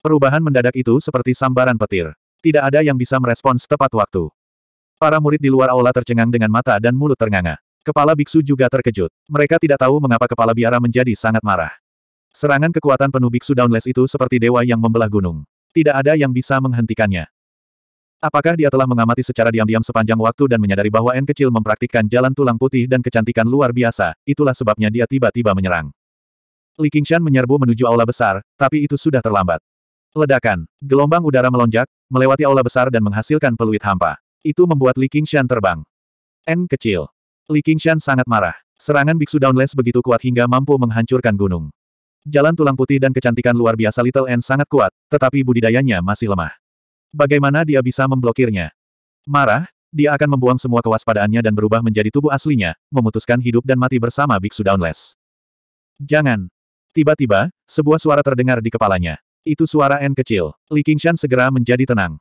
Perubahan mendadak itu seperti sambaran petir. Tidak ada yang bisa merespons tepat waktu. Para murid di luar aula tercengang dengan mata dan mulut ternganga. Kepala biksu juga terkejut. Mereka tidak tahu mengapa kepala biara menjadi sangat marah. Serangan kekuatan penuh biksu downless itu seperti dewa yang membelah gunung. Tidak ada yang bisa menghentikannya. Apakah dia telah mengamati secara diam-diam sepanjang waktu dan menyadari bahwa N kecil mempraktikkan jalan tulang putih dan kecantikan luar biasa, itulah sebabnya dia tiba-tiba menyerang. Li Qingshan menyerbu menuju aula besar, tapi itu sudah terlambat. Ledakan. Gelombang udara melonjak, melewati aula besar dan menghasilkan peluit hampa. Itu membuat Li Qingshan terbang. N kecil. Li Qingshan sangat marah. Serangan biksu downless begitu kuat hingga mampu menghancurkan gunung. Jalan tulang putih dan kecantikan luar biasa Little N sangat kuat, tetapi budidayanya masih lemah. Bagaimana dia bisa memblokirnya? Marah, dia akan membuang semua kewaspadaannya dan berubah menjadi tubuh aslinya, memutuskan hidup dan mati bersama biksu downless. Jangan. Tiba-tiba, sebuah suara terdengar di kepalanya. Itu suara N kecil. Li Qingshan segera menjadi tenang.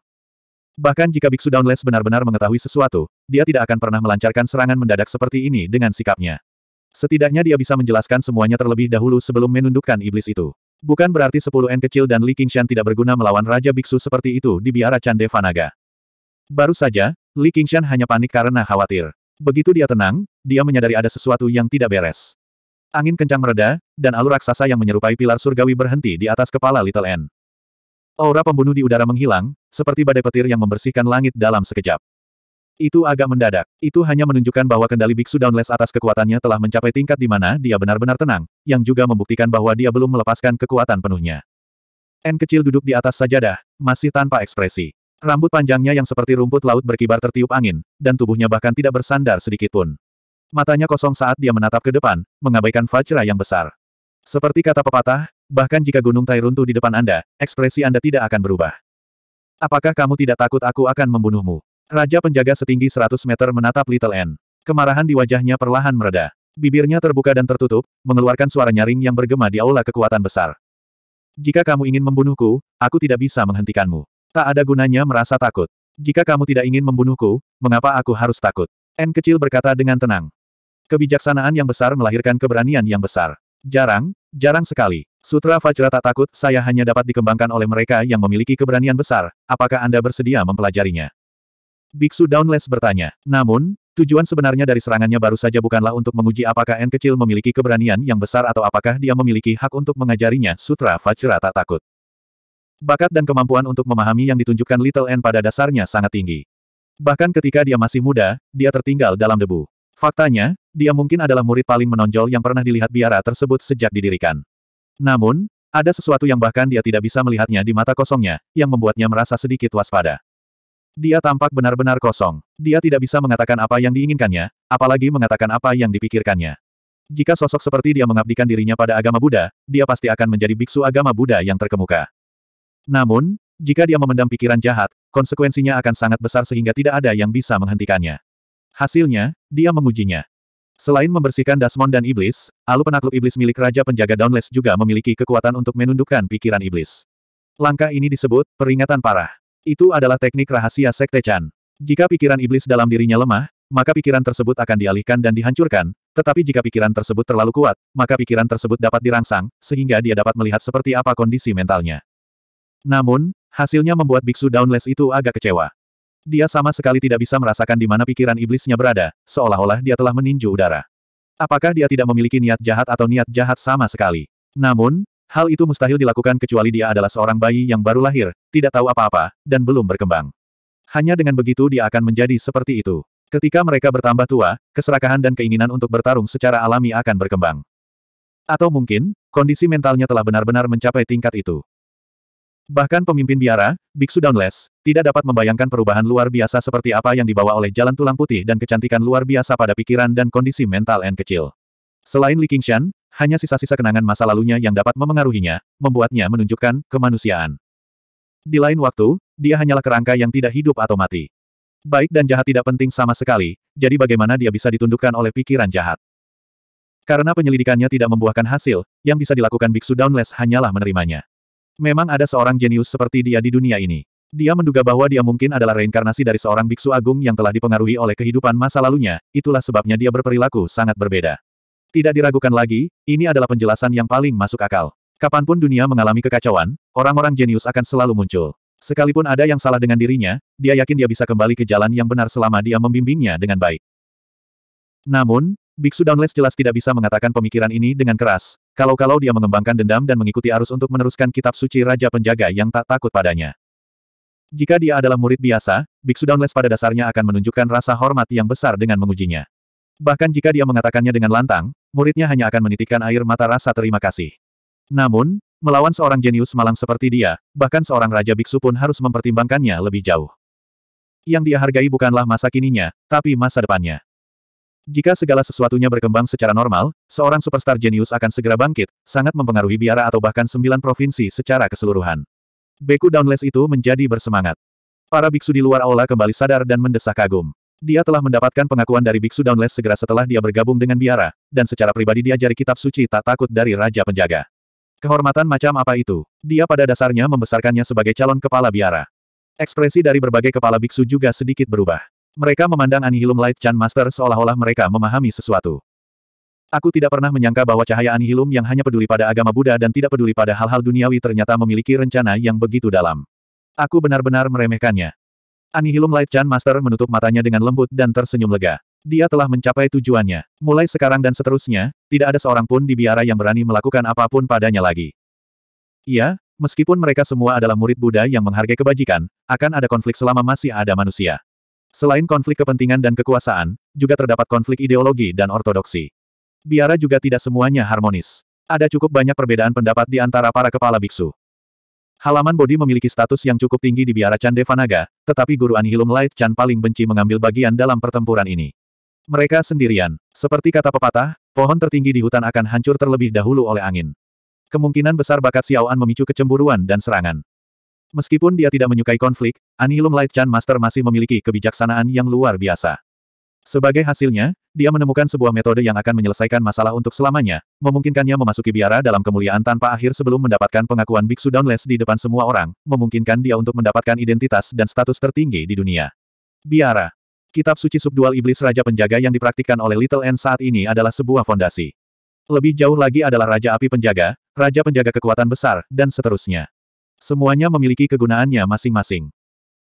Bahkan jika Biksu Downless benar-benar mengetahui sesuatu, dia tidak akan pernah melancarkan serangan mendadak seperti ini dengan sikapnya. Setidaknya dia bisa menjelaskan semuanya terlebih dahulu sebelum menundukkan iblis itu. Bukan berarti 10N kecil dan Li Qingshan tidak berguna melawan Raja Biksu seperti itu di biara Chan Vanaga. Baru saja, Li Qingshan hanya panik karena khawatir. Begitu dia tenang, dia menyadari ada sesuatu yang tidak beres. Angin kencang mereda, dan alur raksasa yang menyerupai pilar surgawi berhenti di atas kepala Little N. Aura pembunuh di udara menghilang, seperti badai petir yang membersihkan langit dalam sekejap. Itu agak mendadak. Itu hanya menunjukkan bahwa kendali Biksu Downless atas kekuatannya telah mencapai tingkat di mana dia benar-benar tenang, yang juga membuktikan bahwa dia belum melepaskan kekuatan penuhnya. N kecil duduk di atas sajadah, masih tanpa ekspresi. Rambut panjangnya yang seperti rumput laut berkibar tertiup angin, dan tubuhnya bahkan tidak bersandar sedikitpun. Matanya kosong saat dia menatap ke depan, mengabaikan Fajra yang besar. Seperti kata pepatah, bahkan jika Gunung Tai runtuh di depan Anda, ekspresi Anda tidak akan berubah. Apakah kamu tidak takut aku akan membunuhmu? Raja penjaga setinggi 100 meter menatap Little N. Kemarahan di wajahnya perlahan mereda. Bibirnya terbuka dan tertutup, mengeluarkan suara nyaring yang bergema di aula kekuatan besar. Jika kamu ingin membunuhku, aku tidak bisa menghentikanmu. Tak ada gunanya merasa takut. Jika kamu tidak ingin membunuhku, mengapa aku harus takut? N kecil berkata dengan tenang. Kebijaksanaan yang besar melahirkan keberanian yang besar. Jarang, jarang sekali. Sutra Vajra tak takut, saya hanya dapat dikembangkan oleh mereka yang memiliki keberanian besar, apakah Anda bersedia mempelajarinya? Biksu Downless bertanya. Namun, tujuan sebenarnya dari serangannya baru saja bukanlah untuk menguji apakah N kecil memiliki keberanian yang besar atau apakah dia memiliki hak untuk mengajarinya Sutra Vajra tak takut. Bakat dan kemampuan untuk memahami yang ditunjukkan Little N pada dasarnya sangat tinggi. Bahkan ketika dia masih muda, dia tertinggal dalam debu. Faktanya, dia mungkin adalah murid paling menonjol yang pernah dilihat biara tersebut sejak didirikan. Namun, ada sesuatu yang bahkan dia tidak bisa melihatnya di mata kosongnya, yang membuatnya merasa sedikit waspada. Dia tampak benar-benar kosong. Dia tidak bisa mengatakan apa yang diinginkannya, apalagi mengatakan apa yang dipikirkannya. Jika sosok seperti dia mengabdikan dirinya pada agama Buddha, dia pasti akan menjadi biksu agama Buddha yang terkemuka. Namun, jika dia memendam pikiran jahat, konsekuensinya akan sangat besar sehingga tidak ada yang bisa menghentikannya. Hasilnya, dia mengujinya. Selain membersihkan Dasmon dan Iblis, alu penakluk Iblis milik Raja Penjaga Downless juga memiliki kekuatan untuk menundukkan pikiran Iblis. Langkah ini disebut, peringatan parah. Itu adalah teknik rahasia Sekte Chan. Jika pikiran Iblis dalam dirinya lemah, maka pikiran tersebut akan dialihkan dan dihancurkan, tetapi jika pikiran tersebut terlalu kuat, maka pikiran tersebut dapat dirangsang, sehingga dia dapat melihat seperti apa kondisi mentalnya. Namun, hasilnya membuat biksu Downless itu agak kecewa. Dia sama sekali tidak bisa merasakan di mana pikiran iblisnya berada, seolah-olah dia telah meninju udara. Apakah dia tidak memiliki niat jahat atau niat jahat sama sekali? Namun, hal itu mustahil dilakukan kecuali dia adalah seorang bayi yang baru lahir, tidak tahu apa-apa, dan belum berkembang. Hanya dengan begitu dia akan menjadi seperti itu. Ketika mereka bertambah tua, keserakahan dan keinginan untuk bertarung secara alami akan berkembang. Atau mungkin, kondisi mentalnya telah benar-benar mencapai tingkat itu. Bahkan pemimpin biara, Biksu Downless, tidak dapat membayangkan perubahan luar biasa seperti apa yang dibawa oleh jalan tulang putih dan kecantikan luar biasa pada pikiran dan kondisi mental N kecil. Selain Li Qingshan, hanya sisa-sisa kenangan masa lalunya yang dapat memengaruhinya, membuatnya menunjukkan kemanusiaan. Di lain waktu, dia hanyalah kerangka yang tidak hidup atau mati. Baik dan jahat tidak penting sama sekali, jadi bagaimana dia bisa ditundukkan oleh pikiran jahat? Karena penyelidikannya tidak membuahkan hasil, yang bisa dilakukan Biksu Downless hanyalah menerimanya. Memang ada seorang jenius seperti dia di dunia ini. Dia menduga bahwa dia mungkin adalah reinkarnasi dari seorang biksu agung yang telah dipengaruhi oleh kehidupan masa lalunya, itulah sebabnya dia berperilaku sangat berbeda. Tidak diragukan lagi, ini adalah penjelasan yang paling masuk akal. Kapanpun dunia mengalami kekacauan, orang-orang jenius akan selalu muncul. Sekalipun ada yang salah dengan dirinya, dia yakin dia bisa kembali ke jalan yang benar selama dia membimbingnya dengan baik. Namun, Biksu Downless jelas tidak bisa mengatakan pemikiran ini dengan keras, kalau-kalau dia mengembangkan dendam dan mengikuti arus untuk meneruskan kitab suci Raja Penjaga yang tak takut padanya. Jika dia adalah murid biasa, Biksu Downless pada dasarnya akan menunjukkan rasa hormat yang besar dengan mengujinya. Bahkan jika dia mengatakannya dengan lantang, muridnya hanya akan menitikkan air mata rasa terima kasih. Namun, melawan seorang jenius malang seperti dia, bahkan seorang Raja Biksu pun harus mempertimbangkannya lebih jauh. Yang dia hargai bukanlah masa kininya, tapi masa depannya. Jika segala sesuatunya berkembang secara normal, seorang superstar jenius akan segera bangkit, sangat mempengaruhi biara atau bahkan sembilan provinsi secara keseluruhan. Beku Downless itu menjadi bersemangat. Para biksu di luar aula kembali sadar dan mendesak kagum. Dia telah mendapatkan pengakuan dari biksu Downless segera setelah dia bergabung dengan biara, dan secara pribadi dia jari kitab suci tak takut dari Raja Penjaga. Kehormatan macam apa itu? Dia pada dasarnya membesarkannya sebagai calon kepala biara. Ekspresi dari berbagai kepala biksu juga sedikit berubah. Mereka memandang Anihilum Light Chan Master seolah-olah mereka memahami sesuatu. Aku tidak pernah menyangka bahwa cahaya Anihilum yang hanya peduli pada agama Buddha dan tidak peduli pada hal-hal duniawi ternyata memiliki rencana yang begitu dalam. Aku benar-benar meremehkannya. Anihilum Light Chan Master menutup matanya dengan lembut dan tersenyum lega. Dia telah mencapai tujuannya. Mulai sekarang dan seterusnya, tidak ada seorang pun di biara yang berani melakukan apapun padanya lagi. Iya, meskipun mereka semua adalah murid Buddha yang menghargai kebajikan, akan ada konflik selama masih ada manusia. Selain konflik kepentingan dan kekuasaan, juga terdapat konflik ideologi dan ortodoksi. Biara juga tidak semuanya harmonis. Ada cukup banyak perbedaan pendapat di antara para kepala biksu. Halaman Bodhi memiliki status yang cukup tinggi di biara Chan Devanaga, tetapi Guru Anihilum Light Chan paling benci mengambil bagian dalam pertempuran ini. Mereka sendirian. Seperti kata pepatah, pohon tertinggi di hutan akan hancur terlebih dahulu oleh angin. Kemungkinan besar bakat Xiaoan memicu kecemburuan dan serangan. Meskipun dia tidak menyukai konflik, Anilum Light Chan Master masih memiliki kebijaksanaan yang luar biasa. Sebagai hasilnya, dia menemukan sebuah metode yang akan menyelesaikan masalah untuk selamanya, memungkinkannya memasuki biara dalam kemuliaan tanpa akhir sebelum mendapatkan pengakuan Biksu Downless di depan semua orang, memungkinkan dia untuk mendapatkan identitas dan status tertinggi di dunia. Biara. Kitab suci subdual iblis Raja Penjaga yang dipraktikkan oleh Little N saat ini adalah sebuah fondasi. Lebih jauh lagi adalah Raja Api Penjaga, Raja Penjaga Kekuatan Besar, dan seterusnya. Semuanya memiliki kegunaannya masing-masing.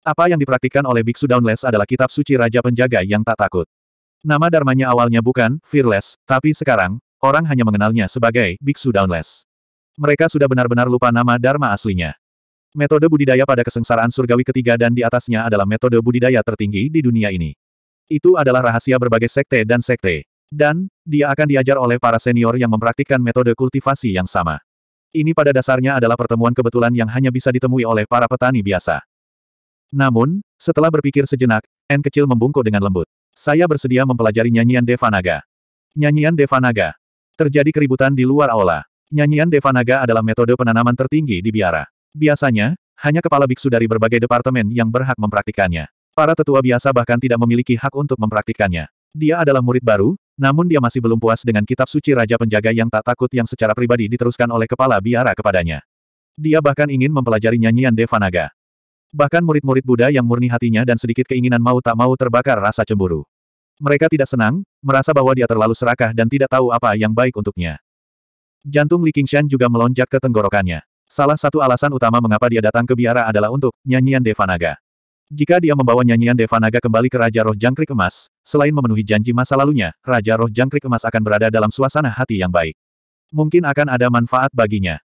Apa yang dipraktikkan oleh Biksu Downless adalah kitab suci Raja Penjaga yang tak takut. Nama dharmanya awalnya bukan Fearless, tapi sekarang, orang hanya mengenalnya sebagai Biksu Downless. Mereka sudah benar-benar lupa nama dharma aslinya. Metode budidaya pada kesengsaraan surgawi ketiga dan di atasnya adalah metode budidaya tertinggi di dunia ini. Itu adalah rahasia berbagai sekte dan sekte. Dan, dia akan diajar oleh para senior yang mempraktikkan metode kultivasi yang sama. Ini pada dasarnya adalah pertemuan kebetulan yang hanya bisa ditemui oleh para petani biasa. Namun, setelah berpikir sejenak, N kecil membungkuk dengan lembut. Saya bersedia mempelajari nyanyian Devanaga. Nyanyian Devanaga. Terjadi keributan di luar aula. Nyanyian Devanaga adalah metode penanaman tertinggi di biara. Biasanya, hanya kepala biksu dari berbagai departemen yang berhak mempraktikannya. Para tetua biasa bahkan tidak memiliki hak untuk mempraktikannya. Dia adalah murid baru, namun dia masih belum puas dengan kitab suci Raja Penjaga yang tak takut yang secara pribadi diteruskan oleh kepala biara kepadanya. Dia bahkan ingin mempelajari nyanyian Devanaga. Bahkan murid-murid Buddha yang murni hatinya dan sedikit keinginan mau tak mau terbakar rasa cemburu. Mereka tidak senang, merasa bahwa dia terlalu serakah dan tidak tahu apa yang baik untuknya. Jantung Li Qingshan juga melonjak ke tenggorokannya. Salah satu alasan utama mengapa dia datang ke biara adalah untuk nyanyian Devanaga. Jika dia membawa nyanyian Devanaga kembali ke Raja Roh Jangkrik Emas, selain memenuhi janji masa lalunya, Raja Roh Jangkrik Emas akan berada dalam suasana hati yang baik. Mungkin akan ada manfaat baginya.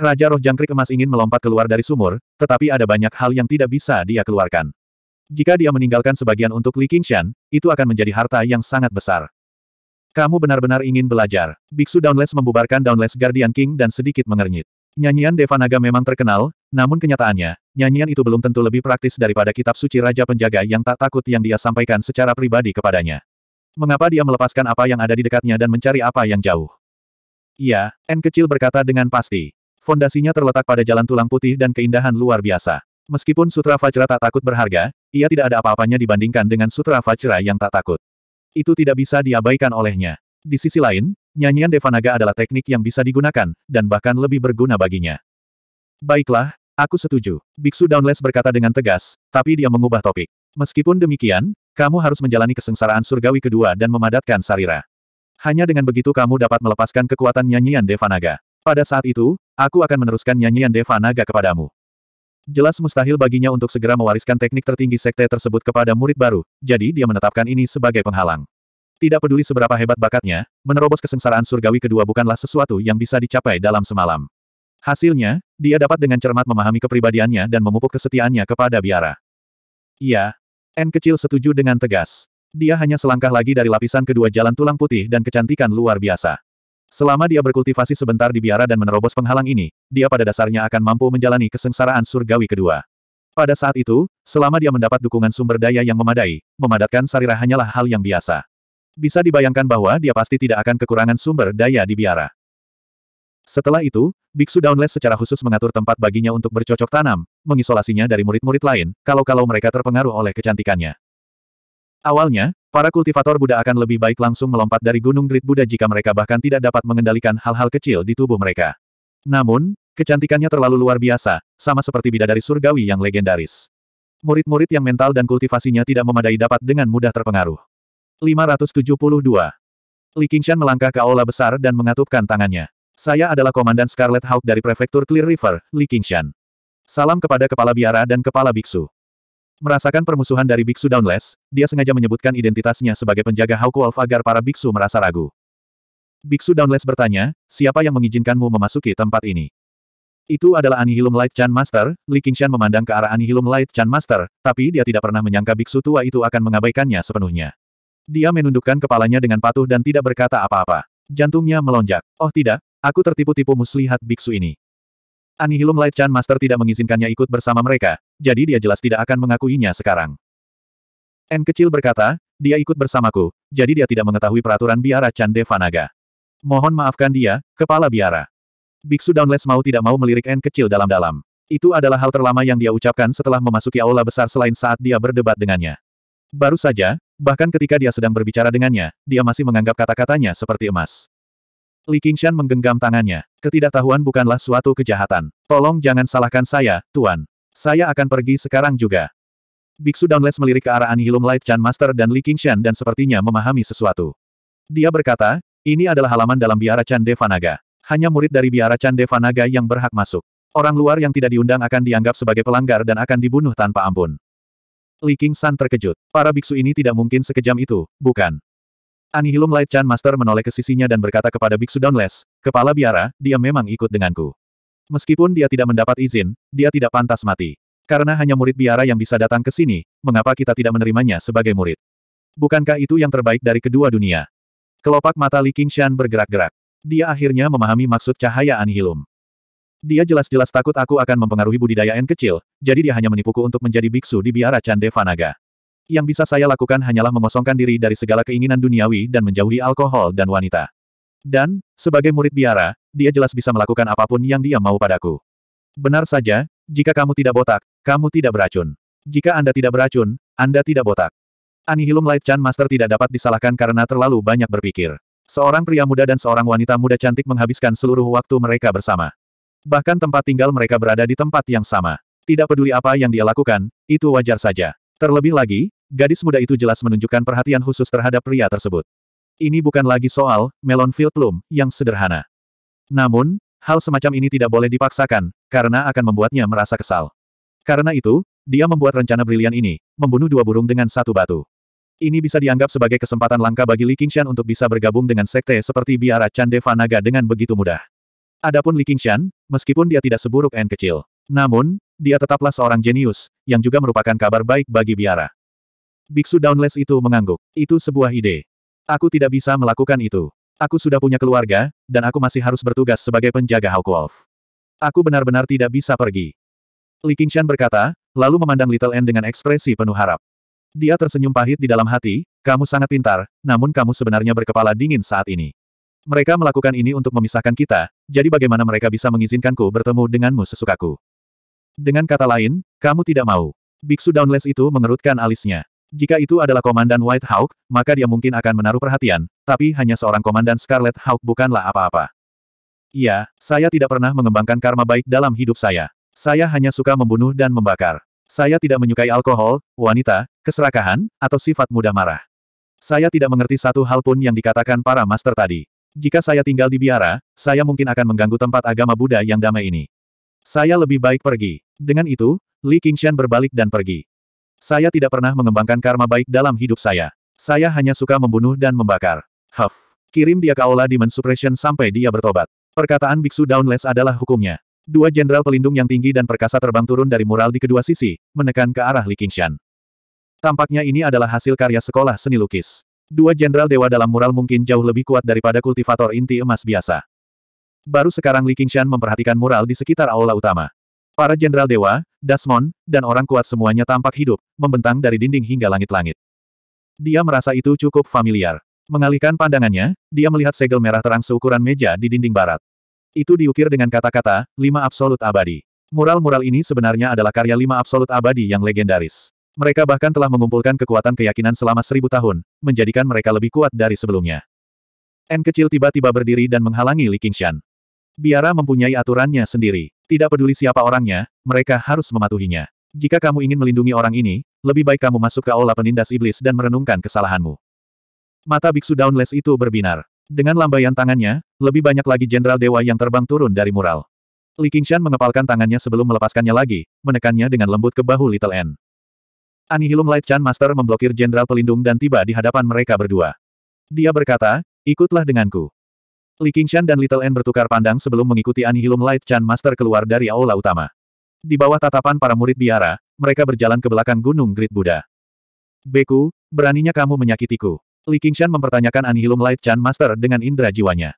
Raja Roh Jangkrik Emas ingin melompat keluar dari sumur, tetapi ada banyak hal yang tidak bisa dia keluarkan. Jika dia meninggalkan sebagian untuk Li Qingshan, itu akan menjadi harta yang sangat besar. Kamu benar-benar ingin belajar. Biksu Downless membubarkan Downless Guardian King dan sedikit mengernyit. Nyanyian Devanaga memang terkenal, namun kenyataannya, nyanyian itu belum tentu lebih praktis daripada kitab suci Raja Penjaga yang tak takut yang dia sampaikan secara pribadi kepadanya. Mengapa dia melepaskan apa yang ada di dekatnya dan mencari apa yang jauh? Iya, N kecil berkata dengan pasti. Fondasinya terletak pada jalan tulang putih dan keindahan luar biasa. Meskipun Sutra Vajra tak takut berharga, ia tidak ada apa-apanya dibandingkan dengan Sutra Vajra yang tak takut. Itu tidak bisa diabaikan olehnya. Di sisi lain, nyanyian Devanaga adalah teknik yang bisa digunakan, dan bahkan lebih berguna baginya. Baiklah, Aku setuju. Biksu Downless berkata dengan tegas, tapi dia mengubah topik. Meskipun demikian, kamu harus menjalani kesengsaraan surgawi kedua dan memadatkan sarira. Hanya dengan begitu kamu dapat melepaskan kekuatan nyanyian Devanaga. Pada saat itu, aku akan meneruskan nyanyian Devanaga kepadamu. Jelas mustahil baginya untuk segera mewariskan teknik tertinggi sekte tersebut kepada murid baru, jadi dia menetapkan ini sebagai penghalang. Tidak peduli seberapa hebat bakatnya, menerobos kesengsaraan surgawi kedua bukanlah sesuatu yang bisa dicapai dalam semalam. Hasilnya, dia dapat dengan cermat memahami kepribadiannya dan memupuk kesetiaannya kepada biara. Iya. N kecil setuju dengan tegas. Dia hanya selangkah lagi dari lapisan kedua jalan tulang putih dan kecantikan luar biasa. Selama dia berkultivasi sebentar di biara dan menerobos penghalang ini, dia pada dasarnya akan mampu menjalani kesengsaraan surgawi kedua. Pada saat itu, selama dia mendapat dukungan sumber daya yang memadai, memadatkan sarira hanyalah hal yang biasa. Bisa dibayangkan bahwa dia pasti tidak akan kekurangan sumber daya di biara. Setelah itu, Biksu Downless secara khusus mengatur tempat baginya untuk bercocok tanam, mengisolasinya dari murid-murid lain, kalau-kalau mereka terpengaruh oleh kecantikannya. Awalnya, para kultivator Buddha akan lebih baik langsung melompat dari Gunung Grid Buddha jika mereka bahkan tidak dapat mengendalikan hal-hal kecil di tubuh mereka. Namun, kecantikannya terlalu luar biasa, sama seperti bidadari surgawi yang legendaris. Murid-murid yang mental dan kultivasinya tidak memadai dapat dengan mudah terpengaruh. 572. Li Qingshan melangkah ke aula besar dan mengatupkan tangannya. Saya adalah Komandan Scarlet Hawk dari Prefektur Clear River, Li Qingshan. Salam kepada Kepala Biara dan Kepala Biksu. Merasakan permusuhan dari Biksu Downless, dia sengaja menyebutkan identitasnya sebagai penjaga Hawk Wolf agar para Biksu merasa ragu. Biksu Downless bertanya, siapa yang mengizinkanmu memasuki tempat ini? Itu adalah Anihilum Light Chan Master, Li Qingshan memandang ke arah Anihilum Light Chan Master, tapi dia tidak pernah menyangka Biksu tua itu akan mengabaikannya sepenuhnya. Dia menundukkan kepalanya dengan patuh dan tidak berkata apa-apa. Jantungnya melonjak. Oh tidak, Aku tertipu-tipu muslihat biksu ini. Anihilum Light Chan Master tidak mengizinkannya ikut bersama mereka, jadi dia jelas tidak akan mengakuinya sekarang. N kecil berkata, dia ikut bersamaku, jadi dia tidak mengetahui peraturan biara Chan Devanaga. Mohon maafkan dia, kepala biara. Biksu Downless mau tidak mau melirik N kecil dalam-dalam. Itu adalah hal terlama yang dia ucapkan setelah memasuki aula besar selain saat dia berdebat dengannya. Baru saja, bahkan ketika dia sedang berbicara dengannya, dia masih menganggap kata-katanya seperti emas. Li Qingshan menggenggam tangannya. Ketidaktahuan bukanlah suatu kejahatan. Tolong jangan salahkan saya, Tuan. Saya akan pergi sekarang juga. Biksu Downless melirik ke arah Anihilum Light Chan Master dan Li Qingshan dan sepertinya memahami sesuatu. Dia berkata, ini adalah halaman dalam biara Chan Devanaga. Hanya murid dari biara Chan Devanaga yang berhak masuk. Orang luar yang tidak diundang akan dianggap sebagai pelanggar dan akan dibunuh tanpa ampun. Li Qingshan terkejut. Para biksu ini tidak mungkin sekejam itu, bukan? Anihilum Light Chan Master menoleh ke sisinya dan berkata kepada Biksu Downless, Kepala Biara, dia memang ikut denganku. Meskipun dia tidak mendapat izin, dia tidak pantas mati. Karena hanya murid biara yang bisa datang ke sini, mengapa kita tidak menerimanya sebagai murid? Bukankah itu yang terbaik dari kedua dunia? Kelopak mata Li Qingshan bergerak-gerak. Dia akhirnya memahami maksud cahaya Anihilum. Dia jelas-jelas takut aku akan mempengaruhi budidaya N kecil, jadi dia hanya menipuku untuk menjadi biksu di biara Chan Devanaga yang bisa saya lakukan hanyalah mengosongkan diri dari segala keinginan duniawi dan menjauhi alkohol dan wanita. Dan, sebagai murid biara, dia jelas bisa melakukan apapun yang dia mau padaku. Benar saja, jika kamu tidak botak, kamu tidak beracun. Jika Anda tidak beracun, Anda tidak botak. Anihilum Light Chan Master tidak dapat disalahkan karena terlalu banyak berpikir. Seorang pria muda dan seorang wanita muda cantik menghabiskan seluruh waktu mereka bersama. Bahkan tempat tinggal mereka berada di tempat yang sama. Tidak peduli apa yang dia lakukan, itu wajar saja. Terlebih lagi, Gadis muda itu jelas menunjukkan perhatian khusus terhadap pria tersebut. Ini bukan lagi soal, melon field Plum, yang sederhana. Namun, hal semacam ini tidak boleh dipaksakan, karena akan membuatnya merasa kesal. Karena itu, dia membuat rencana brilian ini, membunuh dua burung dengan satu batu. Ini bisa dianggap sebagai kesempatan langka bagi Li Qingshan untuk bisa bergabung dengan sekte seperti biara Chandeva Naga dengan begitu mudah. Adapun Li Qingshan, meskipun dia tidak seburuk N kecil, namun, dia tetaplah seorang jenius, yang juga merupakan kabar baik bagi biara. Biksu Downless itu mengangguk. Itu sebuah ide. Aku tidak bisa melakukan itu. Aku sudah punya keluarga, dan aku masih harus bertugas sebagai penjaga Hawk Wolf. Aku benar-benar tidak bisa pergi. Li Qingshan berkata, lalu memandang Little N dengan ekspresi penuh harap. Dia tersenyum pahit di dalam hati, kamu sangat pintar, namun kamu sebenarnya berkepala dingin saat ini. Mereka melakukan ini untuk memisahkan kita, jadi bagaimana mereka bisa mengizinkanku bertemu denganmu sesukaku? Dengan kata lain, kamu tidak mau. Biksu Downless itu mengerutkan alisnya. Jika itu adalah Komandan White Hawk, maka dia mungkin akan menaruh perhatian, tapi hanya seorang Komandan Scarlet Hawk bukanlah apa-apa. Iya, saya tidak pernah mengembangkan karma baik dalam hidup saya. Saya hanya suka membunuh dan membakar. Saya tidak menyukai alkohol, wanita, keserakahan, atau sifat mudah marah. Saya tidak mengerti satu hal pun yang dikatakan para master tadi. Jika saya tinggal di biara, saya mungkin akan mengganggu tempat agama Buddha yang damai ini. Saya lebih baik pergi. Dengan itu, Li Qingshan berbalik dan pergi. Saya tidak pernah mengembangkan karma baik dalam hidup saya. Saya hanya suka membunuh dan membakar. Huff. Kirim dia ke Aula Demon Suppression sampai dia bertobat. Perkataan Biksu Downless adalah hukumnya. Dua jenderal pelindung yang tinggi dan perkasa terbang turun dari mural di kedua sisi, menekan ke arah Li Qingshan. Tampaknya ini adalah hasil karya sekolah seni lukis. Dua jenderal dewa dalam mural mungkin jauh lebih kuat daripada kultivator inti emas biasa. Baru sekarang Li Qingshan memperhatikan mural di sekitar aula utama. Para jenderal dewa, Dasmon, dan orang kuat semuanya tampak hidup, membentang dari dinding hingga langit-langit. Dia merasa itu cukup familiar. Mengalihkan pandangannya, dia melihat segel merah terang seukuran meja di dinding barat. Itu diukir dengan kata-kata, lima absolut abadi. Mural-mural ini sebenarnya adalah karya lima absolut abadi yang legendaris. Mereka bahkan telah mengumpulkan kekuatan keyakinan selama seribu tahun, menjadikan mereka lebih kuat dari sebelumnya. N kecil tiba-tiba berdiri dan menghalangi Li Qingshan. Biara mempunyai aturannya sendiri. Tidak peduli siapa orangnya, mereka harus mematuhinya. Jika kamu ingin melindungi orang ini, lebih baik kamu masuk ke aula penindas iblis dan merenungkan kesalahanmu. Mata biksu downless itu berbinar. Dengan lambaian tangannya, lebih banyak lagi jenderal dewa yang terbang turun dari mural. Li Qingshan mengepalkan tangannya sebelum melepaskannya lagi, menekannya dengan lembut ke bahu Little N. Anihilum Light Chan Master memblokir jenderal pelindung dan tiba di hadapan mereka berdua. Dia berkata, ikutlah denganku. Li Qingshan dan Little N bertukar pandang sebelum mengikuti Anihilum Light Chan Master keluar dari aula utama. Di bawah tatapan para murid biara, mereka berjalan ke belakang Gunung Great Buddha. Beku, beraninya kamu menyakitiku. Li Qingshan mempertanyakan Anihilum Light Chan Master dengan indera jiwanya.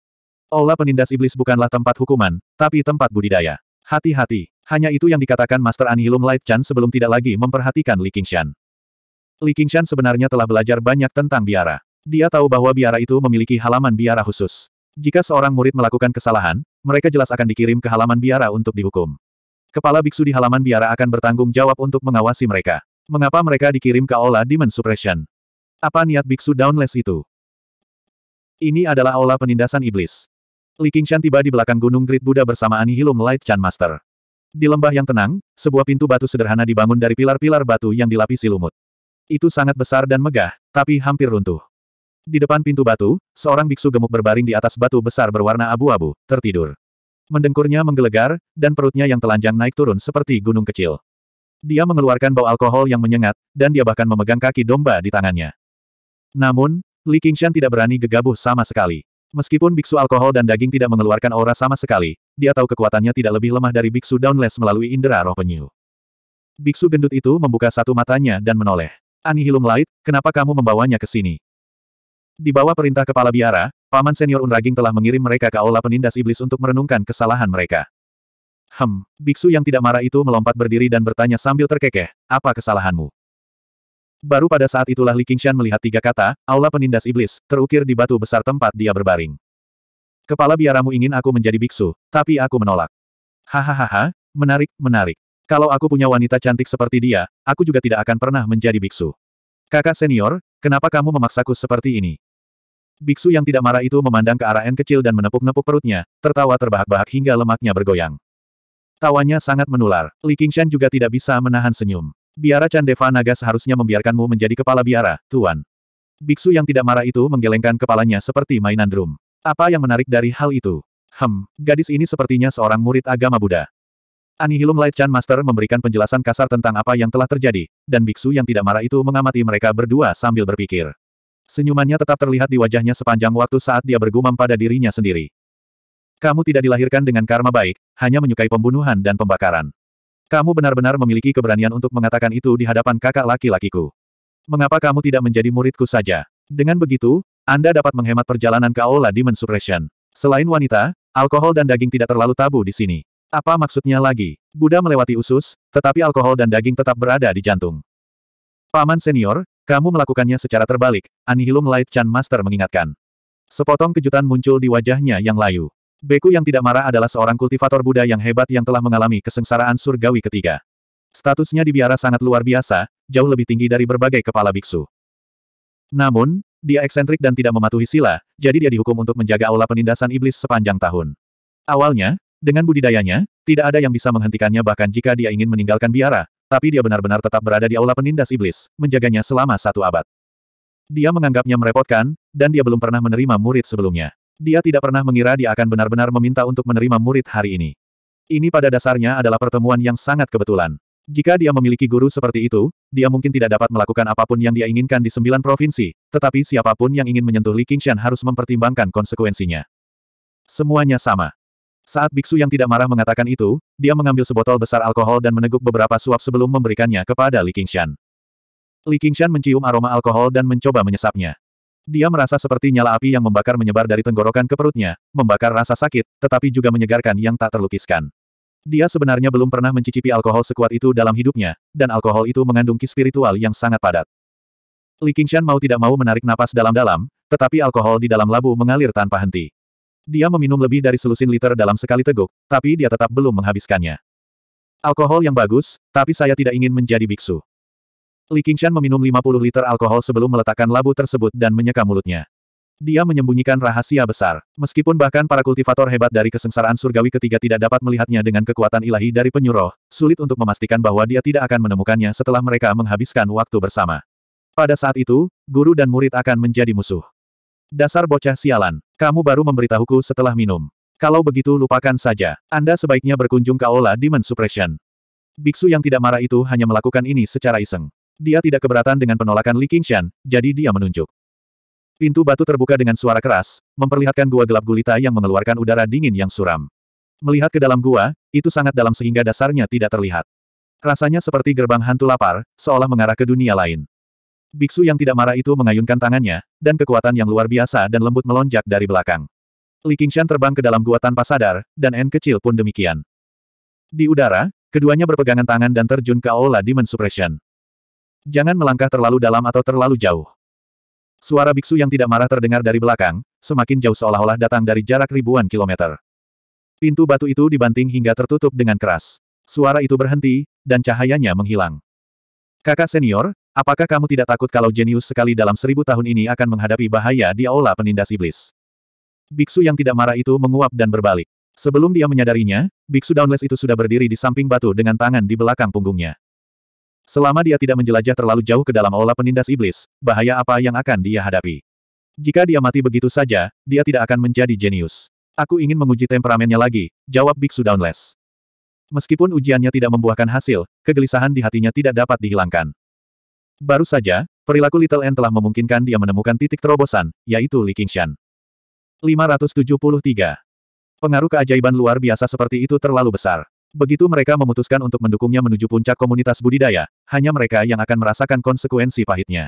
Aula penindas iblis bukanlah tempat hukuman, tapi tempat budidaya. Hati-hati, hanya itu yang dikatakan Master Anihilum Light Chan sebelum tidak lagi memperhatikan Li Qingshan. Li Qingshan sebenarnya telah belajar banyak tentang biara. Dia tahu bahwa biara itu memiliki halaman biara khusus. Jika seorang murid melakukan kesalahan, mereka jelas akan dikirim ke halaman biara untuk dihukum. Kepala biksu di halaman biara akan bertanggung jawab untuk mengawasi mereka. Mengapa mereka dikirim ke Aula Demon Suppression? Apa niat biksu downless itu? Ini adalah Aula Penindasan Iblis. Li Qingshan tiba di belakang Gunung Great Buddha bersama Anihilum Light Chan Master. Di lembah yang tenang, sebuah pintu batu sederhana dibangun dari pilar-pilar batu yang dilapisi lumut. Itu sangat besar dan megah, tapi hampir runtuh. Di depan pintu batu, seorang biksu gemuk berbaring di atas batu besar berwarna abu-abu, tertidur. Mendengkurnya menggelegar, dan perutnya yang telanjang naik turun seperti gunung kecil. Dia mengeluarkan bau alkohol yang menyengat, dan dia bahkan memegang kaki domba di tangannya. Namun, Li Qingshan tidak berani gegabah sama sekali. Meskipun biksu alkohol dan daging tidak mengeluarkan aura sama sekali, dia tahu kekuatannya tidak lebih lemah dari biksu downless melalui indera roh penyu. Biksu gendut itu membuka satu matanya dan menoleh. Anihilum Light, kenapa kamu membawanya ke sini? Di bawah perintah kepala biara, Paman Senior Unraging telah mengirim mereka ke Aula Penindas Iblis untuk merenungkan kesalahan mereka. Hem, biksu yang tidak marah itu melompat berdiri dan bertanya sambil terkekeh, apa kesalahanmu? Baru pada saat itulah Li Qingshan melihat tiga kata, Aula Penindas Iblis, terukir di batu besar tempat dia berbaring. Kepala biaramu ingin aku menjadi biksu, tapi aku menolak. Hahaha, menarik, menarik. Kalau aku punya wanita cantik seperti dia, aku juga tidak akan pernah menjadi biksu. Kakak senior, Kenapa kamu memaksaku seperti ini? Biksu yang tidak marah itu memandang ke arah N kecil dan menepuk-nepuk perutnya, tertawa terbahak-bahak hingga lemaknya bergoyang. Tawanya sangat menular. Li Qingshan juga tidak bisa menahan senyum. Biara Chandeva Naga seharusnya membiarkanmu menjadi kepala biara, Tuan. Biksu yang tidak marah itu menggelengkan kepalanya seperti mainan drum. Apa yang menarik dari hal itu? Hem, gadis ini sepertinya seorang murid agama Buddha. Anihilum Light Chan Master memberikan penjelasan kasar tentang apa yang telah terjadi, dan biksu yang tidak marah itu mengamati mereka berdua sambil berpikir. Senyumannya tetap terlihat di wajahnya sepanjang waktu saat dia bergumam pada dirinya sendiri. Kamu tidak dilahirkan dengan karma baik, hanya menyukai pembunuhan dan pembakaran. Kamu benar-benar memiliki keberanian untuk mengatakan itu di hadapan kakak laki-lakiku. Mengapa kamu tidak menjadi muridku saja? Dengan begitu, Anda dapat menghemat perjalanan ke Aula Dimension. Selain wanita, alkohol dan daging tidak terlalu tabu di sini. Apa maksudnya lagi? Buddha melewati usus, tetapi alkohol dan daging tetap berada di jantung. Paman senior, kamu melakukannya secara terbalik, Anihilum Light Chan Master mengingatkan. Sepotong kejutan muncul di wajahnya yang layu. Beku yang tidak marah adalah seorang kultivator Buddha yang hebat yang telah mengalami kesengsaraan surgawi ketiga. Statusnya di biara sangat luar biasa, jauh lebih tinggi dari berbagai kepala biksu. Namun, dia eksentrik dan tidak mematuhi sila, jadi dia dihukum untuk menjaga aula penindasan iblis sepanjang tahun. Awalnya, dengan budidayanya, tidak ada yang bisa menghentikannya bahkan jika dia ingin meninggalkan biara, tapi dia benar-benar tetap berada di aula penindas iblis, menjaganya selama satu abad. Dia menganggapnya merepotkan, dan dia belum pernah menerima murid sebelumnya. Dia tidak pernah mengira dia akan benar-benar meminta untuk menerima murid hari ini. Ini pada dasarnya adalah pertemuan yang sangat kebetulan. Jika dia memiliki guru seperti itu, dia mungkin tidak dapat melakukan apapun yang dia inginkan di sembilan provinsi, tetapi siapapun yang ingin menyentuh Li Qingshan harus mempertimbangkan konsekuensinya. Semuanya sama. Saat biksu yang tidak marah mengatakan itu, dia mengambil sebotol besar alkohol dan meneguk beberapa suap sebelum memberikannya kepada Li Qingshan. Li Qingshan mencium aroma alkohol dan mencoba menyesapnya. Dia merasa seperti nyala api yang membakar menyebar dari tenggorokan ke perutnya, membakar rasa sakit, tetapi juga menyegarkan yang tak terlukiskan. Dia sebenarnya belum pernah mencicipi alkohol sekuat itu dalam hidupnya, dan alkohol itu mengandung ki spiritual yang sangat padat. Li Qingshan mau tidak mau menarik napas dalam-dalam, tetapi alkohol di dalam labu mengalir tanpa henti. Dia meminum lebih dari selusin liter dalam sekali teguk, tapi dia tetap belum menghabiskannya. Alkohol yang bagus, tapi saya tidak ingin menjadi biksu. Li Qingshan meminum 50 liter alkohol sebelum meletakkan labu tersebut dan menyeka mulutnya. Dia menyembunyikan rahasia besar. Meskipun bahkan para kultivator hebat dari kesengsaraan surgawi ketiga tidak dapat melihatnya dengan kekuatan ilahi dari penyuruh, sulit untuk memastikan bahwa dia tidak akan menemukannya setelah mereka menghabiskan waktu bersama. Pada saat itu, guru dan murid akan menjadi musuh. Dasar bocah sialan. Kamu baru memberitahuku setelah minum. Kalau begitu lupakan saja. Anda sebaiknya berkunjung ke Aula Demon Suppression. Biksu yang tidak marah itu hanya melakukan ini secara iseng. Dia tidak keberatan dengan penolakan Li Qingshan, jadi dia menunjuk. Pintu batu terbuka dengan suara keras, memperlihatkan gua gelap gulita yang mengeluarkan udara dingin yang suram. Melihat ke dalam gua, itu sangat dalam sehingga dasarnya tidak terlihat. Rasanya seperti gerbang hantu lapar, seolah mengarah ke dunia lain. Biksu yang tidak marah itu mengayunkan tangannya, dan kekuatan yang luar biasa dan lembut melonjak dari belakang. Li Qingshan terbang ke dalam gua tanpa sadar, dan N kecil pun demikian. Di udara, keduanya berpegangan tangan dan terjun ke Aula Demon Suppression. Jangan melangkah terlalu dalam atau terlalu jauh. Suara biksu yang tidak marah terdengar dari belakang, semakin jauh seolah-olah datang dari jarak ribuan kilometer. Pintu batu itu dibanting hingga tertutup dengan keras. Suara itu berhenti, dan cahayanya menghilang. Kakak senior, Apakah kamu tidak takut kalau jenius sekali dalam seribu tahun ini akan menghadapi bahaya di aula penindas iblis? Biksu yang tidak marah itu menguap dan berbalik. Sebelum dia menyadarinya, biksu downless itu sudah berdiri di samping batu dengan tangan di belakang punggungnya. Selama dia tidak menjelajah terlalu jauh ke dalam aula penindas iblis, bahaya apa yang akan dia hadapi? Jika dia mati begitu saja, dia tidak akan menjadi jenius. Aku ingin menguji temperamennya lagi, jawab Biksu Downless. Meskipun ujiannya tidak membuahkan hasil, kegelisahan di hatinya tidak dapat dihilangkan. Baru saja, perilaku Little N telah memungkinkan dia menemukan titik terobosan, yaitu Li Qingshan. 573. Pengaruh keajaiban luar biasa seperti itu terlalu besar. Begitu mereka memutuskan untuk mendukungnya menuju puncak komunitas budidaya, hanya mereka yang akan merasakan konsekuensi pahitnya.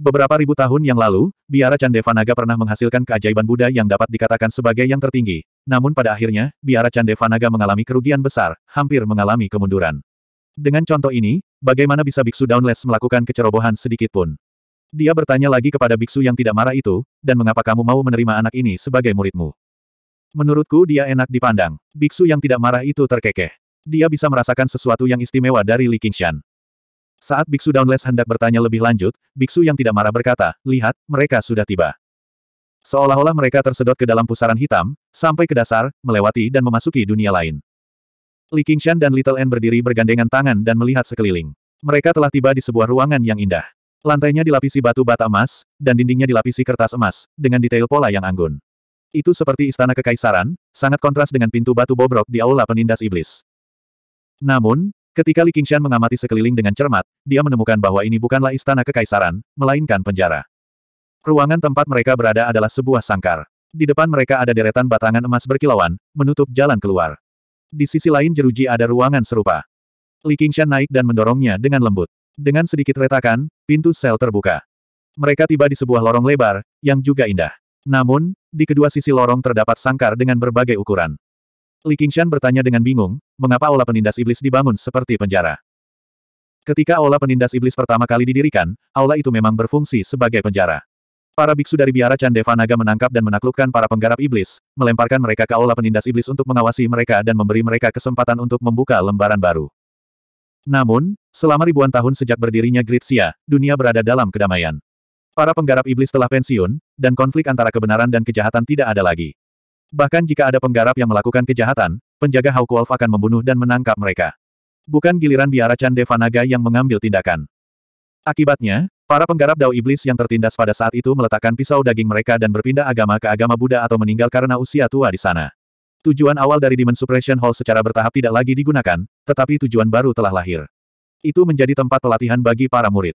Beberapa ribu tahun yang lalu, biara Chandevanaga pernah menghasilkan keajaiban Buddha yang dapat dikatakan sebagai yang tertinggi. Namun pada akhirnya, biara Chandevanaga mengalami kerugian besar, hampir mengalami kemunduran. Dengan contoh ini, Bagaimana bisa Biksu Downless melakukan kecerobohan sedikit pun? Dia bertanya lagi kepada Biksu yang tidak marah itu, dan mengapa kamu mau menerima anak ini sebagai muridmu? Menurutku dia enak dipandang. Biksu yang tidak marah itu terkekeh. Dia bisa merasakan sesuatu yang istimewa dari Li Qingshan. Saat Biksu Downless hendak bertanya lebih lanjut, Biksu yang tidak marah berkata, lihat, mereka sudah tiba. Seolah-olah mereka tersedot ke dalam pusaran hitam, sampai ke dasar, melewati dan memasuki dunia lain. Li Qingshan dan Little N berdiri bergandengan tangan dan melihat sekeliling. Mereka telah tiba di sebuah ruangan yang indah. Lantainya dilapisi batu bata emas, dan dindingnya dilapisi kertas emas, dengan detail pola yang anggun. Itu seperti istana kekaisaran, sangat kontras dengan pintu batu bobrok di aula penindas iblis. Namun, ketika Li Qingshan mengamati sekeliling dengan cermat, dia menemukan bahwa ini bukanlah istana kekaisaran, melainkan penjara. Ruangan tempat mereka berada adalah sebuah sangkar. Di depan mereka ada deretan batangan emas berkilauan, menutup jalan keluar. Di sisi lain jeruji ada ruangan serupa. Li Qingshan naik dan mendorongnya dengan lembut. Dengan sedikit retakan, pintu sel terbuka. Mereka tiba di sebuah lorong lebar, yang juga indah. Namun, di kedua sisi lorong terdapat sangkar dengan berbagai ukuran. Li Qingshan bertanya dengan bingung, mengapa olah penindas iblis dibangun seperti penjara? Ketika aula penindas iblis pertama kali didirikan, aula itu memang berfungsi sebagai penjara. Para biksu dari biara Candeva Naga menangkap dan menaklukkan para penggarap iblis, melemparkan mereka ke aula penindas iblis untuk mengawasi mereka dan memberi mereka kesempatan untuk membuka lembaran baru. Namun, selama ribuan tahun sejak berdirinya Gritsia, dunia berada dalam kedamaian. Para penggarap iblis telah pensiun, dan konflik antara kebenaran dan kejahatan tidak ada lagi. Bahkan jika ada penggarap yang melakukan kejahatan, penjaga Hawkwolf akan membunuh dan menangkap mereka. Bukan giliran biara Candeva Naga yang mengambil tindakan. Akibatnya, Para penggarap dao iblis yang tertindas pada saat itu meletakkan pisau daging mereka dan berpindah agama ke agama Buddha atau meninggal karena usia tua di sana. Tujuan awal dari Demon Suppression Hall secara bertahap tidak lagi digunakan, tetapi tujuan baru telah lahir. Itu menjadi tempat pelatihan bagi para murid.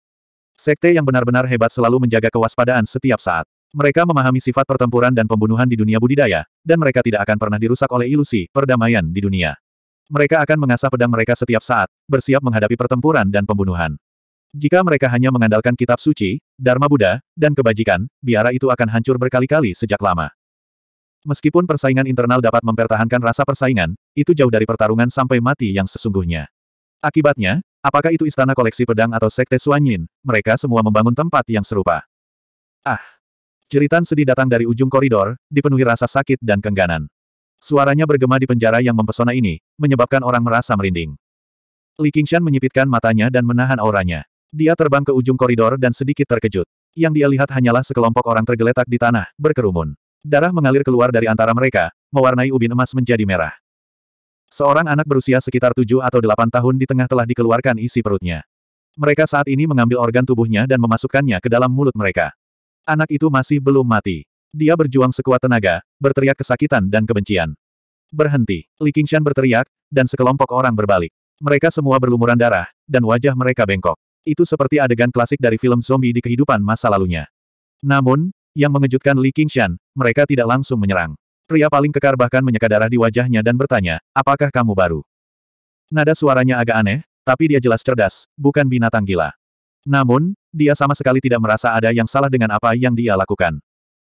Sekte yang benar-benar hebat selalu menjaga kewaspadaan setiap saat. Mereka memahami sifat pertempuran dan pembunuhan di dunia budidaya, dan mereka tidak akan pernah dirusak oleh ilusi perdamaian di dunia. Mereka akan mengasah pedang mereka setiap saat, bersiap menghadapi pertempuran dan pembunuhan. Jika mereka hanya mengandalkan kitab suci, Dharma Buddha, dan kebajikan, biara itu akan hancur berkali-kali sejak lama. Meskipun persaingan internal dapat mempertahankan rasa persaingan, itu jauh dari pertarungan sampai mati yang sesungguhnya. Akibatnya, apakah itu istana koleksi pedang atau sekte Suanyin, mereka semua membangun tempat yang serupa. Ah! Jeritan sedih datang dari ujung koridor, dipenuhi rasa sakit dan kengganan. Suaranya bergema di penjara yang mempesona ini, menyebabkan orang merasa merinding. Li Qingshan menyipitkan matanya dan menahan auranya. Dia terbang ke ujung koridor dan sedikit terkejut. Yang dia lihat hanyalah sekelompok orang tergeletak di tanah, berkerumun. Darah mengalir keluar dari antara mereka, mewarnai ubin emas menjadi merah. Seorang anak berusia sekitar tujuh atau delapan tahun di tengah telah dikeluarkan isi perutnya. Mereka saat ini mengambil organ tubuhnya dan memasukkannya ke dalam mulut mereka. Anak itu masih belum mati. Dia berjuang sekuat tenaga, berteriak kesakitan dan kebencian. Berhenti. Li Qingshan berteriak, dan sekelompok orang berbalik. Mereka semua berlumuran darah, dan wajah mereka bengkok. Itu seperti adegan klasik dari film zombie di kehidupan masa lalunya. Namun, yang mengejutkan Li Qingshan, mereka tidak langsung menyerang. Pria paling kekar bahkan menyeka darah di wajahnya dan bertanya, apakah kamu baru? Nada suaranya agak aneh, tapi dia jelas cerdas, bukan binatang gila. Namun, dia sama sekali tidak merasa ada yang salah dengan apa yang dia lakukan.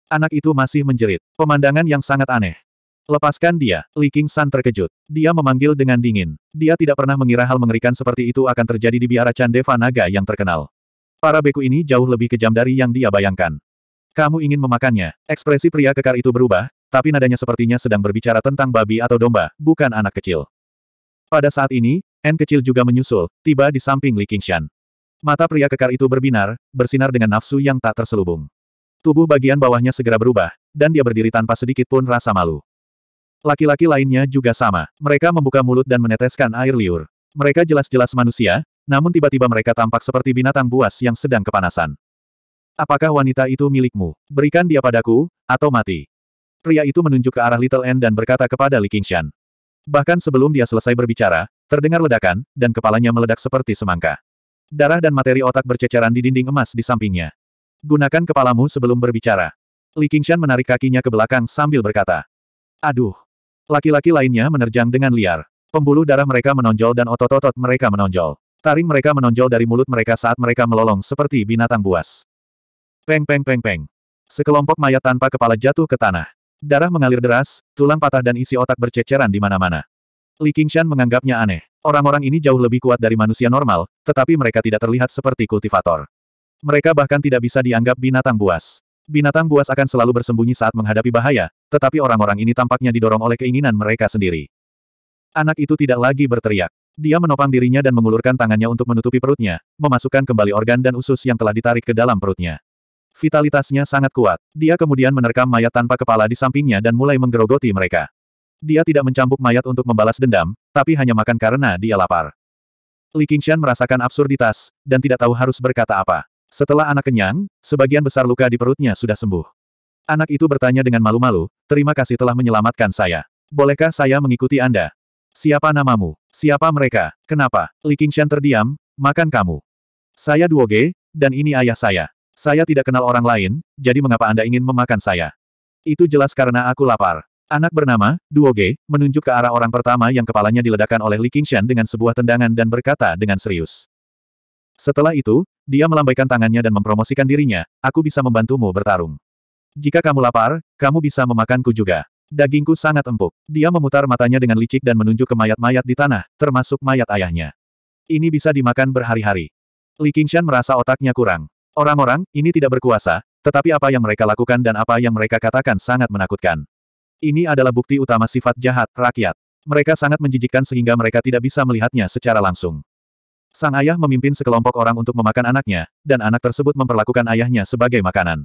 Anak itu masih menjerit. Pemandangan yang sangat aneh. Lepaskan dia, Li King San terkejut. Dia memanggil dengan dingin. Dia tidak pernah mengira hal mengerikan seperti itu akan terjadi di biara Candeva Naga yang terkenal. Para beku ini jauh lebih kejam dari yang dia bayangkan. Kamu ingin memakannya. Ekspresi pria kekar itu berubah, tapi nadanya sepertinya sedang berbicara tentang babi atau domba, bukan anak kecil. Pada saat ini, N kecil juga menyusul, tiba di samping Li Qingshan. Mata pria kekar itu berbinar, bersinar dengan nafsu yang tak terselubung. Tubuh bagian bawahnya segera berubah, dan dia berdiri tanpa sedikit pun rasa malu. Laki-laki lainnya juga sama. Mereka membuka mulut dan meneteskan air liur. Mereka jelas-jelas manusia, namun tiba-tiba mereka tampak seperti binatang buas yang sedang kepanasan. Apakah wanita itu milikmu? Berikan dia padaku, atau mati. Pria itu menunjuk ke arah Little N dan berkata kepada Li Qingshan. Bahkan sebelum dia selesai berbicara, terdengar ledakan, dan kepalanya meledak seperti semangka. Darah dan materi otak berceceran di dinding emas di sampingnya. Gunakan kepalamu sebelum berbicara. Li Qingshan menarik kakinya ke belakang sambil berkata. Aduh, Laki-laki lainnya menerjang dengan liar. Pembuluh darah mereka menonjol dan otot-otot mereka menonjol. Taring mereka menonjol dari mulut mereka saat mereka melolong seperti binatang buas. Peng peng peng peng. Sekelompok mayat tanpa kepala jatuh ke tanah. Darah mengalir deras, tulang patah dan isi otak berceceran di mana-mana. Li Qingshan menganggapnya aneh. Orang-orang ini jauh lebih kuat dari manusia normal, tetapi mereka tidak terlihat seperti kultivator. Mereka bahkan tidak bisa dianggap binatang buas. Binatang buas akan selalu bersembunyi saat menghadapi bahaya, tetapi orang-orang ini tampaknya didorong oleh keinginan mereka sendiri. Anak itu tidak lagi berteriak. Dia menopang dirinya dan mengulurkan tangannya untuk menutupi perutnya, memasukkan kembali organ dan usus yang telah ditarik ke dalam perutnya. Vitalitasnya sangat kuat. Dia kemudian menerkam mayat tanpa kepala di sampingnya dan mulai menggerogoti mereka. Dia tidak mencambuk mayat untuk membalas dendam, tapi hanya makan karena dia lapar. Li Qingshan merasakan absurditas, dan tidak tahu harus berkata apa. Setelah anak kenyang, sebagian besar luka di perutnya sudah sembuh. Anak itu bertanya dengan malu-malu, terima kasih telah menyelamatkan saya. Bolehkah saya mengikuti Anda? Siapa namamu? Siapa mereka? Kenapa? Li Qingshan terdiam, makan kamu. Saya Duoge, dan ini ayah saya. Saya tidak kenal orang lain, jadi mengapa Anda ingin memakan saya? Itu jelas karena aku lapar. Anak bernama, Duoge, menunjuk ke arah orang pertama yang kepalanya diledakkan oleh Li Qingshan dengan sebuah tendangan dan berkata dengan serius. Setelah itu, dia melambaikan tangannya dan mempromosikan dirinya, aku bisa membantumu bertarung. Jika kamu lapar, kamu bisa memakanku juga. Dagingku sangat empuk. Dia memutar matanya dengan licik dan menunjuk ke mayat-mayat di tanah, termasuk mayat ayahnya. Ini bisa dimakan berhari-hari. Li Qingshan merasa otaknya kurang. Orang-orang, ini tidak berkuasa, tetapi apa yang mereka lakukan dan apa yang mereka katakan sangat menakutkan. Ini adalah bukti utama sifat jahat rakyat. Mereka sangat menjijikkan sehingga mereka tidak bisa melihatnya secara langsung. Sang ayah memimpin sekelompok orang untuk memakan anaknya, dan anak tersebut memperlakukan ayahnya sebagai makanan.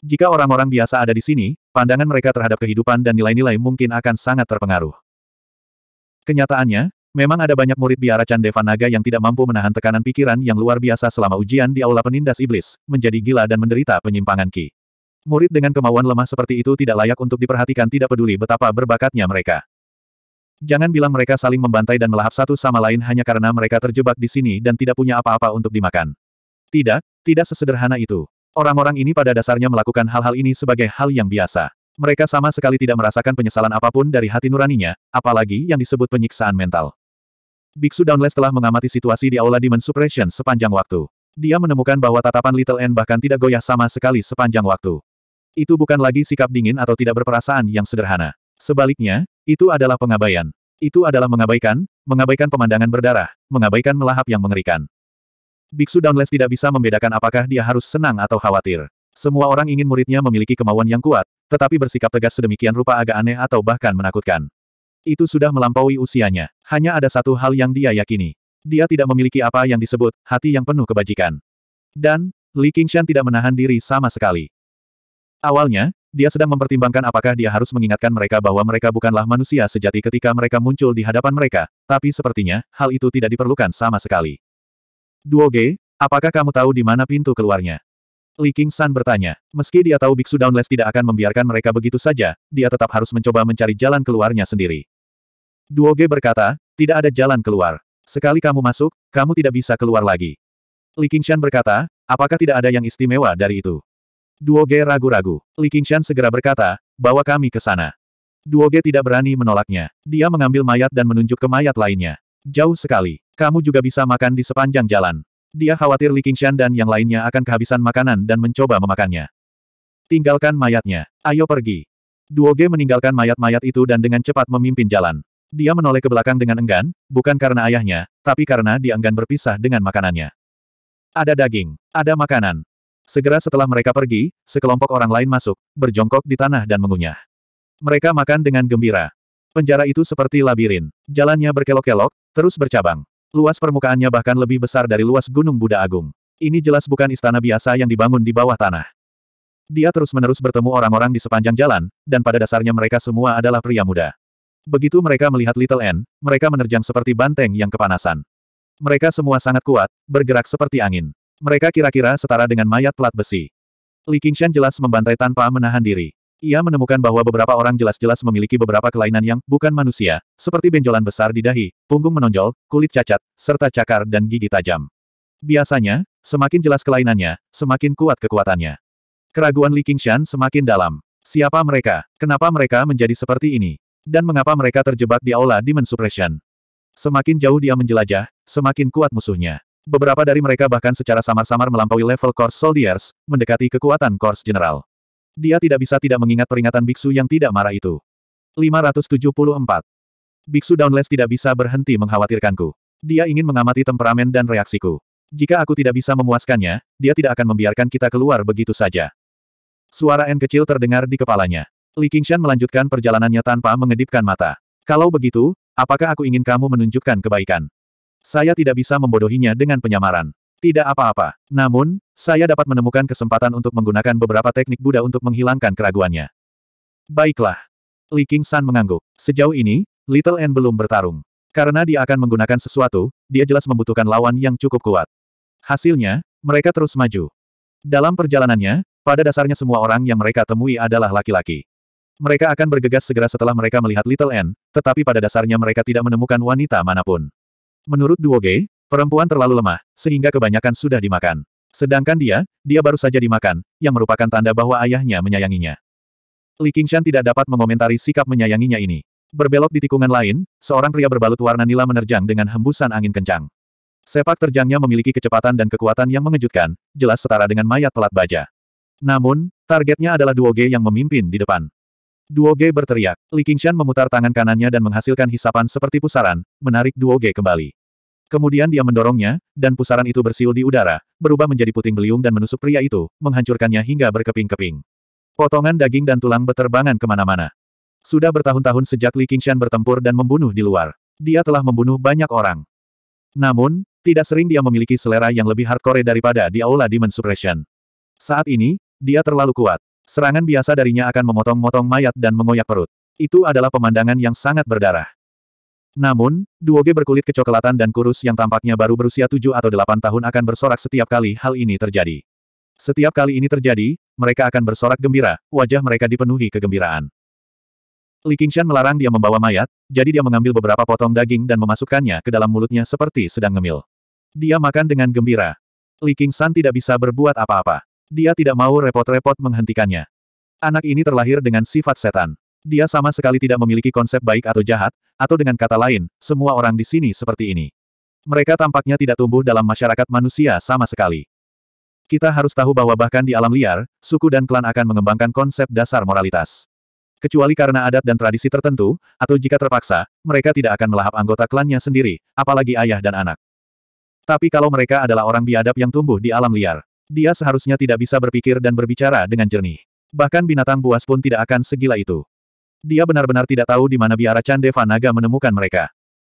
Jika orang-orang biasa ada di sini, pandangan mereka terhadap kehidupan dan nilai-nilai mungkin akan sangat terpengaruh. Kenyataannya, memang ada banyak murid biara Candeva Naga yang tidak mampu menahan tekanan pikiran yang luar biasa selama ujian di Aula Penindas Iblis, menjadi gila dan menderita penyimpangan Ki. Murid dengan kemauan lemah seperti itu tidak layak untuk diperhatikan tidak peduli betapa berbakatnya mereka. Jangan bilang mereka saling membantai dan melahap satu sama lain hanya karena mereka terjebak di sini dan tidak punya apa-apa untuk dimakan. Tidak, tidak sesederhana itu. Orang-orang ini pada dasarnya melakukan hal-hal ini sebagai hal yang biasa. Mereka sama sekali tidak merasakan penyesalan apapun dari hati nuraninya, apalagi yang disebut penyiksaan mental. Biksu Downless telah mengamati situasi di Aula Demon Suppression sepanjang waktu. Dia menemukan bahwa tatapan Little N bahkan tidak goyah sama sekali sepanjang waktu. Itu bukan lagi sikap dingin atau tidak berperasaan yang sederhana. Sebaliknya, itu adalah pengabaian. Itu adalah mengabaikan, mengabaikan pemandangan berdarah, mengabaikan melahap yang mengerikan. Biksu Downless tidak bisa membedakan apakah dia harus senang atau khawatir. Semua orang ingin muridnya memiliki kemauan yang kuat, tetapi bersikap tegas sedemikian rupa agak aneh atau bahkan menakutkan. Itu sudah melampaui usianya. Hanya ada satu hal yang dia yakini. Dia tidak memiliki apa yang disebut hati yang penuh kebajikan. Dan, Li Qingshan tidak menahan diri sama sekali. Awalnya, dia sedang mempertimbangkan apakah dia harus mengingatkan mereka bahwa mereka bukanlah manusia sejati ketika mereka muncul di hadapan mereka, tapi sepertinya, hal itu tidak diperlukan sama sekali. Duo G, apakah kamu tahu di mana pintu keluarnya? Li King San bertanya. Meski dia tahu Biksu Downless tidak akan membiarkan mereka begitu saja, dia tetap harus mencoba mencari jalan keluarnya sendiri. Duo G berkata, tidak ada jalan keluar. Sekali kamu masuk, kamu tidak bisa keluar lagi. Li Qingshan berkata, apakah tidak ada yang istimewa dari itu? Duo Ge ragu-ragu. Li Qingshan segera berkata, bawa kami ke sana. Duo Ge tidak berani menolaknya. Dia mengambil mayat dan menunjuk ke mayat lainnya. Jauh sekali. Kamu juga bisa makan di sepanjang jalan. Dia khawatir Li Qingshan dan yang lainnya akan kehabisan makanan dan mencoba memakannya. Tinggalkan mayatnya. Ayo pergi. Duo Ge meninggalkan mayat-mayat itu dan dengan cepat memimpin jalan. Dia menoleh ke belakang dengan enggan, bukan karena ayahnya, tapi karena dia enggan berpisah dengan makanannya. Ada daging, ada makanan, Segera setelah mereka pergi, sekelompok orang lain masuk, berjongkok di tanah dan mengunyah. Mereka makan dengan gembira. Penjara itu seperti labirin. Jalannya berkelok-kelok, terus bercabang. Luas permukaannya bahkan lebih besar dari luas Gunung Buddha Agung. Ini jelas bukan istana biasa yang dibangun di bawah tanah. Dia terus-menerus bertemu orang-orang di sepanjang jalan, dan pada dasarnya mereka semua adalah pria muda. Begitu mereka melihat Little N, mereka menerjang seperti banteng yang kepanasan. Mereka semua sangat kuat, bergerak seperti angin. Mereka kira-kira setara dengan mayat pelat besi. Li Qingshan jelas membantai tanpa menahan diri. Ia menemukan bahwa beberapa orang jelas-jelas memiliki beberapa kelainan yang bukan manusia, seperti benjolan besar di dahi, punggung menonjol, kulit cacat, serta cakar dan gigi tajam. Biasanya, semakin jelas kelainannya, semakin kuat kekuatannya. Keraguan Li Qingshan semakin dalam. Siapa mereka? Kenapa mereka menjadi seperti ini? Dan mengapa mereka terjebak di aula Dimension Suppression? Semakin jauh dia menjelajah, semakin kuat musuhnya. Beberapa dari mereka bahkan secara samar-samar melampaui level Course Soldiers, mendekati kekuatan kors General. Dia tidak bisa tidak mengingat peringatan biksu yang tidak marah itu. 574. Biksu Downless tidak bisa berhenti mengkhawatirkanku. Dia ingin mengamati temperamen dan reaksiku. Jika aku tidak bisa memuaskannya, dia tidak akan membiarkan kita keluar begitu saja. Suara N kecil terdengar di kepalanya. Li Qingshan melanjutkan perjalanannya tanpa mengedipkan mata. Kalau begitu, apakah aku ingin kamu menunjukkan kebaikan? Saya tidak bisa membodohinya dengan penyamaran. Tidak apa-apa. Namun, saya dapat menemukan kesempatan untuk menggunakan beberapa teknik Buddha untuk menghilangkan keraguannya. Baiklah. Li King San mengangguk. Sejauh ini, Little N belum bertarung. Karena dia akan menggunakan sesuatu, dia jelas membutuhkan lawan yang cukup kuat. Hasilnya, mereka terus maju. Dalam perjalanannya, pada dasarnya semua orang yang mereka temui adalah laki-laki. Mereka akan bergegas segera setelah mereka melihat Little N, tetapi pada dasarnya mereka tidak menemukan wanita manapun. Menurut Duo G, perempuan terlalu lemah, sehingga kebanyakan sudah dimakan. Sedangkan dia, dia baru saja dimakan, yang merupakan tanda bahwa ayahnya menyayanginya. Li Qingshan tidak dapat mengomentari sikap menyayanginya ini. Berbelok di tikungan lain, seorang pria berbalut warna nila menerjang dengan hembusan angin kencang. Sepak terjangnya memiliki kecepatan dan kekuatan yang mengejutkan, jelas setara dengan mayat pelat baja. Namun, targetnya adalah Duo G yang memimpin di depan. Duo G berteriak. Li Qingshan memutar tangan kanannya dan menghasilkan hisapan seperti pusaran, menarik Duo G kembali. Kemudian dia mendorongnya, dan pusaran itu bersiul di udara, berubah menjadi puting beliung dan menusuk pria itu, menghancurkannya hingga berkeping-keping. Potongan daging dan tulang beterbangan kemana-mana. Sudah bertahun-tahun sejak Li Qingshan bertempur dan membunuh di luar. Dia telah membunuh banyak orang. Namun, tidak sering dia memiliki selera yang lebih hardcore daripada di Aula Demon Suppression. Saat ini, dia terlalu kuat. Serangan biasa darinya akan memotong-motong mayat dan mengoyak perut. Itu adalah pemandangan yang sangat berdarah. Namun, Duoge berkulit kecoklatan dan kurus yang tampaknya baru berusia 7 atau 8 tahun akan bersorak setiap kali hal ini terjadi. Setiap kali ini terjadi, mereka akan bersorak gembira, wajah mereka dipenuhi kegembiraan. Li Qingshan melarang dia membawa mayat, jadi dia mengambil beberapa potong daging dan memasukkannya ke dalam mulutnya seperti sedang ngemil. Dia makan dengan gembira. Li Qingshan tidak bisa berbuat apa-apa. Dia tidak mau repot-repot menghentikannya. Anak ini terlahir dengan sifat setan. Dia sama sekali tidak memiliki konsep baik atau jahat, atau dengan kata lain, semua orang di sini seperti ini. Mereka tampaknya tidak tumbuh dalam masyarakat manusia sama sekali. Kita harus tahu bahwa bahkan di alam liar, suku dan klan akan mengembangkan konsep dasar moralitas. Kecuali karena adat dan tradisi tertentu, atau jika terpaksa, mereka tidak akan melahap anggota klannya sendiri, apalagi ayah dan anak. Tapi kalau mereka adalah orang biadab yang tumbuh di alam liar, dia seharusnya tidak bisa berpikir dan berbicara dengan jernih. Bahkan binatang buas pun tidak akan segila itu. Dia benar-benar tidak tahu di mana biara Chandeva Naga menemukan mereka.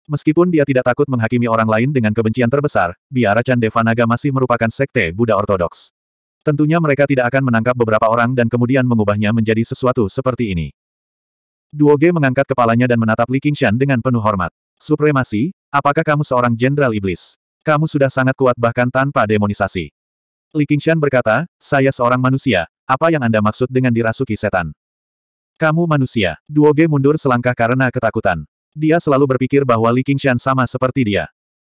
Meskipun dia tidak takut menghakimi orang lain dengan kebencian terbesar, biara Chandeva Naga masih merupakan sekte Buddha Ortodoks. Tentunya mereka tidak akan menangkap beberapa orang dan kemudian mengubahnya menjadi sesuatu seperti ini. Duo G mengangkat kepalanya dan menatap Li Qingshan dengan penuh hormat. Supremasi, apakah kamu seorang jenderal iblis? Kamu sudah sangat kuat bahkan tanpa demonisasi. Li Qingshan berkata, saya seorang manusia, apa yang Anda maksud dengan dirasuki setan? Kamu manusia. Duo Ge mundur selangkah karena ketakutan. Dia selalu berpikir bahwa Li Qingshan sama seperti dia.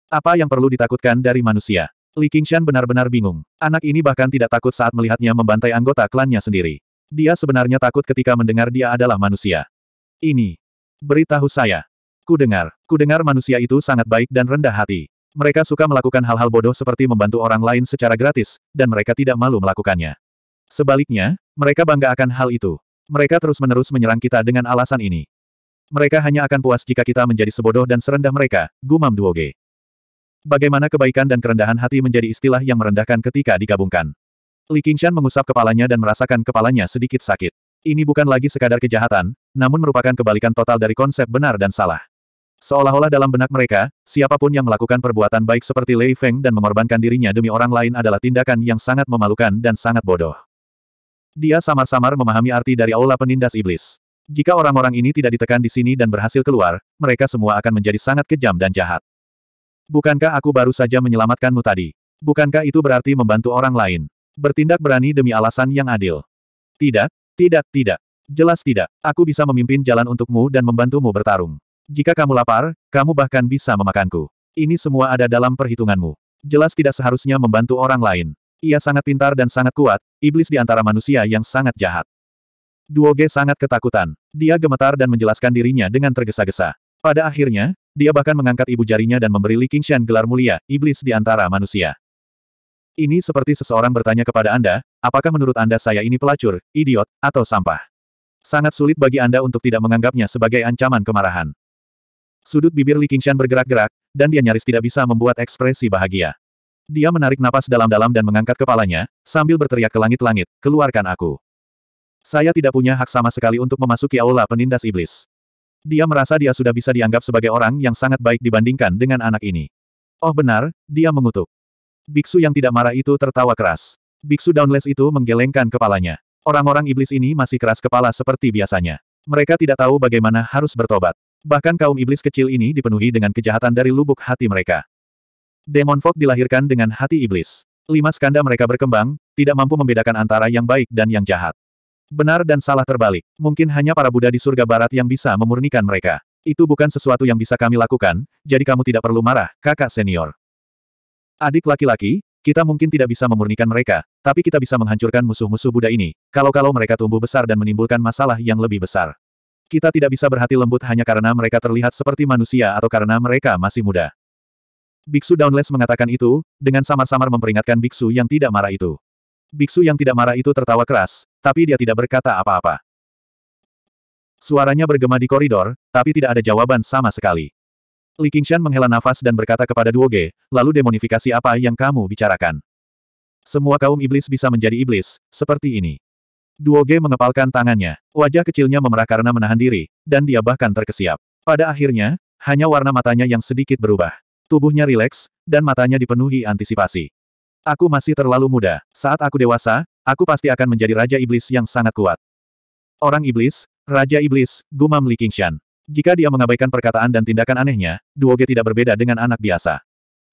Apa yang perlu ditakutkan dari manusia? Li Qingshan benar-benar bingung. Anak ini bahkan tidak takut saat melihatnya membantai anggota klannya sendiri. Dia sebenarnya takut ketika mendengar dia adalah manusia. Ini. Beritahu saya. Ku dengar. Ku dengar manusia itu sangat baik dan rendah hati. Mereka suka melakukan hal-hal bodoh seperti membantu orang lain secara gratis, dan mereka tidak malu melakukannya. Sebaliknya, mereka bangga akan hal itu. Mereka terus-menerus menyerang kita dengan alasan ini. Mereka hanya akan puas jika kita menjadi sebodoh dan serendah mereka, gumam Duoge. Bagaimana kebaikan dan kerendahan hati menjadi istilah yang merendahkan ketika digabungkan. Li Qingshan mengusap kepalanya dan merasakan kepalanya sedikit sakit. Ini bukan lagi sekadar kejahatan, namun merupakan kebalikan total dari konsep benar dan salah. Seolah-olah dalam benak mereka, siapapun yang melakukan perbuatan baik seperti Lei Feng dan mengorbankan dirinya demi orang lain adalah tindakan yang sangat memalukan dan sangat bodoh. Dia samar-samar memahami arti dari aula penindas iblis. Jika orang-orang ini tidak ditekan di sini dan berhasil keluar, mereka semua akan menjadi sangat kejam dan jahat. Bukankah aku baru saja menyelamatkanmu tadi? Bukankah itu berarti membantu orang lain? Bertindak berani demi alasan yang adil. Tidak, tidak, tidak. Jelas tidak. Aku bisa memimpin jalan untukmu dan membantumu bertarung. Jika kamu lapar, kamu bahkan bisa memakanku. Ini semua ada dalam perhitunganmu. Jelas tidak seharusnya membantu orang lain. Ia sangat pintar dan sangat kuat, iblis di antara manusia yang sangat jahat. Duoge sangat ketakutan. Dia gemetar dan menjelaskan dirinya dengan tergesa-gesa. Pada akhirnya, dia bahkan mengangkat ibu jarinya dan memberi Li Qingshan gelar mulia, iblis di antara manusia. Ini seperti seseorang bertanya kepada Anda, apakah menurut Anda saya ini pelacur, idiot, atau sampah? Sangat sulit bagi Anda untuk tidak menganggapnya sebagai ancaman kemarahan. Sudut bibir Li Qingshan bergerak-gerak, dan dia nyaris tidak bisa membuat ekspresi bahagia. Dia menarik napas dalam-dalam dan mengangkat kepalanya, sambil berteriak ke langit-langit, keluarkan aku. Saya tidak punya hak sama sekali untuk memasuki aula penindas iblis. Dia merasa dia sudah bisa dianggap sebagai orang yang sangat baik dibandingkan dengan anak ini. Oh benar, dia mengutuk. Biksu yang tidak marah itu tertawa keras. Biksu downless itu menggelengkan kepalanya. Orang-orang iblis ini masih keras kepala seperti biasanya. Mereka tidak tahu bagaimana harus bertobat. Bahkan kaum iblis kecil ini dipenuhi dengan kejahatan dari lubuk hati mereka. Demon Fog dilahirkan dengan hati iblis. Lima skanda mereka berkembang, tidak mampu membedakan antara yang baik dan yang jahat. Benar dan salah terbalik. Mungkin hanya para Buddha di surga barat yang bisa memurnikan mereka. Itu bukan sesuatu yang bisa kami lakukan, jadi kamu tidak perlu marah, kakak senior. Adik laki-laki, kita mungkin tidak bisa memurnikan mereka, tapi kita bisa menghancurkan musuh-musuh Buddha ini, kalau-kalau mereka tumbuh besar dan menimbulkan masalah yang lebih besar. Kita tidak bisa berhati lembut hanya karena mereka terlihat seperti manusia atau karena mereka masih muda. Biksu Downless mengatakan itu, dengan samar-samar memperingatkan biksu yang tidak marah itu. Biksu yang tidak marah itu tertawa keras, tapi dia tidak berkata apa-apa. Suaranya bergema di koridor, tapi tidak ada jawaban sama sekali. Li Qingshan menghela nafas dan berkata kepada Duo Ge, lalu demonifikasi apa yang kamu bicarakan? Semua kaum iblis bisa menjadi iblis, seperti ini. Duoge mengepalkan tangannya, wajah kecilnya memerah karena menahan diri, dan dia bahkan terkesiap. Pada akhirnya, hanya warna matanya yang sedikit berubah. Tubuhnya rileks, dan matanya dipenuhi antisipasi. Aku masih terlalu muda, saat aku dewasa, aku pasti akan menjadi Raja Iblis yang sangat kuat. Orang Iblis, Raja Iblis, gumam Li Qingshan. Jika dia mengabaikan perkataan dan tindakan anehnya, Duoge tidak berbeda dengan anak biasa.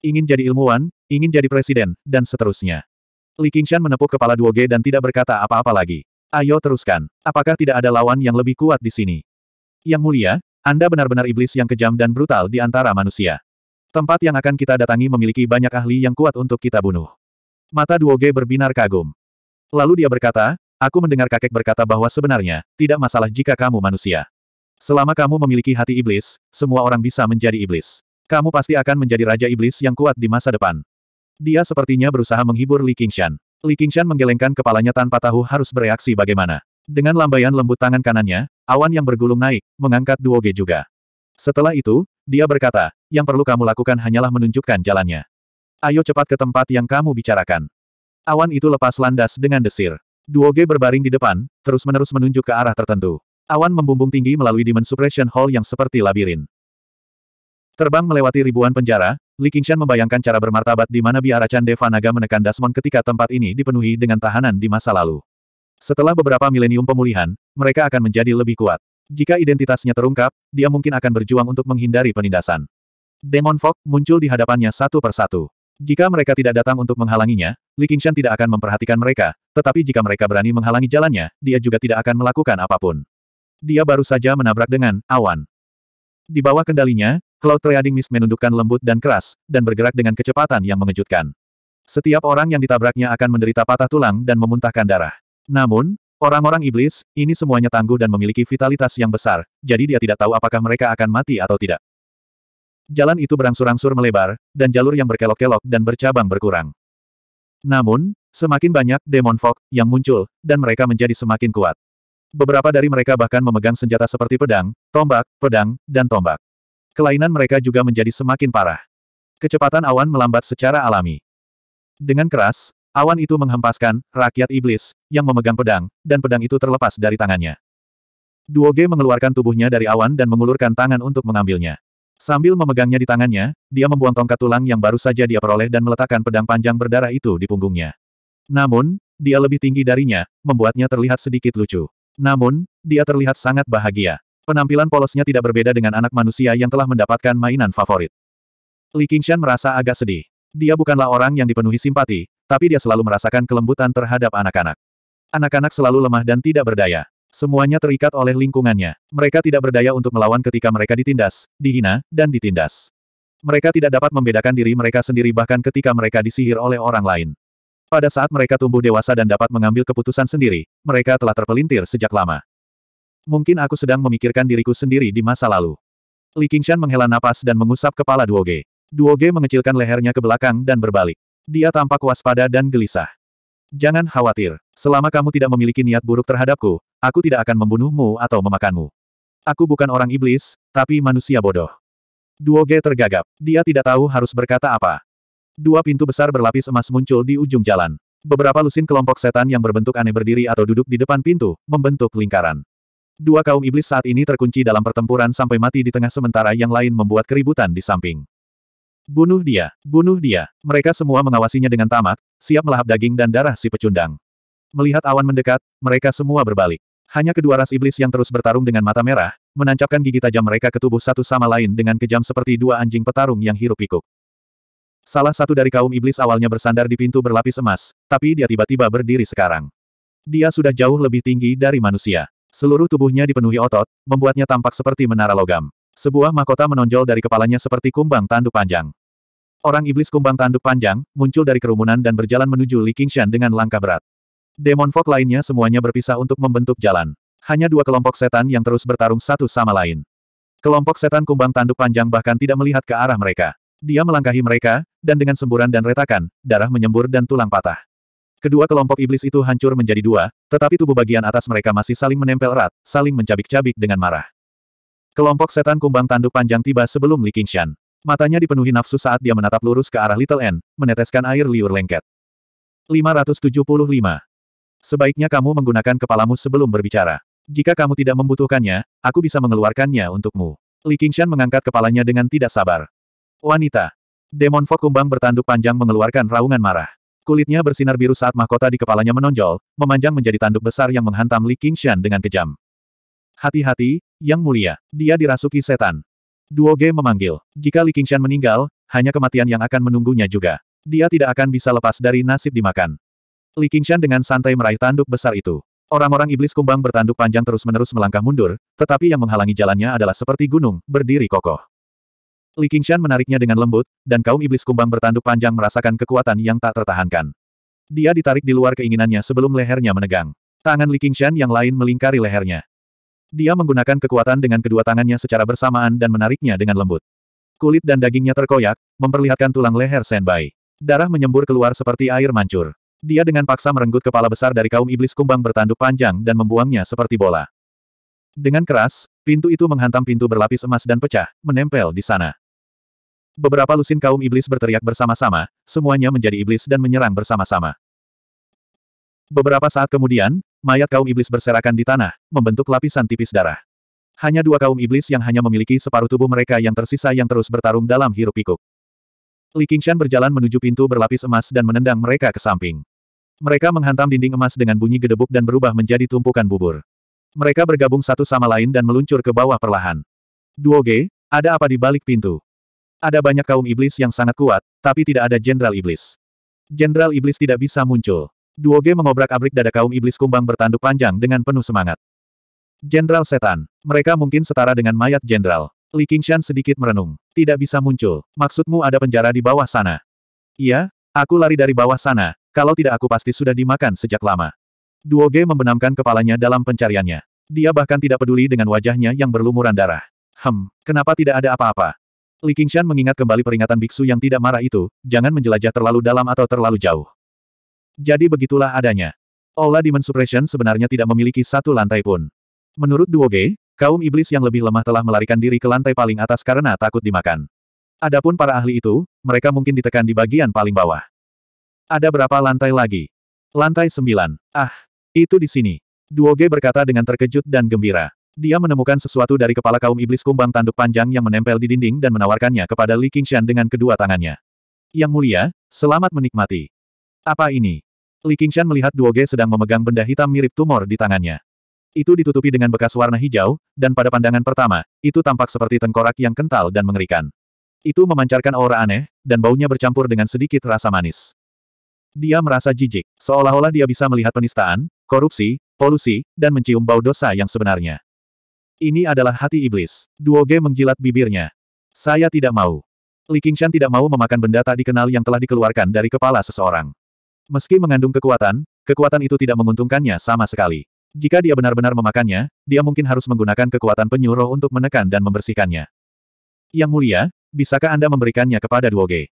Ingin jadi ilmuwan, ingin jadi presiden, dan seterusnya. Li Qingshan menepuk kepala Duoge dan tidak berkata apa-apa lagi. Ayo teruskan. Apakah tidak ada lawan yang lebih kuat di sini? Yang mulia, Anda benar-benar iblis yang kejam dan brutal di antara manusia. Tempat yang akan kita datangi memiliki banyak ahli yang kuat untuk kita bunuh. Mata Duoge berbinar kagum. Lalu dia berkata, aku mendengar kakek berkata bahwa sebenarnya, tidak masalah jika kamu manusia. Selama kamu memiliki hati iblis, semua orang bisa menjadi iblis. Kamu pasti akan menjadi raja iblis yang kuat di masa depan. Dia sepertinya berusaha menghibur Li Qingshan. Li Qingshan menggelengkan kepalanya tanpa tahu harus bereaksi bagaimana. Dengan lambaian lembut tangan kanannya, awan yang bergulung naik, mengangkat Duo Duoge juga. Setelah itu, dia berkata, yang perlu kamu lakukan hanyalah menunjukkan jalannya. Ayo cepat ke tempat yang kamu bicarakan. Awan itu lepas landas dengan desir. Duo Duoge berbaring di depan, terus-menerus menunjuk ke arah tertentu. Awan membumbung tinggi melalui Demon Suppression Hall yang seperti labirin. Terbang melewati ribuan penjara, Li Qingshan membayangkan cara bermartabat di mana biara Chan Deva Naga menekan Dasmon ketika tempat ini dipenuhi dengan tahanan di masa lalu. Setelah beberapa milenium pemulihan, mereka akan menjadi lebih kuat. Jika identitasnya terungkap, dia mungkin akan berjuang untuk menghindari penindasan. Demon Fog muncul di hadapannya satu persatu. Jika mereka tidak datang untuk menghalanginya, Li Qingshan tidak akan memperhatikan mereka, tetapi jika mereka berani menghalangi jalannya, dia juga tidak akan melakukan apapun. Dia baru saja menabrak dengan awan. Di bawah kendalinya, Cloud Trading Mist menundukkan lembut dan keras, dan bergerak dengan kecepatan yang mengejutkan. Setiap orang yang ditabraknya akan menderita patah tulang dan memuntahkan darah. Namun, orang-orang iblis, ini semuanya tangguh dan memiliki vitalitas yang besar, jadi dia tidak tahu apakah mereka akan mati atau tidak. Jalan itu berangsur-angsur melebar, dan jalur yang berkelok-kelok dan bercabang berkurang. Namun, semakin banyak demon fog yang muncul, dan mereka menjadi semakin kuat. Beberapa dari mereka bahkan memegang senjata seperti pedang, tombak, pedang, dan tombak kelainan mereka juga menjadi semakin parah. Kecepatan awan melambat secara alami. Dengan keras, awan itu menghempaskan rakyat iblis yang memegang pedang, dan pedang itu terlepas dari tangannya. Duo Duoge mengeluarkan tubuhnya dari awan dan mengulurkan tangan untuk mengambilnya. Sambil memegangnya di tangannya, dia membuang tongkat tulang yang baru saja dia peroleh dan meletakkan pedang panjang berdarah itu di punggungnya. Namun, dia lebih tinggi darinya, membuatnya terlihat sedikit lucu. Namun, dia terlihat sangat bahagia. Penampilan polosnya tidak berbeda dengan anak manusia yang telah mendapatkan mainan favorit. Li Qingshan merasa agak sedih. Dia bukanlah orang yang dipenuhi simpati, tapi dia selalu merasakan kelembutan terhadap anak-anak. Anak-anak selalu lemah dan tidak berdaya. Semuanya terikat oleh lingkungannya. Mereka tidak berdaya untuk melawan ketika mereka ditindas, dihina, dan ditindas. Mereka tidak dapat membedakan diri mereka sendiri bahkan ketika mereka disihir oleh orang lain. Pada saat mereka tumbuh dewasa dan dapat mengambil keputusan sendiri, mereka telah terpelintir sejak lama. Mungkin aku sedang memikirkan diriku sendiri di masa lalu. Li Qingshan menghela napas dan mengusap kepala Duoge. Duoge mengecilkan lehernya ke belakang dan berbalik. Dia tampak waspada dan gelisah. Jangan khawatir. Selama kamu tidak memiliki niat buruk terhadapku, aku tidak akan membunuhmu atau memakanmu. Aku bukan orang iblis, tapi manusia bodoh. Duoge tergagap. Dia tidak tahu harus berkata apa. Dua pintu besar berlapis emas muncul di ujung jalan. Beberapa lusin kelompok setan yang berbentuk aneh berdiri atau duduk di depan pintu, membentuk lingkaran. Dua kaum iblis saat ini terkunci dalam pertempuran sampai mati di tengah sementara yang lain membuat keributan di samping. Bunuh dia, bunuh dia. Mereka semua mengawasinya dengan tamak, siap melahap daging dan darah si pecundang. Melihat awan mendekat, mereka semua berbalik. Hanya kedua ras iblis yang terus bertarung dengan mata merah, menancapkan gigi tajam mereka ke tubuh satu sama lain dengan kejam seperti dua anjing petarung yang hirup pikuk Salah satu dari kaum iblis awalnya bersandar di pintu berlapis emas, tapi dia tiba-tiba berdiri sekarang. Dia sudah jauh lebih tinggi dari manusia. Seluruh tubuhnya dipenuhi otot, membuatnya tampak seperti menara logam. Sebuah mahkota menonjol dari kepalanya seperti kumbang tanduk panjang. Orang iblis kumbang tanduk panjang, muncul dari kerumunan dan berjalan menuju Li Qingshan dengan langkah berat. Demon Fog lainnya semuanya berpisah untuk membentuk jalan. Hanya dua kelompok setan yang terus bertarung satu sama lain. Kelompok setan kumbang tanduk panjang bahkan tidak melihat ke arah mereka. Dia melangkahi mereka, dan dengan semburan dan retakan, darah menyembur dan tulang patah. Kedua kelompok iblis itu hancur menjadi dua, tetapi tubuh bagian atas mereka masih saling menempel erat, saling mencabik-cabik dengan marah. Kelompok setan kumbang tanduk panjang tiba sebelum Li Qingshan. Matanya dipenuhi nafsu saat dia menatap lurus ke arah Little N, meneteskan air liur lengket. 575. Sebaiknya kamu menggunakan kepalamu sebelum berbicara. Jika kamu tidak membutuhkannya, aku bisa mengeluarkannya untukmu. Li Qingshan mengangkat kepalanya dengan tidak sabar. Wanita. Demon Fok kumbang bertanduk panjang mengeluarkan raungan marah. Kulitnya bersinar biru saat mahkota di kepalanya menonjol, memanjang menjadi tanduk besar yang menghantam Li Qingshan dengan kejam. Hati-hati, Yang Mulia. Dia dirasuki setan. Duo Ge memanggil. Jika Li Qingshan meninggal, hanya kematian yang akan menunggunya juga. Dia tidak akan bisa lepas dari nasib dimakan. Li Qingshan dengan santai meraih tanduk besar itu. Orang-orang iblis kumbang bertanduk panjang terus-menerus melangkah mundur, tetapi yang menghalangi jalannya adalah seperti gunung, berdiri kokoh. Li Qingshan menariknya dengan lembut, dan kaum iblis kumbang bertanduk panjang merasakan kekuatan yang tak tertahankan. Dia ditarik di luar keinginannya sebelum lehernya menegang. Tangan Li Qingshan yang lain melingkari lehernya. Dia menggunakan kekuatan dengan kedua tangannya secara bersamaan dan menariknya dengan lembut. Kulit dan dagingnya terkoyak, memperlihatkan tulang leher Senbai. Darah menyembur keluar seperti air mancur. Dia dengan paksa merenggut kepala besar dari kaum iblis kumbang bertanduk panjang dan membuangnya seperti bola. Dengan keras, pintu itu menghantam pintu berlapis emas dan pecah, menempel di sana. Beberapa lusin kaum iblis berteriak bersama-sama, semuanya menjadi iblis dan menyerang bersama-sama. Beberapa saat kemudian, mayat kaum iblis berserakan di tanah, membentuk lapisan tipis darah. Hanya dua kaum iblis yang hanya memiliki separuh tubuh mereka yang tersisa yang terus bertarung dalam hirup pikuk Li Qingshan berjalan menuju pintu berlapis emas dan menendang mereka ke samping. Mereka menghantam dinding emas dengan bunyi gedebuk dan berubah menjadi tumpukan bubur. Mereka bergabung satu sama lain dan meluncur ke bawah perlahan. Duo Ge, ada apa di balik pintu? Ada banyak kaum iblis yang sangat kuat, tapi tidak ada jenderal iblis. Jenderal iblis tidak bisa muncul. Duo Duoge mengobrak-abrik dada kaum iblis kumbang bertanduk panjang dengan penuh semangat. Jenderal setan. Mereka mungkin setara dengan mayat jenderal. Li Qingshan sedikit merenung. Tidak bisa muncul. Maksudmu ada penjara di bawah sana? Iya, aku lari dari bawah sana. Kalau tidak aku pasti sudah dimakan sejak lama. Duo Duoge membenamkan kepalanya dalam pencariannya. Dia bahkan tidak peduli dengan wajahnya yang berlumuran darah. Hem, kenapa tidak ada apa-apa? Li Qingshan mengingat kembali peringatan biksu yang tidak marah itu, jangan menjelajah terlalu dalam atau terlalu jauh. Jadi begitulah adanya. Aula Demon Suppression sebenarnya tidak memiliki satu lantai pun. Menurut Duo Duoge, kaum iblis yang lebih lemah telah melarikan diri ke lantai paling atas karena takut dimakan. Adapun para ahli itu, mereka mungkin ditekan di bagian paling bawah. Ada berapa lantai lagi? Lantai sembilan. Ah, itu di sini. Duo Duoge berkata dengan terkejut dan gembira. Dia menemukan sesuatu dari kepala kaum iblis kumbang tanduk panjang yang menempel di dinding dan menawarkannya kepada Li Qingshan dengan kedua tangannya. Yang mulia, selamat menikmati. Apa ini? Li Qingshan melihat Duoge sedang memegang benda hitam mirip tumor di tangannya. Itu ditutupi dengan bekas warna hijau, dan pada pandangan pertama, itu tampak seperti tengkorak yang kental dan mengerikan. Itu memancarkan aura aneh, dan baunya bercampur dengan sedikit rasa manis. Dia merasa jijik, seolah-olah dia bisa melihat penistaan, korupsi, polusi, dan mencium bau dosa yang sebenarnya. Ini adalah hati iblis. Duo G menjilat bibirnya. Saya tidak mau. Li Qingshan tidak mau memakan benda tak dikenal yang telah dikeluarkan dari kepala seseorang. Meski mengandung kekuatan, kekuatan itu tidak menguntungkannya sama sekali. Jika dia benar-benar memakannya, dia mungkin harus menggunakan kekuatan penyuruh untuk menekan dan membersihkannya. Yang mulia, bisakah Anda memberikannya kepada Duoge?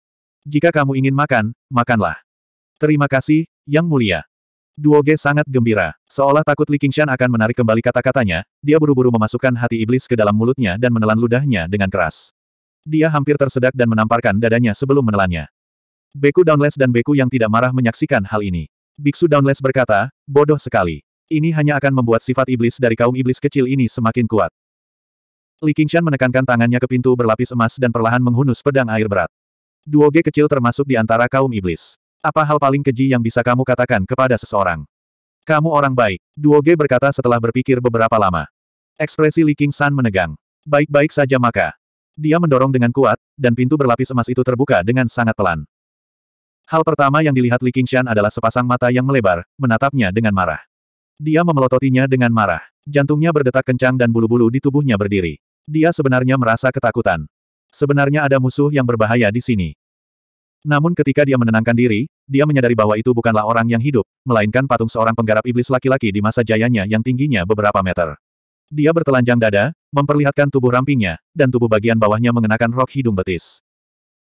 Jika kamu ingin makan, makanlah. Terima kasih, Yang mulia. Duoge sangat gembira. Seolah takut Li Qingshan akan menarik kembali kata-katanya, dia buru-buru memasukkan hati iblis ke dalam mulutnya dan menelan ludahnya dengan keras. Dia hampir tersedak dan menamparkan dadanya sebelum menelannya. Beku Downless dan Beku yang tidak marah menyaksikan hal ini. Biksu Downless berkata, bodoh sekali. Ini hanya akan membuat sifat iblis dari kaum iblis kecil ini semakin kuat. Li Qingshan menekankan tangannya ke pintu berlapis emas dan perlahan menghunus pedang air berat. Duoge kecil termasuk di antara kaum iblis. Apa hal paling keji yang bisa kamu katakan kepada seseorang? Kamu orang baik, Duo Duoge berkata setelah berpikir beberapa lama. Ekspresi Li King San menegang. Baik-baik saja maka. Dia mendorong dengan kuat, dan pintu berlapis emas itu terbuka dengan sangat pelan. Hal pertama yang dilihat Li Qingshan adalah sepasang mata yang melebar, menatapnya dengan marah. Dia memelototinya dengan marah. Jantungnya berdetak kencang dan bulu-bulu di tubuhnya berdiri. Dia sebenarnya merasa ketakutan. Sebenarnya ada musuh yang berbahaya di sini. Namun ketika dia menenangkan diri, dia menyadari bahwa itu bukanlah orang yang hidup, melainkan patung seorang penggarap iblis laki-laki di masa jayanya yang tingginya beberapa meter. Dia bertelanjang dada, memperlihatkan tubuh rampingnya, dan tubuh bagian bawahnya mengenakan rok hidung betis.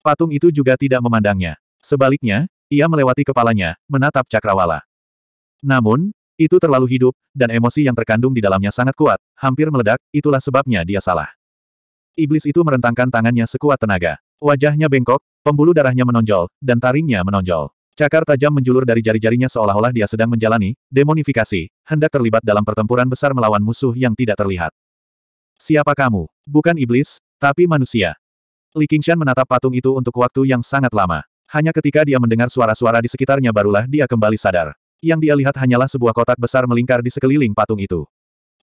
Patung itu juga tidak memandangnya. Sebaliknya, ia melewati kepalanya, menatap cakrawala. Namun, itu terlalu hidup, dan emosi yang terkandung di dalamnya sangat kuat, hampir meledak, itulah sebabnya dia salah. Iblis itu merentangkan tangannya sekuat tenaga. Wajahnya bengkok, pembuluh darahnya menonjol, dan taringnya menonjol. Cakar tajam menjulur dari jari-jarinya seolah-olah dia sedang menjalani demonifikasi, hendak terlibat dalam pertempuran besar melawan musuh yang tidak terlihat. Siapa kamu? Bukan iblis, tapi manusia. Li Qingshan menatap patung itu untuk waktu yang sangat lama. Hanya ketika dia mendengar suara-suara di sekitarnya barulah dia kembali sadar. Yang dia lihat hanyalah sebuah kotak besar melingkar di sekeliling patung itu.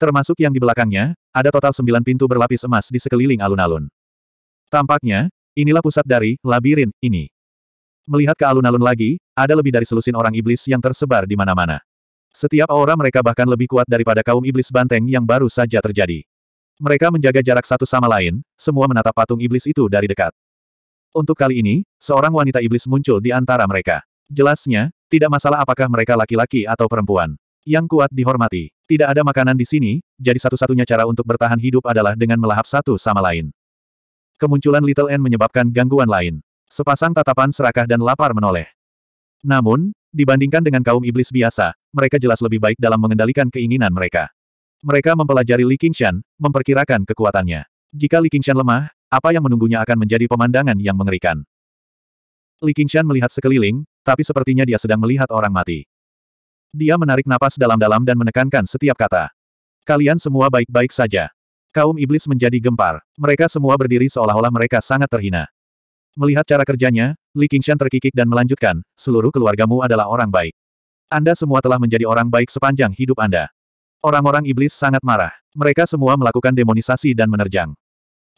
Termasuk yang di belakangnya, ada total sembilan pintu berlapis emas di sekeliling alun-alun. Tampaknya, Inilah pusat dari labirin ini. Melihat ke alun-alun lagi, ada lebih dari selusin orang iblis yang tersebar di mana-mana. Setiap aura mereka bahkan lebih kuat daripada kaum iblis banteng yang baru saja terjadi. Mereka menjaga jarak satu sama lain, semua menatap patung iblis itu dari dekat. Untuk kali ini, seorang wanita iblis muncul di antara mereka. Jelasnya, tidak masalah apakah mereka laki-laki atau perempuan. Yang kuat dihormati. Tidak ada makanan di sini, jadi satu-satunya cara untuk bertahan hidup adalah dengan melahap satu sama lain. Kemunculan Little N menyebabkan gangguan lain. Sepasang tatapan serakah dan lapar menoleh. Namun, dibandingkan dengan kaum iblis biasa, mereka jelas lebih baik dalam mengendalikan keinginan mereka. Mereka mempelajari Li Qingshan, memperkirakan kekuatannya. Jika Li Qingshan lemah, apa yang menunggunya akan menjadi pemandangan yang mengerikan. Li Qingshan melihat sekeliling, tapi sepertinya dia sedang melihat orang mati. Dia menarik napas dalam-dalam dan menekankan setiap kata. Kalian semua baik-baik saja. Kaum iblis menjadi gempar. Mereka semua berdiri seolah-olah mereka sangat terhina. Melihat cara kerjanya, Li Qingshan terkikik dan melanjutkan, seluruh keluargamu adalah orang baik. Anda semua telah menjadi orang baik sepanjang hidup Anda. Orang-orang iblis sangat marah. Mereka semua melakukan demonisasi dan menerjang.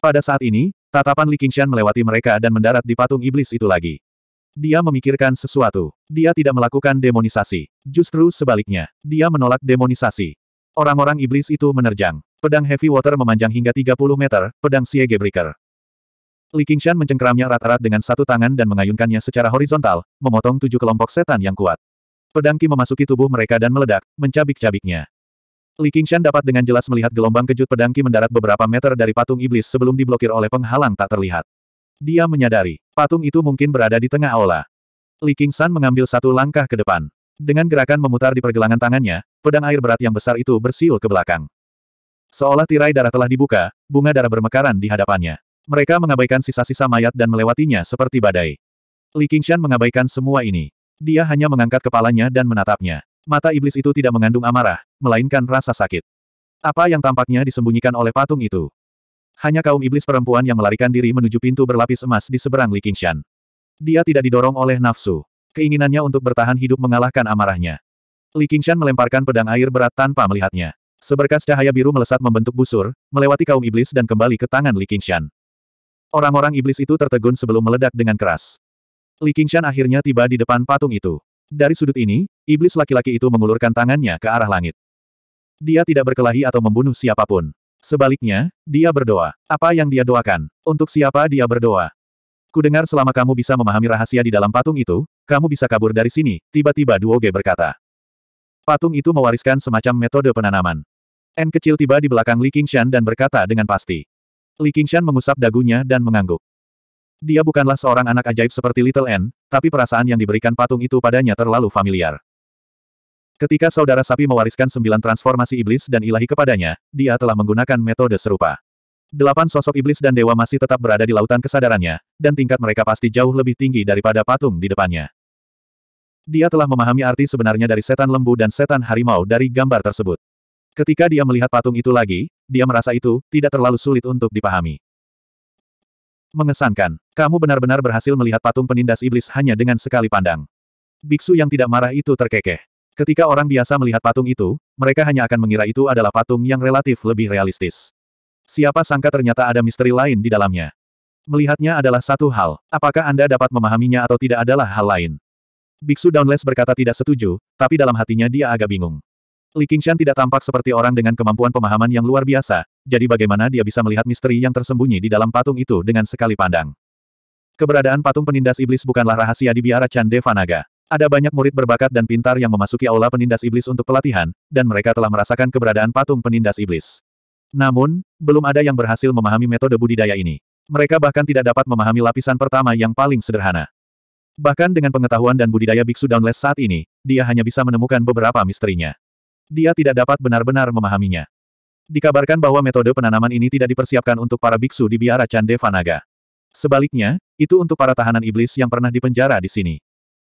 Pada saat ini, tatapan Li Qingshan melewati mereka dan mendarat di patung iblis itu lagi. Dia memikirkan sesuatu. Dia tidak melakukan demonisasi. Justru sebaliknya, dia menolak demonisasi. Orang-orang iblis itu menerjang. Pedang Heavy Water memanjang hingga 30 meter, pedang Siege Breaker. Li Qingshan mencengkeramnya rata-rata dengan satu tangan dan mengayunkannya secara horizontal, memotong tujuh kelompok setan yang kuat. Pedang Qi memasuki tubuh mereka dan meledak, mencabik-cabiknya. Li Qingshan dapat dengan jelas melihat gelombang kejut pedang Qi mendarat beberapa meter dari patung iblis sebelum diblokir oleh penghalang tak terlihat. Dia menyadari, patung itu mungkin berada di tengah aula. Li Qingshan mengambil satu langkah ke depan. Dengan gerakan memutar di pergelangan tangannya, pedang air berat yang besar itu bersiul ke belakang. Seolah tirai darah telah dibuka, bunga darah bermekaran di hadapannya. Mereka mengabaikan sisa-sisa mayat dan melewatinya seperti badai. Li Qingshan mengabaikan semua ini. Dia hanya mengangkat kepalanya dan menatapnya. Mata iblis itu tidak mengandung amarah, melainkan rasa sakit. Apa yang tampaknya disembunyikan oleh patung itu? Hanya kaum iblis perempuan yang melarikan diri menuju pintu berlapis emas di seberang Li Qingshan. Dia tidak didorong oleh nafsu. Keinginannya untuk bertahan hidup mengalahkan amarahnya. Li Qingshan melemparkan pedang air berat tanpa melihatnya. Seberkas cahaya biru melesat membentuk busur, melewati kaum iblis dan kembali ke tangan Li Qingshan. Orang-orang iblis itu tertegun sebelum meledak dengan keras. Li Qingshan akhirnya tiba di depan patung itu. Dari sudut ini, iblis laki-laki itu mengulurkan tangannya ke arah langit. Dia tidak berkelahi atau membunuh siapapun. Sebaliknya, dia berdoa. Apa yang dia doakan? Untuk siapa dia berdoa? Kudengar selama kamu bisa memahami rahasia di dalam patung itu, kamu bisa kabur dari sini, tiba-tiba Duoge berkata. Patung itu mewariskan semacam metode penanaman. N kecil tiba di belakang Li Qingshan dan berkata dengan pasti. Li Qingshan mengusap dagunya dan mengangguk. Dia bukanlah seorang anak ajaib seperti Little N, tapi perasaan yang diberikan patung itu padanya terlalu familiar. Ketika saudara sapi mewariskan sembilan transformasi iblis dan ilahi kepadanya, dia telah menggunakan metode serupa. Delapan sosok iblis dan dewa masih tetap berada di lautan kesadarannya, dan tingkat mereka pasti jauh lebih tinggi daripada patung di depannya. Dia telah memahami arti sebenarnya dari setan lembu dan setan harimau dari gambar tersebut. Ketika dia melihat patung itu lagi, dia merasa itu tidak terlalu sulit untuk dipahami. Mengesankan, kamu benar-benar berhasil melihat patung penindas iblis hanya dengan sekali pandang. Biksu yang tidak marah itu terkekeh. Ketika orang biasa melihat patung itu, mereka hanya akan mengira itu adalah patung yang relatif lebih realistis. Siapa sangka ternyata ada misteri lain di dalamnya. Melihatnya adalah satu hal, apakah Anda dapat memahaminya atau tidak adalah hal lain. Biksu Downless berkata tidak setuju, tapi dalam hatinya dia agak bingung. Li Qingshan tidak tampak seperti orang dengan kemampuan pemahaman yang luar biasa, jadi bagaimana dia bisa melihat misteri yang tersembunyi di dalam patung itu dengan sekali pandang. Keberadaan patung penindas iblis bukanlah rahasia di biara Chan Devanaga. Ada banyak murid berbakat dan pintar yang memasuki aula penindas iblis untuk pelatihan, dan mereka telah merasakan keberadaan patung penindas iblis. Namun, belum ada yang berhasil memahami metode budidaya ini. Mereka bahkan tidak dapat memahami lapisan pertama yang paling sederhana. Bahkan dengan pengetahuan dan budidaya biksu downless saat ini, dia hanya bisa menemukan beberapa misterinya. Dia tidak dapat benar-benar memahaminya. Dikabarkan bahwa metode penanaman ini tidak dipersiapkan untuk para biksu di biara Cande Vanaga. Sebaliknya, itu untuk para tahanan iblis yang pernah dipenjara di sini.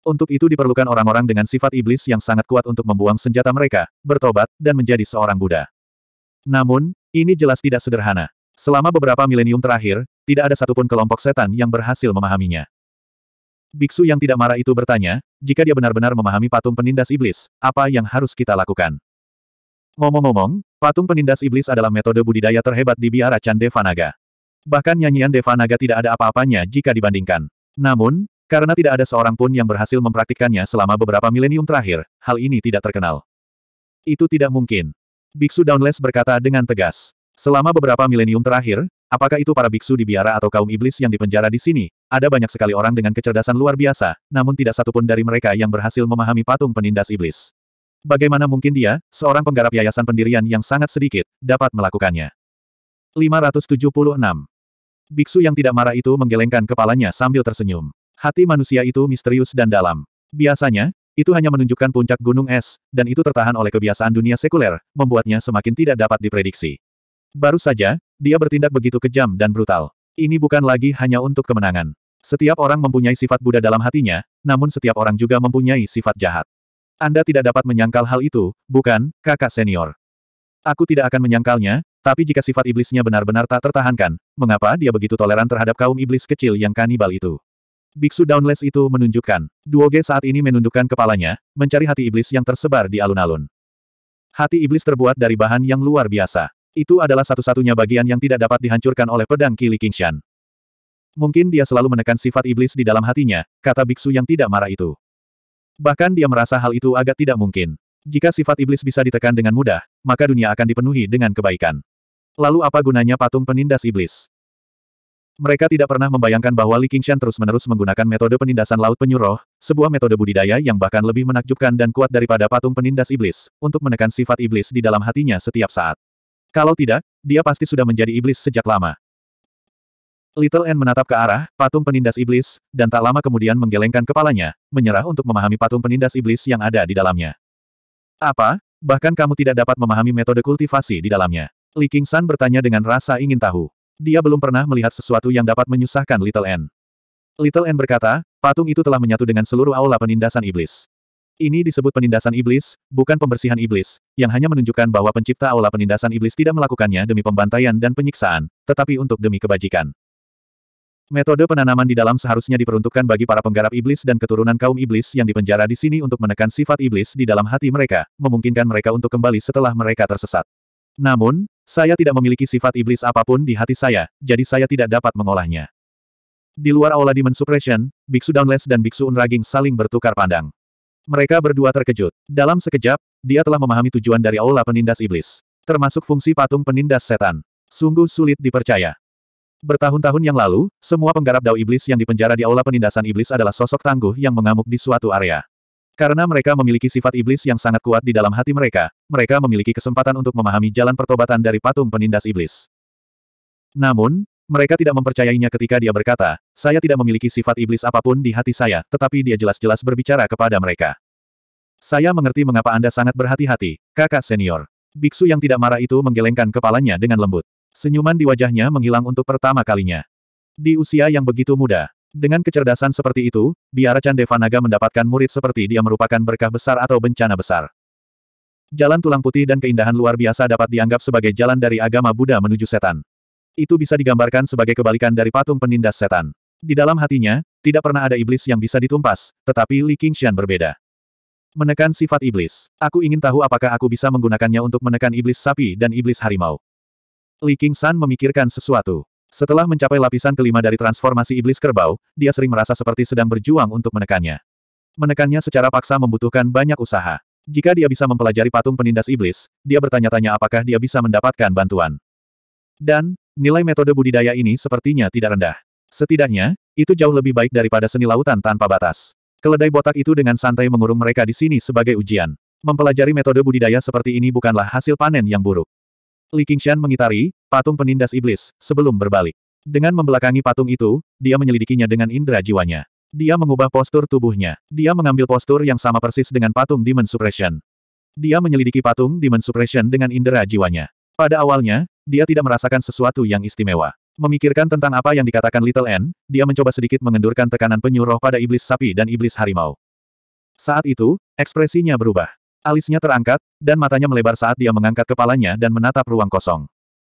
Untuk itu diperlukan orang-orang dengan sifat iblis yang sangat kuat untuk membuang senjata mereka, bertobat, dan menjadi seorang Buddha. Namun, ini jelas tidak sederhana. Selama beberapa milenium terakhir, tidak ada satupun kelompok setan yang berhasil memahaminya. Biksu yang tidak marah itu bertanya, jika dia benar-benar memahami patung penindas iblis, apa yang harus kita lakukan? Ngomong-ngomong, patung penindas iblis adalah metode budidaya terhebat di biara Chan Devanaga. Bahkan nyanyian Devanaga tidak ada apa-apanya jika dibandingkan. Namun, karena tidak ada seorang pun yang berhasil mempraktikkannya selama beberapa milenium terakhir, hal ini tidak terkenal. Itu tidak mungkin. Biksu Downless berkata dengan tegas. Selama beberapa milenium terakhir, Apakah itu para biksu di biara atau kaum iblis yang dipenjara di sini? Ada banyak sekali orang dengan kecerdasan luar biasa, namun tidak satupun dari mereka yang berhasil memahami patung penindas iblis. Bagaimana mungkin dia, seorang penggarap yayasan pendirian yang sangat sedikit, dapat melakukannya? 576. Biksu yang tidak marah itu menggelengkan kepalanya sambil tersenyum. Hati manusia itu misterius dan dalam. Biasanya, itu hanya menunjukkan puncak gunung es, dan itu tertahan oleh kebiasaan dunia sekuler, membuatnya semakin tidak dapat diprediksi. Baru saja, dia bertindak begitu kejam dan brutal. Ini bukan lagi hanya untuk kemenangan. Setiap orang mempunyai sifat Buddha dalam hatinya, namun setiap orang juga mempunyai sifat jahat. Anda tidak dapat menyangkal hal itu, bukan, kakak senior. Aku tidak akan menyangkalnya, tapi jika sifat iblisnya benar-benar tak tertahankan, mengapa dia begitu toleran terhadap kaum iblis kecil yang kanibal itu? Biksu Downless itu menunjukkan, Duoge saat ini menundukkan kepalanya, mencari hati iblis yang tersebar di alun-alun. Hati iblis terbuat dari bahan yang luar biasa. Itu adalah satu-satunya bagian yang tidak dapat dihancurkan oleh pedang Li Kingshan. Mungkin dia selalu menekan sifat iblis di dalam hatinya, kata biksu yang tidak marah itu. Bahkan dia merasa hal itu agak tidak mungkin. Jika sifat iblis bisa ditekan dengan mudah, maka dunia akan dipenuhi dengan kebaikan. Lalu apa gunanya patung penindas iblis? Mereka tidak pernah membayangkan bahwa Li Qingshan terus-menerus menggunakan metode penindasan laut penyuruh, sebuah metode budidaya yang bahkan lebih menakjubkan dan kuat daripada patung penindas iblis, untuk menekan sifat iblis di dalam hatinya setiap saat. Kalau tidak, dia pasti sudah menjadi iblis sejak lama. Little N menatap ke arah patung penindas iblis, dan tak lama kemudian menggelengkan kepalanya, menyerah untuk memahami patung penindas iblis yang ada di dalamnya. Apa? Bahkan kamu tidak dapat memahami metode kultivasi di dalamnya. Li San bertanya dengan rasa ingin tahu. Dia belum pernah melihat sesuatu yang dapat menyusahkan Little N. Little N berkata, patung itu telah menyatu dengan seluruh aula penindasan iblis. Ini disebut penindasan iblis, bukan pembersihan iblis, yang hanya menunjukkan bahwa pencipta aula penindasan iblis tidak melakukannya demi pembantaian dan penyiksaan, tetapi untuk demi kebajikan. Metode penanaman di dalam seharusnya diperuntukkan bagi para penggarap iblis dan keturunan kaum iblis yang dipenjara di sini untuk menekan sifat iblis di dalam hati mereka, memungkinkan mereka untuk kembali setelah mereka tersesat. Namun, saya tidak memiliki sifat iblis apapun di hati saya, jadi saya tidak dapat mengolahnya. Di luar aula Demon Suppression, Biksu Downless dan Biksu Unraging saling bertukar pandang. Mereka berdua terkejut. Dalam sekejap, dia telah memahami tujuan dari aula penindas iblis. Termasuk fungsi patung penindas setan. Sungguh sulit dipercaya. Bertahun-tahun yang lalu, semua penggarap dao iblis yang dipenjara di aula penindasan iblis adalah sosok tangguh yang mengamuk di suatu area. Karena mereka memiliki sifat iblis yang sangat kuat di dalam hati mereka, mereka memiliki kesempatan untuk memahami jalan pertobatan dari patung penindas iblis. Namun, mereka tidak mempercayainya ketika dia berkata, saya tidak memiliki sifat iblis apapun di hati saya, tetapi dia jelas-jelas berbicara kepada mereka. Saya mengerti mengapa Anda sangat berhati-hati, kakak senior. Biksu yang tidak marah itu menggelengkan kepalanya dengan lembut. Senyuman di wajahnya menghilang untuk pertama kalinya. Di usia yang begitu muda, dengan kecerdasan seperti itu, biara Chan Devanaga mendapatkan murid seperti dia merupakan berkah besar atau bencana besar. Jalan tulang putih dan keindahan luar biasa dapat dianggap sebagai jalan dari agama Buddha menuju setan. Itu bisa digambarkan sebagai kebalikan dari patung penindas setan. Di dalam hatinya, tidak pernah ada iblis yang bisa ditumpas, tetapi Li Qingshan berbeda. Menekan sifat iblis. Aku ingin tahu apakah aku bisa menggunakannya untuk menekan iblis sapi dan iblis harimau. Li Qingshan memikirkan sesuatu. Setelah mencapai lapisan kelima dari transformasi iblis kerbau, dia sering merasa seperti sedang berjuang untuk menekannya. Menekannya secara paksa membutuhkan banyak usaha. Jika dia bisa mempelajari patung penindas iblis, dia bertanya-tanya apakah dia bisa mendapatkan bantuan. Dan, nilai metode budidaya ini sepertinya tidak rendah. Setidaknya, itu jauh lebih baik daripada seni lautan tanpa batas. Keledai botak itu dengan santai mengurung mereka di sini sebagai ujian. Mempelajari metode budidaya seperti ini bukanlah hasil panen yang buruk. Li Qingshan mengitari, patung penindas iblis, sebelum berbalik. Dengan membelakangi patung itu, dia menyelidikinya dengan indera jiwanya. Dia mengubah postur tubuhnya. Dia mengambil postur yang sama persis dengan patung Demon Suppression. Dia menyelidiki patung Demon Suppression dengan indera jiwanya. Pada awalnya, dia tidak merasakan sesuatu yang istimewa. Memikirkan tentang apa yang dikatakan Little N, dia mencoba sedikit mengendurkan tekanan penyuruh pada iblis sapi dan iblis harimau. Saat itu, ekspresinya berubah. Alisnya terangkat, dan matanya melebar saat dia mengangkat kepalanya dan menatap ruang kosong.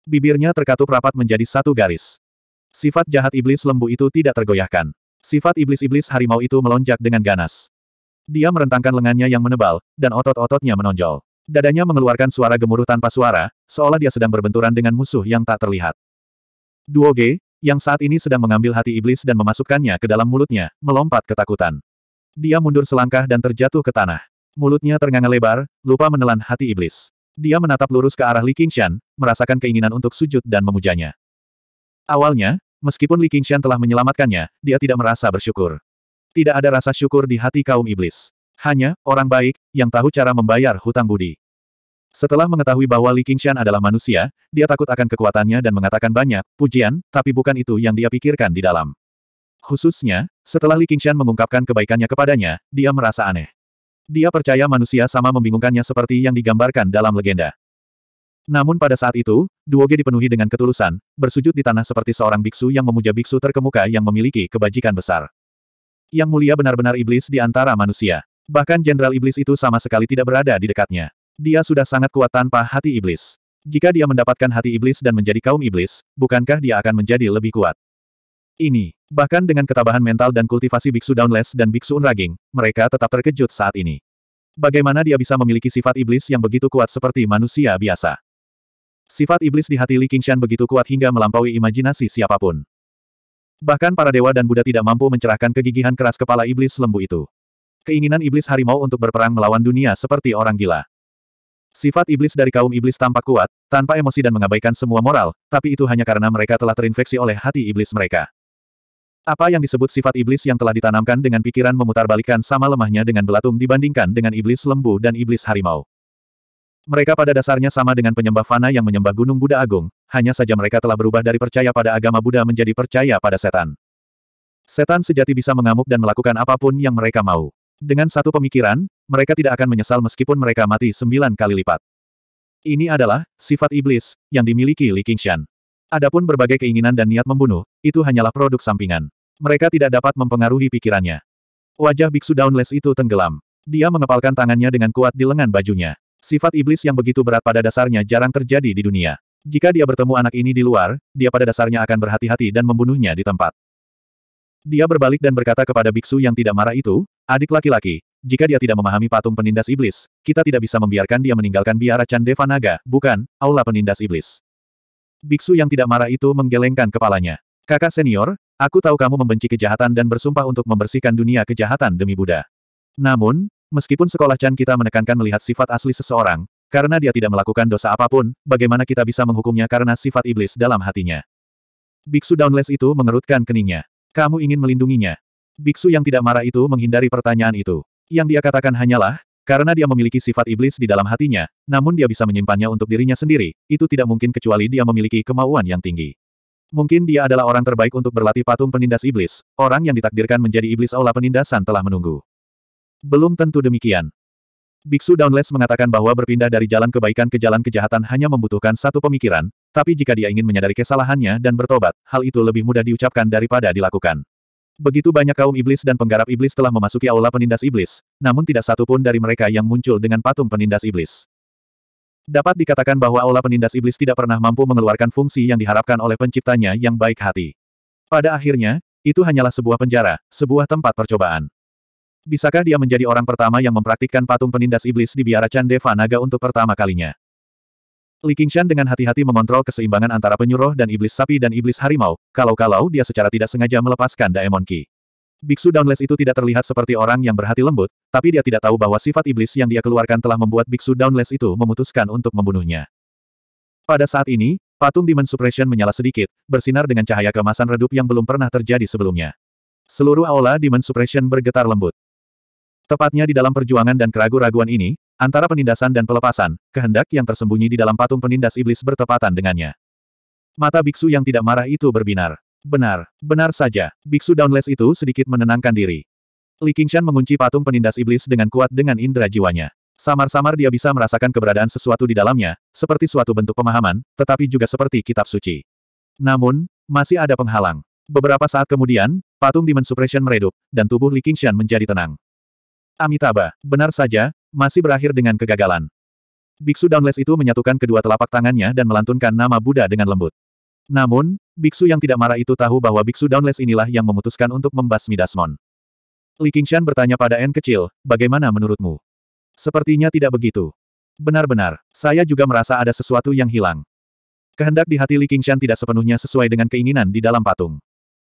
Bibirnya terkatup rapat menjadi satu garis. Sifat jahat iblis lembu itu tidak tergoyahkan. Sifat iblis-iblis harimau itu melonjak dengan ganas. Dia merentangkan lengannya yang menebal, dan otot-ototnya menonjol. Dadanya mengeluarkan suara gemuruh tanpa suara, seolah dia sedang berbenturan dengan musuh yang tak terlihat. Duo G, yang saat ini sedang mengambil hati iblis dan memasukkannya ke dalam mulutnya, melompat ketakutan. Dia mundur selangkah dan terjatuh ke tanah. Mulutnya ternganga lebar, lupa menelan hati iblis. Dia menatap lurus ke arah Li Qingshan, merasakan keinginan untuk sujud dan memujanya. Awalnya, meskipun Li Qingshan telah menyelamatkannya, dia tidak merasa bersyukur. Tidak ada rasa syukur di hati kaum iblis. Hanya, orang baik, yang tahu cara membayar hutang budi. Setelah mengetahui bahwa Li Qingshan adalah manusia, dia takut akan kekuatannya dan mengatakan banyak, pujian, tapi bukan itu yang dia pikirkan di dalam. Khususnya, setelah Li Qingshan mengungkapkan kebaikannya kepadanya, dia merasa aneh. Dia percaya manusia sama membingungkannya seperti yang digambarkan dalam legenda. Namun pada saat itu, Duoge dipenuhi dengan ketulusan, bersujud di tanah seperti seorang biksu yang memuja biksu terkemuka yang memiliki kebajikan besar. Yang mulia benar-benar iblis di antara manusia. Bahkan Jenderal Iblis itu sama sekali tidak berada di dekatnya. Dia sudah sangat kuat tanpa hati iblis. Jika dia mendapatkan hati iblis dan menjadi kaum iblis, bukankah dia akan menjadi lebih kuat? Ini, bahkan dengan ketabahan mental dan kultivasi biksu downless dan biksu unraging, mereka tetap terkejut saat ini. Bagaimana dia bisa memiliki sifat iblis yang begitu kuat seperti manusia biasa? Sifat iblis di hati Li Qingshan begitu kuat hingga melampaui imajinasi siapapun. Bahkan para dewa dan Buddha tidak mampu mencerahkan kegigihan keras kepala iblis lembu itu. Keinginan iblis harimau untuk berperang melawan dunia seperti orang gila. Sifat iblis dari kaum iblis tampak kuat, tanpa emosi dan mengabaikan semua moral, tapi itu hanya karena mereka telah terinfeksi oleh hati iblis mereka. Apa yang disebut sifat iblis yang telah ditanamkan dengan pikiran memutarbalikkan sama lemahnya dengan belatung dibandingkan dengan iblis lembu dan iblis harimau. Mereka pada dasarnya sama dengan penyembah fana yang menyembah gunung Buddha Agung, hanya saja mereka telah berubah dari percaya pada agama Buddha menjadi percaya pada setan. Setan sejati bisa mengamuk dan melakukan apapun yang mereka mau. Dengan satu pemikiran, mereka tidak akan menyesal meskipun mereka mati sembilan kali lipat. Ini adalah sifat iblis yang dimiliki Li Qingshan. Adapun berbagai keinginan dan niat membunuh, itu hanyalah produk sampingan. Mereka tidak dapat mempengaruhi pikirannya. Wajah biksu downless itu tenggelam. Dia mengepalkan tangannya dengan kuat di lengan bajunya. Sifat iblis yang begitu berat pada dasarnya jarang terjadi di dunia. Jika dia bertemu anak ini di luar, dia pada dasarnya akan berhati-hati dan membunuhnya di tempat. Dia berbalik dan berkata kepada biksu yang tidak marah itu, adik laki-laki, jika dia tidak memahami patung penindas iblis, kita tidak bisa membiarkan dia meninggalkan biara Chandeva Naga, bukan, aula penindas iblis. Biksu yang tidak marah itu menggelengkan kepalanya. Kakak senior, aku tahu kamu membenci kejahatan dan bersumpah untuk membersihkan dunia kejahatan demi Buddha. Namun, meskipun sekolah Chan kita menekankan melihat sifat asli seseorang, karena dia tidak melakukan dosa apapun, bagaimana kita bisa menghukumnya karena sifat iblis dalam hatinya? Biksu downless itu mengerutkan keningnya. Kamu ingin melindunginya. Biksu yang tidak marah itu menghindari pertanyaan itu. Yang dia katakan hanyalah, karena dia memiliki sifat iblis di dalam hatinya, namun dia bisa menyimpannya untuk dirinya sendiri, itu tidak mungkin kecuali dia memiliki kemauan yang tinggi. Mungkin dia adalah orang terbaik untuk berlatih patung penindas iblis, orang yang ditakdirkan menjadi iblis aula penindasan telah menunggu. Belum tentu demikian. Biksu Downless mengatakan bahwa berpindah dari jalan kebaikan ke jalan kejahatan hanya membutuhkan satu pemikiran, tapi jika dia ingin menyadari kesalahannya dan bertobat, hal itu lebih mudah diucapkan daripada dilakukan. Begitu banyak kaum iblis dan penggarap iblis telah memasuki aula penindas iblis, namun tidak satu pun dari mereka yang muncul dengan patung penindas iblis. Dapat dikatakan bahwa aula penindas iblis tidak pernah mampu mengeluarkan fungsi yang diharapkan oleh penciptanya yang baik hati. Pada akhirnya, itu hanyalah sebuah penjara, sebuah tempat percobaan. Bisakah dia menjadi orang pertama yang mempraktikkan patung penindas iblis di biara Candeva Naga untuk pertama kalinya? Li Qingshan dengan hati-hati mengontrol keseimbangan antara penyuruh dan iblis sapi dan iblis harimau, kalau-kalau dia secara tidak sengaja melepaskan Daemon Ki. Biksu Downless itu tidak terlihat seperti orang yang berhati lembut, tapi dia tidak tahu bahwa sifat iblis yang dia keluarkan telah membuat Biksu Downless itu memutuskan untuk membunuhnya. Pada saat ini, patung Demon Suppression menyala sedikit, bersinar dengan cahaya kemasan redup yang belum pernah terjadi sebelumnya. Seluruh aula Demon Suppression bergetar lembut. Tepatnya di dalam perjuangan dan keraguan raguan ini, Antara penindasan dan pelepasan, kehendak yang tersembunyi di dalam patung penindas iblis bertepatan dengannya. Mata biksu yang tidak marah itu berbinar. Benar, benar saja, biksu downless itu sedikit menenangkan diri. Li Qingshan mengunci patung penindas iblis dengan kuat dengan indera jiwanya. Samar-samar dia bisa merasakan keberadaan sesuatu di dalamnya, seperti suatu bentuk pemahaman, tetapi juga seperti kitab suci. Namun, masih ada penghalang. Beberapa saat kemudian, patung Demon Suppression meredup, dan tubuh Li Qingshan menjadi tenang. Amitabha, benar saja, masih berakhir dengan kegagalan. Biksu Downless itu menyatukan kedua telapak tangannya dan melantunkan nama Buddha dengan lembut. Namun, biksu yang tidak marah itu tahu bahwa biksu Downless inilah yang memutuskan untuk membasmi Dasmon. Li Qingshan bertanya pada N kecil, bagaimana menurutmu? Sepertinya tidak begitu. Benar-benar, saya juga merasa ada sesuatu yang hilang. Kehendak di hati Li Qingshan tidak sepenuhnya sesuai dengan keinginan di dalam patung.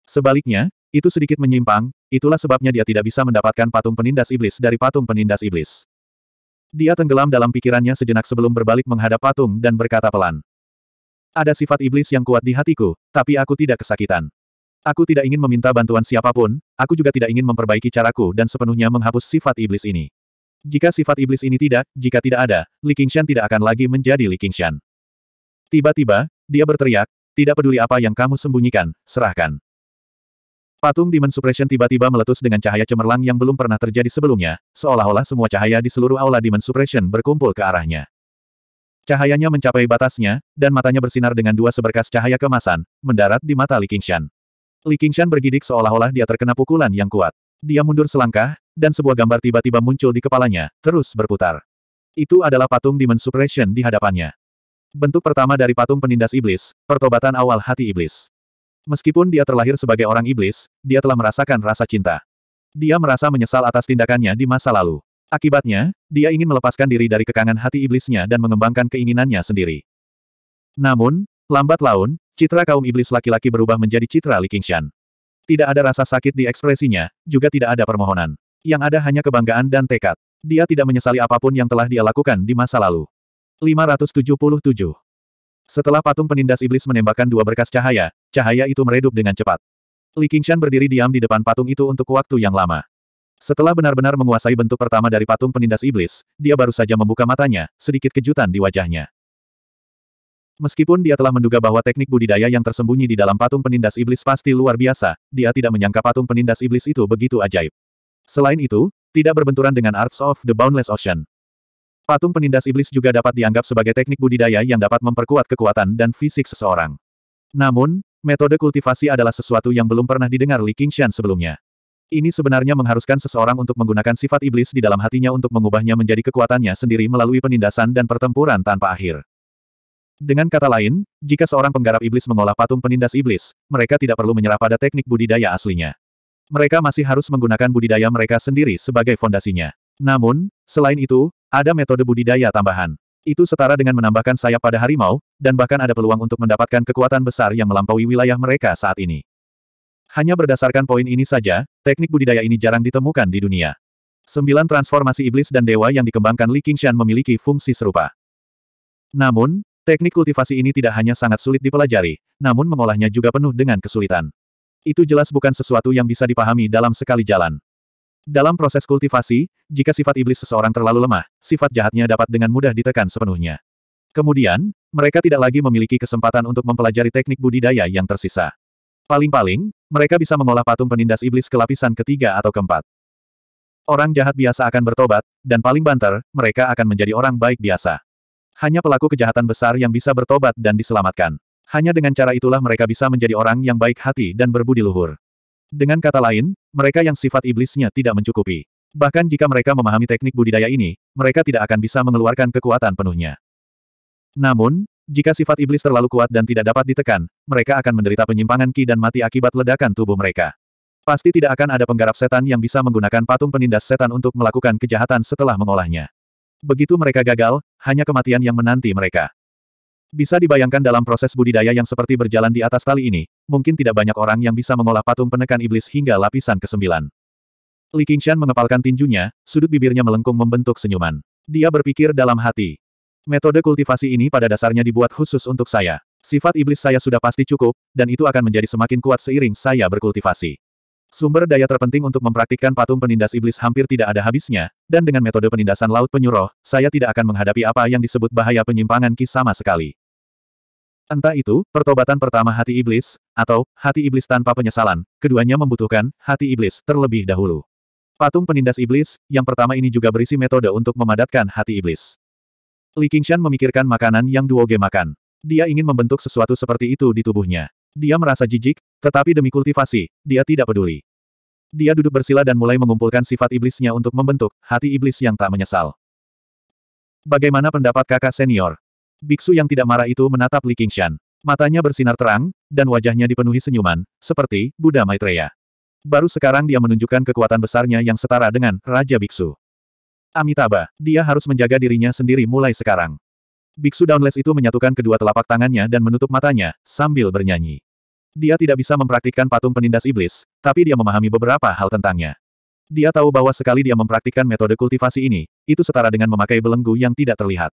Sebaliknya, itu sedikit menyimpang, itulah sebabnya dia tidak bisa mendapatkan patung penindas iblis dari patung penindas iblis. Dia tenggelam dalam pikirannya sejenak sebelum berbalik menghadap patung dan berkata pelan. Ada sifat iblis yang kuat di hatiku, tapi aku tidak kesakitan. Aku tidak ingin meminta bantuan siapapun, aku juga tidak ingin memperbaiki caraku dan sepenuhnya menghapus sifat iblis ini. Jika sifat iblis ini tidak, jika tidak ada, Li Qingshan tidak akan lagi menjadi Li Qingshan. Tiba-tiba, dia berteriak, tidak peduli apa yang kamu sembunyikan, serahkan. Patung Demon Suppression tiba-tiba meletus dengan cahaya cemerlang yang belum pernah terjadi sebelumnya, seolah-olah semua cahaya di seluruh aula Demon Suppression berkumpul ke arahnya. Cahayanya mencapai batasnya, dan matanya bersinar dengan dua seberkas cahaya kemasan, mendarat di mata Li Qingshan. Li Qingshan bergidik seolah-olah dia terkena pukulan yang kuat. Dia mundur selangkah, dan sebuah gambar tiba-tiba muncul di kepalanya, terus berputar. Itu adalah patung Demon Suppression di hadapannya. Bentuk pertama dari patung penindas iblis, pertobatan awal hati iblis. Meskipun dia terlahir sebagai orang iblis, dia telah merasakan rasa cinta. Dia merasa menyesal atas tindakannya di masa lalu. Akibatnya, dia ingin melepaskan diri dari kekangan hati iblisnya dan mengembangkan keinginannya sendiri. Namun, lambat laun, citra kaum iblis laki-laki berubah menjadi citra Li Qingshan. Tidak ada rasa sakit di ekspresinya, juga tidak ada permohonan. Yang ada hanya kebanggaan dan tekad. Dia tidak menyesali apapun yang telah dia lakukan di masa lalu. 577 setelah patung penindas iblis menembakkan dua berkas cahaya, cahaya itu meredup dengan cepat. Li Qingshan berdiri diam di depan patung itu untuk waktu yang lama. Setelah benar-benar menguasai bentuk pertama dari patung penindas iblis, dia baru saja membuka matanya, sedikit kejutan di wajahnya. Meskipun dia telah menduga bahwa teknik budidaya yang tersembunyi di dalam patung penindas iblis pasti luar biasa, dia tidak menyangka patung penindas iblis itu begitu ajaib. Selain itu, tidak berbenturan dengan Arts of the Boundless Ocean. Patung penindas iblis juga dapat dianggap sebagai teknik budidaya yang dapat memperkuat kekuatan dan fisik seseorang. Namun, metode kultivasi adalah sesuatu yang belum pernah didengar Li Qingshan sebelumnya. Ini sebenarnya mengharuskan seseorang untuk menggunakan sifat iblis di dalam hatinya untuk mengubahnya menjadi kekuatannya sendiri melalui penindasan dan pertempuran tanpa akhir. Dengan kata lain, jika seorang penggarap iblis mengolah patung penindas iblis, mereka tidak perlu menyerah pada teknik budidaya aslinya. Mereka masih harus menggunakan budidaya mereka sendiri sebagai fondasinya. Namun, selain itu, ada metode budidaya tambahan. Itu setara dengan menambahkan sayap pada harimau, dan bahkan ada peluang untuk mendapatkan kekuatan besar yang melampaui wilayah mereka saat ini. Hanya berdasarkan poin ini saja, teknik budidaya ini jarang ditemukan di dunia. Sembilan transformasi iblis dan dewa yang dikembangkan Li Qingshan memiliki fungsi serupa. Namun, teknik kultivasi ini tidak hanya sangat sulit dipelajari, namun mengolahnya juga penuh dengan kesulitan. Itu jelas bukan sesuatu yang bisa dipahami dalam sekali jalan. Dalam proses kultivasi, jika sifat iblis seseorang terlalu lemah, sifat jahatnya dapat dengan mudah ditekan sepenuhnya. Kemudian, mereka tidak lagi memiliki kesempatan untuk mempelajari teknik budidaya yang tersisa. Paling-paling, mereka bisa mengolah patung penindas iblis ke lapisan ketiga atau keempat. Orang jahat biasa akan bertobat, dan paling banter, mereka akan menjadi orang baik biasa. Hanya pelaku kejahatan besar yang bisa bertobat dan diselamatkan. Hanya dengan cara itulah mereka bisa menjadi orang yang baik hati dan berbudi luhur. Dengan kata lain, mereka yang sifat iblisnya tidak mencukupi. Bahkan jika mereka memahami teknik budidaya ini, mereka tidak akan bisa mengeluarkan kekuatan penuhnya. Namun, jika sifat iblis terlalu kuat dan tidak dapat ditekan, mereka akan menderita penyimpangan ki dan mati akibat ledakan tubuh mereka. Pasti tidak akan ada penggarap setan yang bisa menggunakan patung penindas setan untuk melakukan kejahatan setelah mengolahnya. Begitu mereka gagal, hanya kematian yang menanti mereka. Bisa dibayangkan dalam proses budidaya yang seperti berjalan di atas tali ini, mungkin tidak banyak orang yang bisa mengolah patung penekan iblis hingga lapisan ke-9. Li Qingshan mengepalkan tinjunya, sudut bibirnya melengkung membentuk senyuman. Dia berpikir dalam hati. Metode kultivasi ini pada dasarnya dibuat khusus untuk saya. Sifat iblis saya sudah pasti cukup, dan itu akan menjadi semakin kuat seiring saya berkultivasi. Sumber daya terpenting untuk mempraktikkan patung penindas iblis hampir tidak ada habisnya, dan dengan metode penindasan laut penyuruh, saya tidak akan menghadapi apa yang disebut bahaya penyimpangan ki sama sekali. Entah itu, pertobatan pertama hati iblis, atau, hati iblis tanpa penyesalan, keduanya membutuhkan, hati iblis, terlebih dahulu. Patung penindas iblis, yang pertama ini juga berisi metode untuk memadatkan hati iblis. Li Qingshan memikirkan makanan yang Duoge makan. Dia ingin membentuk sesuatu seperti itu di tubuhnya. Dia merasa jijik, tetapi demi kultivasi, dia tidak peduli. Dia duduk bersila dan mulai mengumpulkan sifat iblisnya untuk membentuk hati iblis yang tak menyesal. Bagaimana pendapat kakak senior? Biksu yang tidak marah itu menatap Li Qingshan. Matanya bersinar terang, dan wajahnya dipenuhi senyuman, seperti Buddha Maitreya. Baru sekarang dia menunjukkan kekuatan besarnya yang setara dengan Raja Biksu. Amitabha, dia harus menjaga dirinya sendiri mulai sekarang. Biksu Downless itu menyatukan kedua telapak tangannya dan menutup matanya, sambil bernyanyi. Dia tidak bisa mempraktikkan patung penindas iblis, tapi dia memahami beberapa hal tentangnya. Dia tahu bahwa sekali dia mempraktikkan metode kultivasi ini, itu setara dengan memakai belenggu yang tidak terlihat.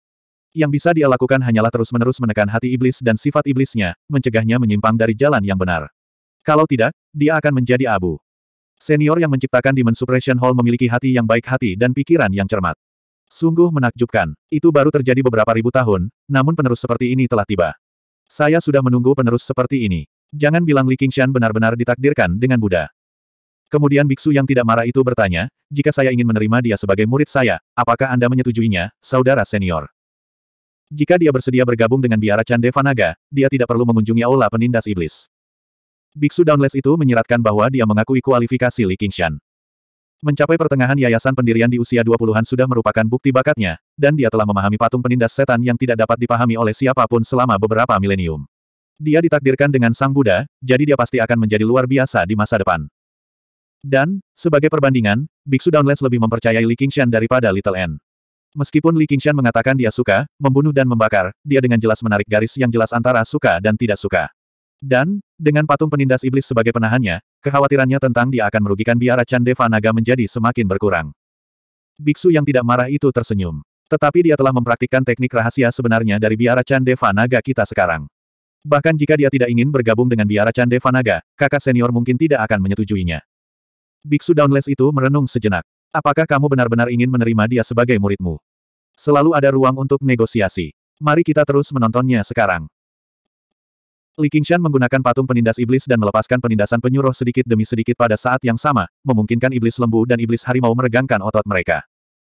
Yang bisa dia lakukan hanyalah terus-menerus menekan hati iblis dan sifat iblisnya, mencegahnya menyimpang dari jalan yang benar. Kalau tidak, dia akan menjadi abu. Senior yang menciptakan Demon Suppression Hall memiliki hati yang baik hati dan pikiran yang cermat. Sungguh menakjubkan. Itu baru terjadi beberapa ribu tahun, namun penerus seperti ini telah tiba. Saya sudah menunggu penerus seperti ini. Jangan bilang Li Qingshan benar-benar ditakdirkan dengan Buddha. Kemudian biksu yang tidak marah itu bertanya, jika saya ingin menerima dia sebagai murid saya, apakah Anda menyetujuinya, saudara senior? Jika dia bersedia bergabung dengan biara Chandevanaga, dia tidak perlu mengunjungi aula penindas iblis. Biksu Downless itu menyiratkan bahwa dia mengakui kualifikasi Li Qingshan. Mencapai pertengahan yayasan pendirian di usia 20-an sudah merupakan bukti bakatnya, dan dia telah memahami patung penindas setan yang tidak dapat dipahami oleh siapapun selama beberapa milenium. Dia ditakdirkan dengan Sang Buddha, jadi dia pasti akan menjadi luar biasa di masa depan. Dan, sebagai perbandingan, Biksu Downless lebih mempercayai Li Qingshan daripada Little N. Meskipun Li Qingshan mengatakan dia suka, membunuh dan membakar, dia dengan jelas menarik garis yang jelas antara suka dan tidak suka. Dan, dengan patung penindas iblis sebagai penahannya, kekhawatirannya tentang dia akan merugikan biara Chandeva Naga menjadi semakin berkurang. Biksu yang tidak marah itu tersenyum. Tetapi dia telah mempraktikkan teknik rahasia sebenarnya dari biara Chandeva Naga kita sekarang. Bahkan jika dia tidak ingin bergabung dengan biara Chandeva Naga, kakak senior mungkin tidak akan menyetujuinya. Biksu Downless itu merenung sejenak. Apakah kamu benar-benar ingin menerima dia sebagai muridmu? Selalu ada ruang untuk negosiasi. Mari kita terus menontonnya sekarang. Li Qingshan menggunakan patung penindas iblis dan melepaskan penindasan penyuruh sedikit demi sedikit pada saat yang sama, memungkinkan iblis lembu dan iblis harimau meregangkan otot mereka.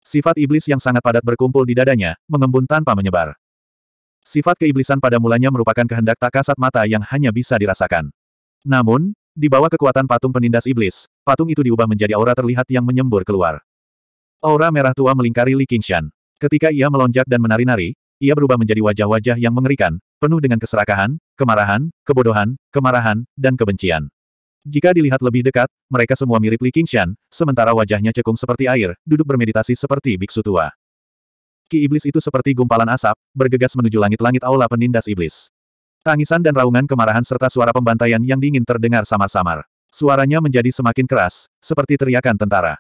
Sifat iblis yang sangat padat berkumpul di dadanya, mengembun tanpa menyebar. Sifat keiblisan pada mulanya merupakan kehendak tak kasat mata yang hanya bisa dirasakan. Namun, di bawah kekuatan patung penindas iblis, patung itu diubah menjadi aura terlihat yang menyembur keluar. Aura merah tua melingkari Li Qingshan. Ketika ia melonjak dan menari-nari, ia berubah menjadi wajah-wajah yang mengerikan, penuh dengan keserakahan, kemarahan, kebodohan, kemarahan, dan kebencian. Jika dilihat lebih dekat, mereka semua mirip Li Qingshan, sementara wajahnya cekung seperti air, duduk bermeditasi seperti biksu tua. Ki iblis itu seperti gumpalan asap, bergegas menuju langit-langit aula penindas iblis. Tangisan dan raungan kemarahan serta suara pembantaian yang dingin terdengar samar-samar. Suaranya menjadi semakin keras, seperti teriakan tentara.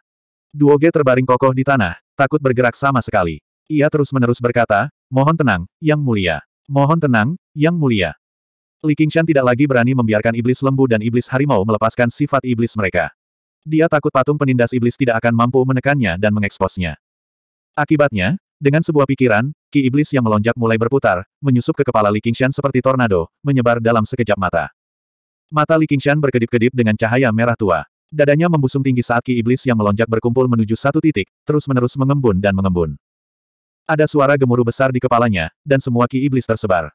Duoge terbaring kokoh di tanah, takut bergerak sama sekali. Ia terus-menerus berkata, mohon tenang, yang mulia. Mohon tenang, yang mulia. Li Qingshan tidak lagi berani membiarkan iblis lembu dan iblis harimau melepaskan sifat iblis mereka. Dia takut patung penindas iblis tidak akan mampu menekannya dan mengeksposnya. Akibatnya, dengan sebuah pikiran, ki iblis yang melonjak mulai berputar, menyusup ke kepala Li Qingshan seperti tornado, menyebar dalam sekejap mata. Mata Li Qingshan berkedip-kedip dengan cahaya merah tua. Dadanya membusung tinggi saat ki iblis yang melonjak berkumpul menuju satu titik, terus-menerus mengembun dan mengembun. Ada suara gemuruh besar di kepalanya, dan semua ki iblis tersebar.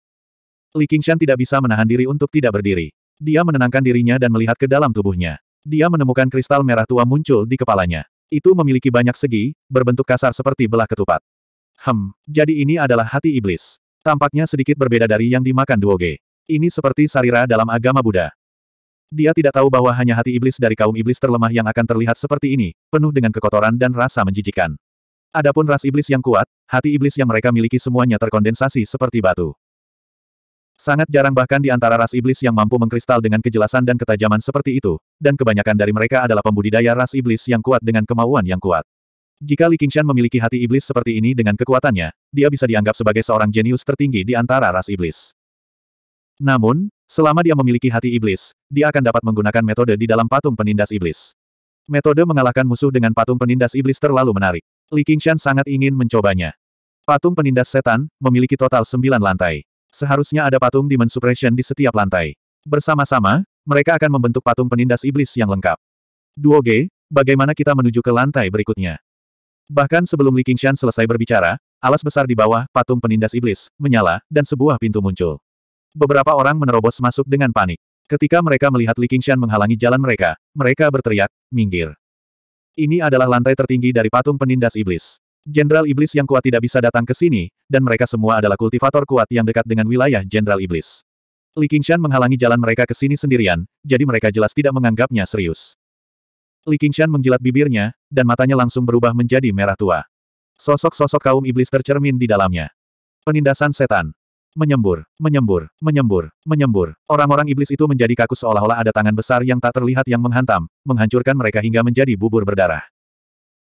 Li Qingshan tidak bisa menahan diri untuk tidak berdiri. Dia menenangkan dirinya dan melihat ke dalam tubuhnya. Dia menemukan kristal merah tua muncul di kepalanya. Itu memiliki banyak segi, berbentuk kasar seperti belah ketupat. Hem, jadi ini adalah hati iblis. Tampaknya sedikit berbeda dari yang dimakan Duoge. Ini seperti sarira dalam agama Buddha. Dia tidak tahu bahwa hanya hati iblis dari kaum iblis terlemah yang akan terlihat seperti ini, penuh dengan kekotoran dan rasa menjijikan. Adapun ras iblis yang kuat, hati iblis yang mereka miliki semuanya terkondensasi seperti batu. Sangat jarang bahkan di antara ras iblis yang mampu mengkristal dengan kejelasan dan ketajaman seperti itu, dan kebanyakan dari mereka adalah pembudidaya ras iblis yang kuat dengan kemauan yang kuat. Jika Li Qingshan memiliki hati iblis seperti ini dengan kekuatannya, dia bisa dianggap sebagai seorang jenius tertinggi di antara ras iblis. Namun, selama dia memiliki hati iblis, dia akan dapat menggunakan metode di dalam patung penindas iblis. Metode mengalahkan musuh dengan patung penindas iblis terlalu menarik. Li Qingshan sangat ingin mencobanya. Patung penindas setan, memiliki total sembilan lantai. Seharusnya ada patung Demon Suppression di setiap lantai. Bersama-sama, mereka akan membentuk patung penindas iblis yang lengkap. 2G, bagaimana kita menuju ke lantai berikutnya? Bahkan sebelum Li Qingshan selesai berbicara, alas besar di bawah, patung penindas iblis, menyala, dan sebuah pintu muncul. Beberapa orang menerobos masuk dengan panik. Ketika mereka melihat Li Qingshan menghalangi jalan mereka, mereka berteriak, minggir. Ini adalah lantai tertinggi dari patung penindas iblis. Jenderal iblis yang kuat tidak bisa datang ke sini, dan mereka semua adalah kultivator kuat yang dekat dengan wilayah jenderal iblis. Li Qingshan menghalangi jalan mereka ke sini sendirian, jadi mereka jelas tidak menganggapnya serius. Li Qingshan menjilat bibirnya, dan matanya langsung berubah menjadi merah tua. Sosok-sosok kaum iblis tercermin di dalamnya. Penindasan setan. Menyembur, menyembur, menyembur, menyembur. Orang-orang iblis itu menjadi kaku seolah-olah ada tangan besar yang tak terlihat yang menghantam, menghancurkan mereka hingga menjadi bubur berdarah.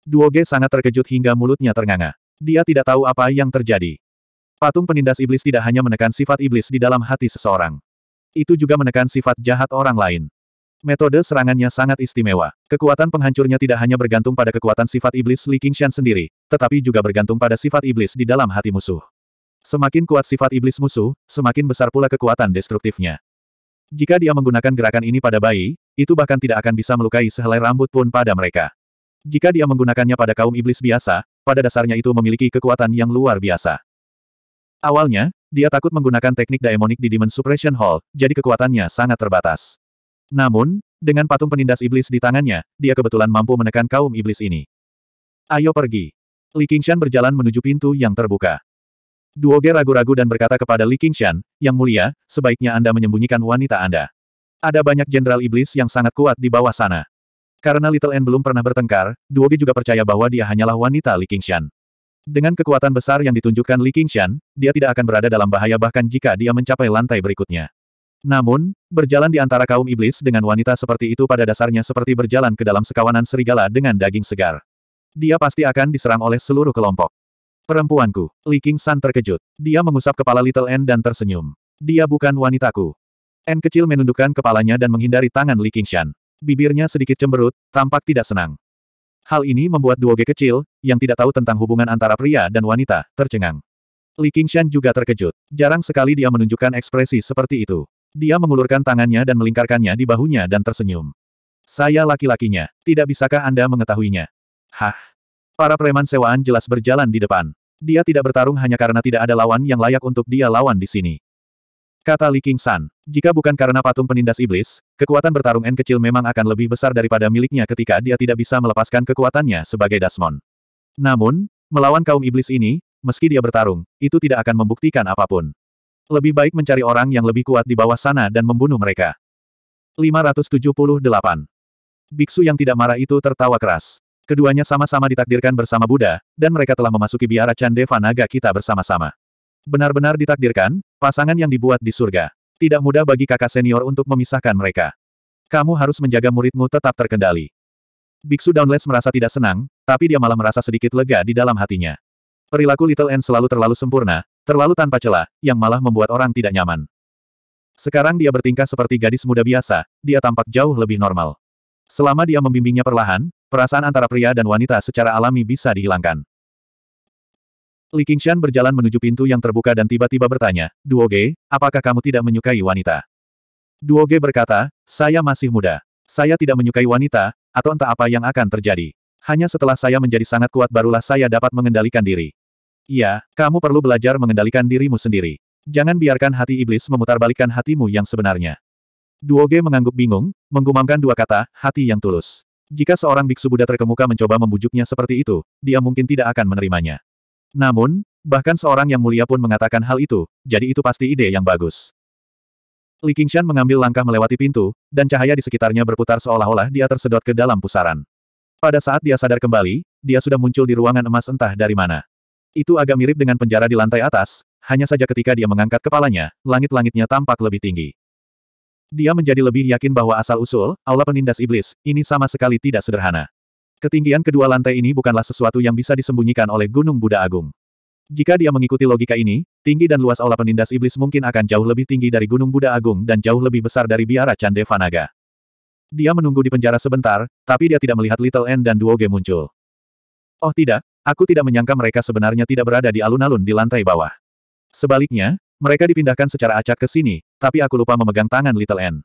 Duoge sangat terkejut hingga mulutnya ternganga. Dia tidak tahu apa yang terjadi. Patung penindas iblis tidak hanya menekan sifat iblis di dalam hati seseorang. Itu juga menekan sifat jahat orang lain. Metode serangannya sangat istimewa. Kekuatan penghancurnya tidak hanya bergantung pada kekuatan sifat iblis Li Qingshan sendiri, tetapi juga bergantung pada sifat iblis di dalam hati musuh. Semakin kuat sifat iblis musuh, semakin besar pula kekuatan destruktifnya. Jika dia menggunakan gerakan ini pada bayi, itu bahkan tidak akan bisa melukai sehelai rambut pun pada mereka. Jika dia menggunakannya pada kaum iblis biasa, pada dasarnya itu memiliki kekuatan yang luar biasa. Awalnya, dia takut menggunakan teknik daemonik di Demon Suppression Hall, jadi kekuatannya sangat terbatas. Namun, dengan patung penindas iblis di tangannya, dia kebetulan mampu menekan kaum iblis ini. Ayo pergi. Li Qingshan berjalan menuju pintu yang terbuka. Duoge ragu-ragu dan berkata kepada Li Qingshan, Yang mulia, sebaiknya Anda menyembunyikan wanita Anda. Ada banyak jenderal iblis yang sangat kuat di bawah sana. Karena Little N belum pernah bertengkar, Duoge juga percaya bahwa dia hanyalah wanita Li Qingshan. Dengan kekuatan besar yang ditunjukkan Li Qingshan, dia tidak akan berada dalam bahaya bahkan jika dia mencapai lantai berikutnya. Namun, berjalan di antara kaum iblis dengan wanita seperti itu pada dasarnya seperti berjalan ke dalam sekawanan serigala dengan daging segar. Dia pasti akan diserang oleh seluruh kelompok. Perempuanku, Li King San terkejut. Dia mengusap kepala Little N dan tersenyum. Dia bukan wanitaku. N kecil menundukkan kepalanya dan menghindari tangan Li Qingshan. Bibirnya sedikit cemberut, tampak tidak senang. Hal ini membuat duo G kecil, yang tidak tahu tentang hubungan antara pria dan wanita, tercengang. Li Qingshan juga terkejut. Jarang sekali dia menunjukkan ekspresi seperti itu. Dia mengulurkan tangannya dan melingkarkannya di bahunya dan tersenyum. Saya laki-lakinya, tidak bisakah Anda mengetahuinya? Hah? Para preman sewaan jelas berjalan di depan. Dia tidak bertarung hanya karena tidak ada lawan yang layak untuk dia lawan di sini. Kata Li King San, jika bukan karena patung penindas iblis, kekuatan bertarung N kecil memang akan lebih besar daripada miliknya ketika dia tidak bisa melepaskan kekuatannya sebagai Dasmon. Namun, melawan kaum iblis ini, meski dia bertarung, itu tidak akan membuktikan apapun. Lebih baik mencari orang yang lebih kuat di bawah sana dan membunuh mereka. 578. Biksu yang tidak marah itu tertawa keras. Keduanya sama-sama ditakdirkan bersama Buddha, dan mereka telah memasuki biara Candeva Naga kita bersama-sama. Benar-benar ditakdirkan, pasangan yang dibuat di surga. Tidak mudah bagi kakak senior untuk memisahkan mereka. Kamu harus menjaga muridmu tetap terkendali. Biksu Downless merasa tidak senang, tapi dia malah merasa sedikit lega di dalam hatinya. Perilaku Little N selalu terlalu sempurna, Terlalu tanpa celah, yang malah membuat orang tidak nyaman. Sekarang dia bertingkah seperti gadis muda biasa, dia tampak jauh lebih normal. Selama dia membimbingnya perlahan, perasaan antara pria dan wanita secara alami bisa dihilangkan. Li Qingshan berjalan menuju pintu yang terbuka dan tiba-tiba bertanya, Duoge, apakah kamu tidak menyukai wanita? Duoge berkata, saya masih muda. Saya tidak menyukai wanita, atau entah apa yang akan terjadi. Hanya setelah saya menjadi sangat kuat barulah saya dapat mengendalikan diri. Iya, kamu perlu belajar mengendalikan dirimu sendiri. Jangan biarkan hati iblis memutarbalikkan hatimu yang sebenarnya. Duo Duoge mengangguk bingung, menggumamkan dua kata, hati yang tulus. Jika seorang biksu Buddha terkemuka mencoba membujuknya seperti itu, dia mungkin tidak akan menerimanya. Namun, bahkan seorang yang mulia pun mengatakan hal itu, jadi itu pasti ide yang bagus. Li Qingshan mengambil langkah melewati pintu, dan cahaya di sekitarnya berputar seolah-olah dia tersedot ke dalam pusaran. Pada saat dia sadar kembali, dia sudah muncul di ruangan emas entah dari mana. Itu agak mirip dengan penjara di lantai atas, hanya saja ketika dia mengangkat kepalanya, langit-langitnya tampak lebih tinggi. Dia menjadi lebih yakin bahwa asal-usul, aula penindas iblis, ini sama sekali tidak sederhana. Ketinggian kedua lantai ini bukanlah sesuatu yang bisa disembunyikan oleh Gunung Buddha Agung. Jika dia mengikuti logika ini, tinggi dan luas aula penindas iblis mungkin akan jauh lebih tinggi dari Gunung Buddha Agung dan jauh lebih besar dari biara Chandevanaga. Dia menunggu di penjara sebentar, tapi dia tidak melihat Little N dan Duoge muncul. Oh tidak, aku tidak menyangka mereka sebenarnya tidak berada di alun-alun di lantai bawah. Sebaliknya, mereka dipindahkan secara acak ke sini, tapi aku lupa memegang tangan Little N.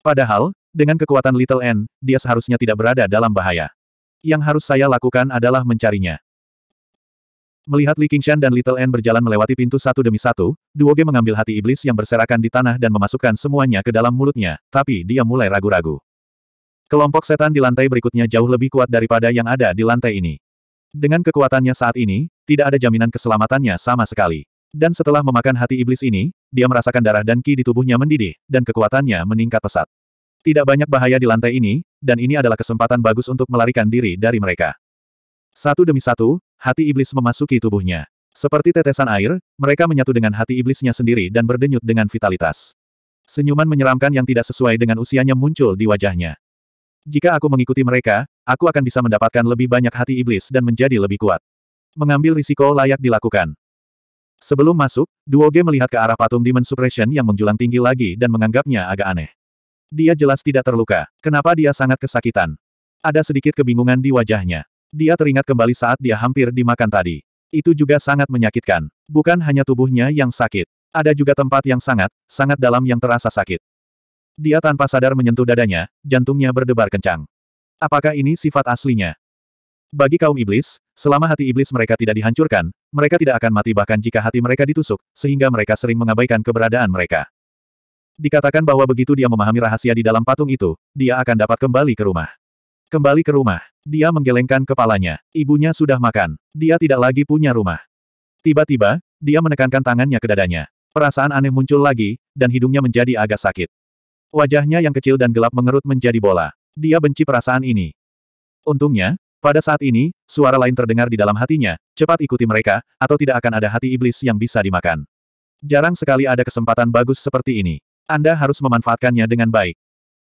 Padahal, dengan kekuatan Little N, dia seharusnya tidak berada dalam bahaya. Yang harus saya lakukan adalah mencarinya. Melihat Li Qingshan dan Little N berjalan melewati pintu satu demi satu, Duoge mengambil hati iblis yang berserakan di tanah dan memasukkan semuanya ke dalam mulutnya, tapi dia mulai ragu-ragu. Kelompok setan di lantai berikutnya jauh lebih kuat daripada yang ada di lantai ini. Dengan kekuatannya saat ini, tidak ada jaminan keselamatannya sama sekali. Dan setelah memakan hati iblis ini, dia merasakan darah dan ki di tubuhnya mendidih, dan kekuatannya meningkat pesat. Tidak banyak bahaya di lantai ini, dan ini adalah kesempatan bagus untuk melarikan diri dari mereka. Satu demi satu, hati iblis memasuki tubuhnya. Seperti tetesan air, mereka menyatu dengan hati iblisnya sendiri dan berdenyut dengan vitalitas. Senyuman menyeramkan yang tidak sesuai dengan usianya muncul di wajahnya. Jika aku mengikuti mereka, aku akan bisa mendapatkan lebih banyak hati iblis dan menjadi lebih kuat. Mengambil risiko layak dilakukan. Sebelum masuk, Duo Duoge melihat ke arah patung Demon Suppression yang menjulang tinggi lagi dan menganggapnya agak aneh. Dia jelas tidak terluka. Kenapa dia sangat kesakitan? Ada sedikit kebingungan di wajahnya. Dia teringat kembali saat dia hampir dimakan tadi. Itu juga sangat menyakitkan. Bukan hanya tubuhnya yang sakit. Ada juga tempat yang sangat, sangat dalam yang terasa sakit. Dia tanpa sadar menyentuh dadanya, jantungnya berdebar kencang. Apakah ini sifat aslinya? Bagi kaum iblis, selama hati iblis mereka tidak dihancurkan, mereka tidak akan mati bahkan jika hati mereka ditusuk, sehingga mereka sering mengabaikan keberadaan mereka. Dikatakan bahwa begitu dia memahami rahasia di dalam patung itu, dia akan dapat kembali ke rumah. Kembali ke rumah, dia menggelengkan kepalanya. Ibunya sudah makan. Dia tidak lagi punya rumah. Tiba-tiba, dia menekankan tangannya ke dadanya. Perasaan aneh muncul lagi, dan hidungnya menjadi agak sakit. Wajahnya yang kecil dan gelap mengerut menjadi bola. Dia benci perasaan ini. Untungnya, pada saat ini, suara lain terdengar di dalam hatinya, cepat ikuti mereka, atau tidak akan ada hati iblis yang bisa dimakan. Jarang sekali ada kesempatan bagus seperti ini. Anda harus memanfaatkannya dengan baik.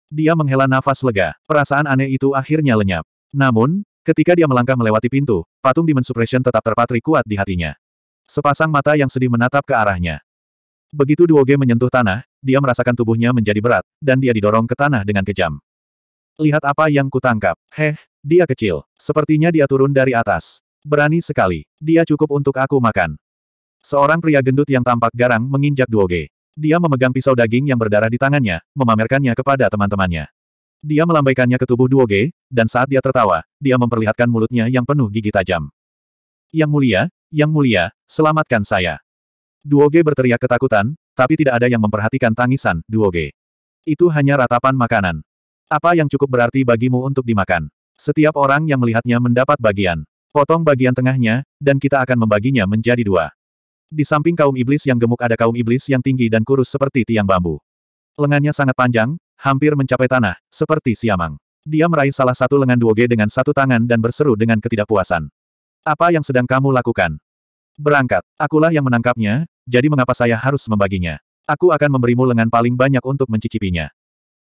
Dia menghela nafas lega, perasaan aneh itu akhirnya lenyap. Namun, ketika dia melangkah melewati pintu, patung Demon Suppression tetap terpatri kuat di hatinya. Sepasang mata yang sedih menatap ke arahnya. Begitu Duoge menyentuh tanah, dia merasakan tubuhnya menjadi berat, dan dia didorong ke tanah dengan kejam. Lihat apa yang kutangkap. Heh, dia kecil. Sepertinya dia turun dari atas. Berani sekali. Dia cukup untuk aku makan. Seorang pria gendut yang tampak garang menginjak Duoge. Dia memegang pisau daging yang berdarah di tangannya, memamerkannya kepada teman-temannya. Dia melambaikannya ke tubuh Duoge, dan saat dia tertawa, dia memperlihatkan mulutnya yang penuh gigi tajam. Yang mulia, yang mulia, selamatkan saya. Duoge berteriak ketakutan, tapi tidak ada yang memperhatikan tangisan Duoge. Itu hanya ratapan makanan. Apa yang cukup berarti bagimu untuk dimakan? Setiap orang yang melihatnya mendapat bagian. Potong bagian tengahnya, dan kita akan membaginya menjadi dua. Di samping kaum iblis yang gemuk ada kaum iblis yang tinggi dan kurus seperti tiang bambu. Lengannya sangat panjang, hampir mencapai tanah, seperti siamang. Dia meraih salah satu lengan duoge dengan satu tangan dan berseru dengan ketidakpuasan. Apa yang sedang kamu lakukan? Berangkat, akulah yang menangkapnya, jadi mengapa saya harus membaginya? Aku akan memberimu lengan paling banyak untuk mencicipinya.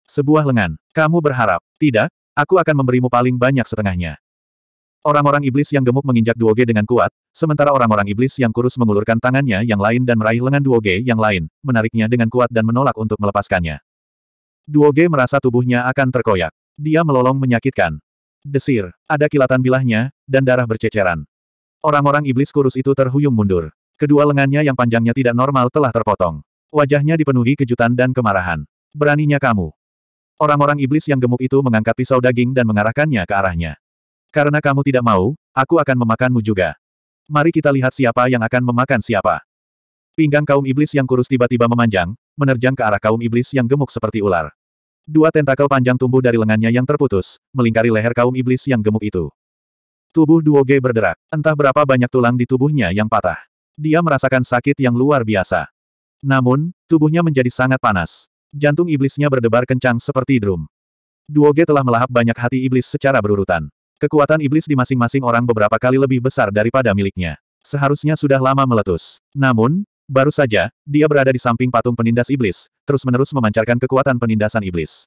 Sebuah lengan. Kamu berharap. Tidak, aku akan memberimu paling banyak setengahnya. Orang-orang iblis yang gemuk menginjak Duoge dengan kuat, sementara orang-orang iblis yang kurus mengulurkan tangannya yang lain dan meraih lengan Duoge yang lain, menariknya dengan kuat dan menolak untuk melepaskannya. Duoge merasa tubuhnya akan terkoyak. Dia melolong menyakitkan. Desir, ada kilatan bilahnya, dan darah berceceran. Orang-orang iblis kurus itu terhuyung mundur. Kedua lengannya yang panjangnya tidak normal telah terpotong. Wajahnya dipenuhi kejutan dan kemarahan. Beraninya kamu. Orang-orang iblis yang gemuk itu mengangkat pisau daging dan mengarahkannya ke arahnya. Karena kamu tidak mau, aku akan memakanmu juga. Mari kita lihat siapa yang akan memakan siapa. Pinggang kaum iblis yang kurus tiba-tiba memanjang, menerjang ke arah kaum iblis yang gemuk seperti ular. Dua tentakel panjang tumbuh dari lengannya yang terputus, melingkari leher kaum iblis yang gemuk itu. Tubuh Duo G berderak, entah berapa banyak tulang di tubuhnya yang patah. Dia merasakan sakit yang luar biasa. Namun, tubuhnya menjadi sangat panas. Jantung iblisnya berdebar kencang seperti drum. Duo Ge telah melahap banyak hati iblis secara berurutan. Kekuatan iblis di masing-masing orang beberapa kali lebih besar daripada miliknya. Seharusnya sudah lama meletus. Namun, baru saja, dia berada di samping patung penindas iblis, terus-menerus memancarkan kekuatan penindasan iblis.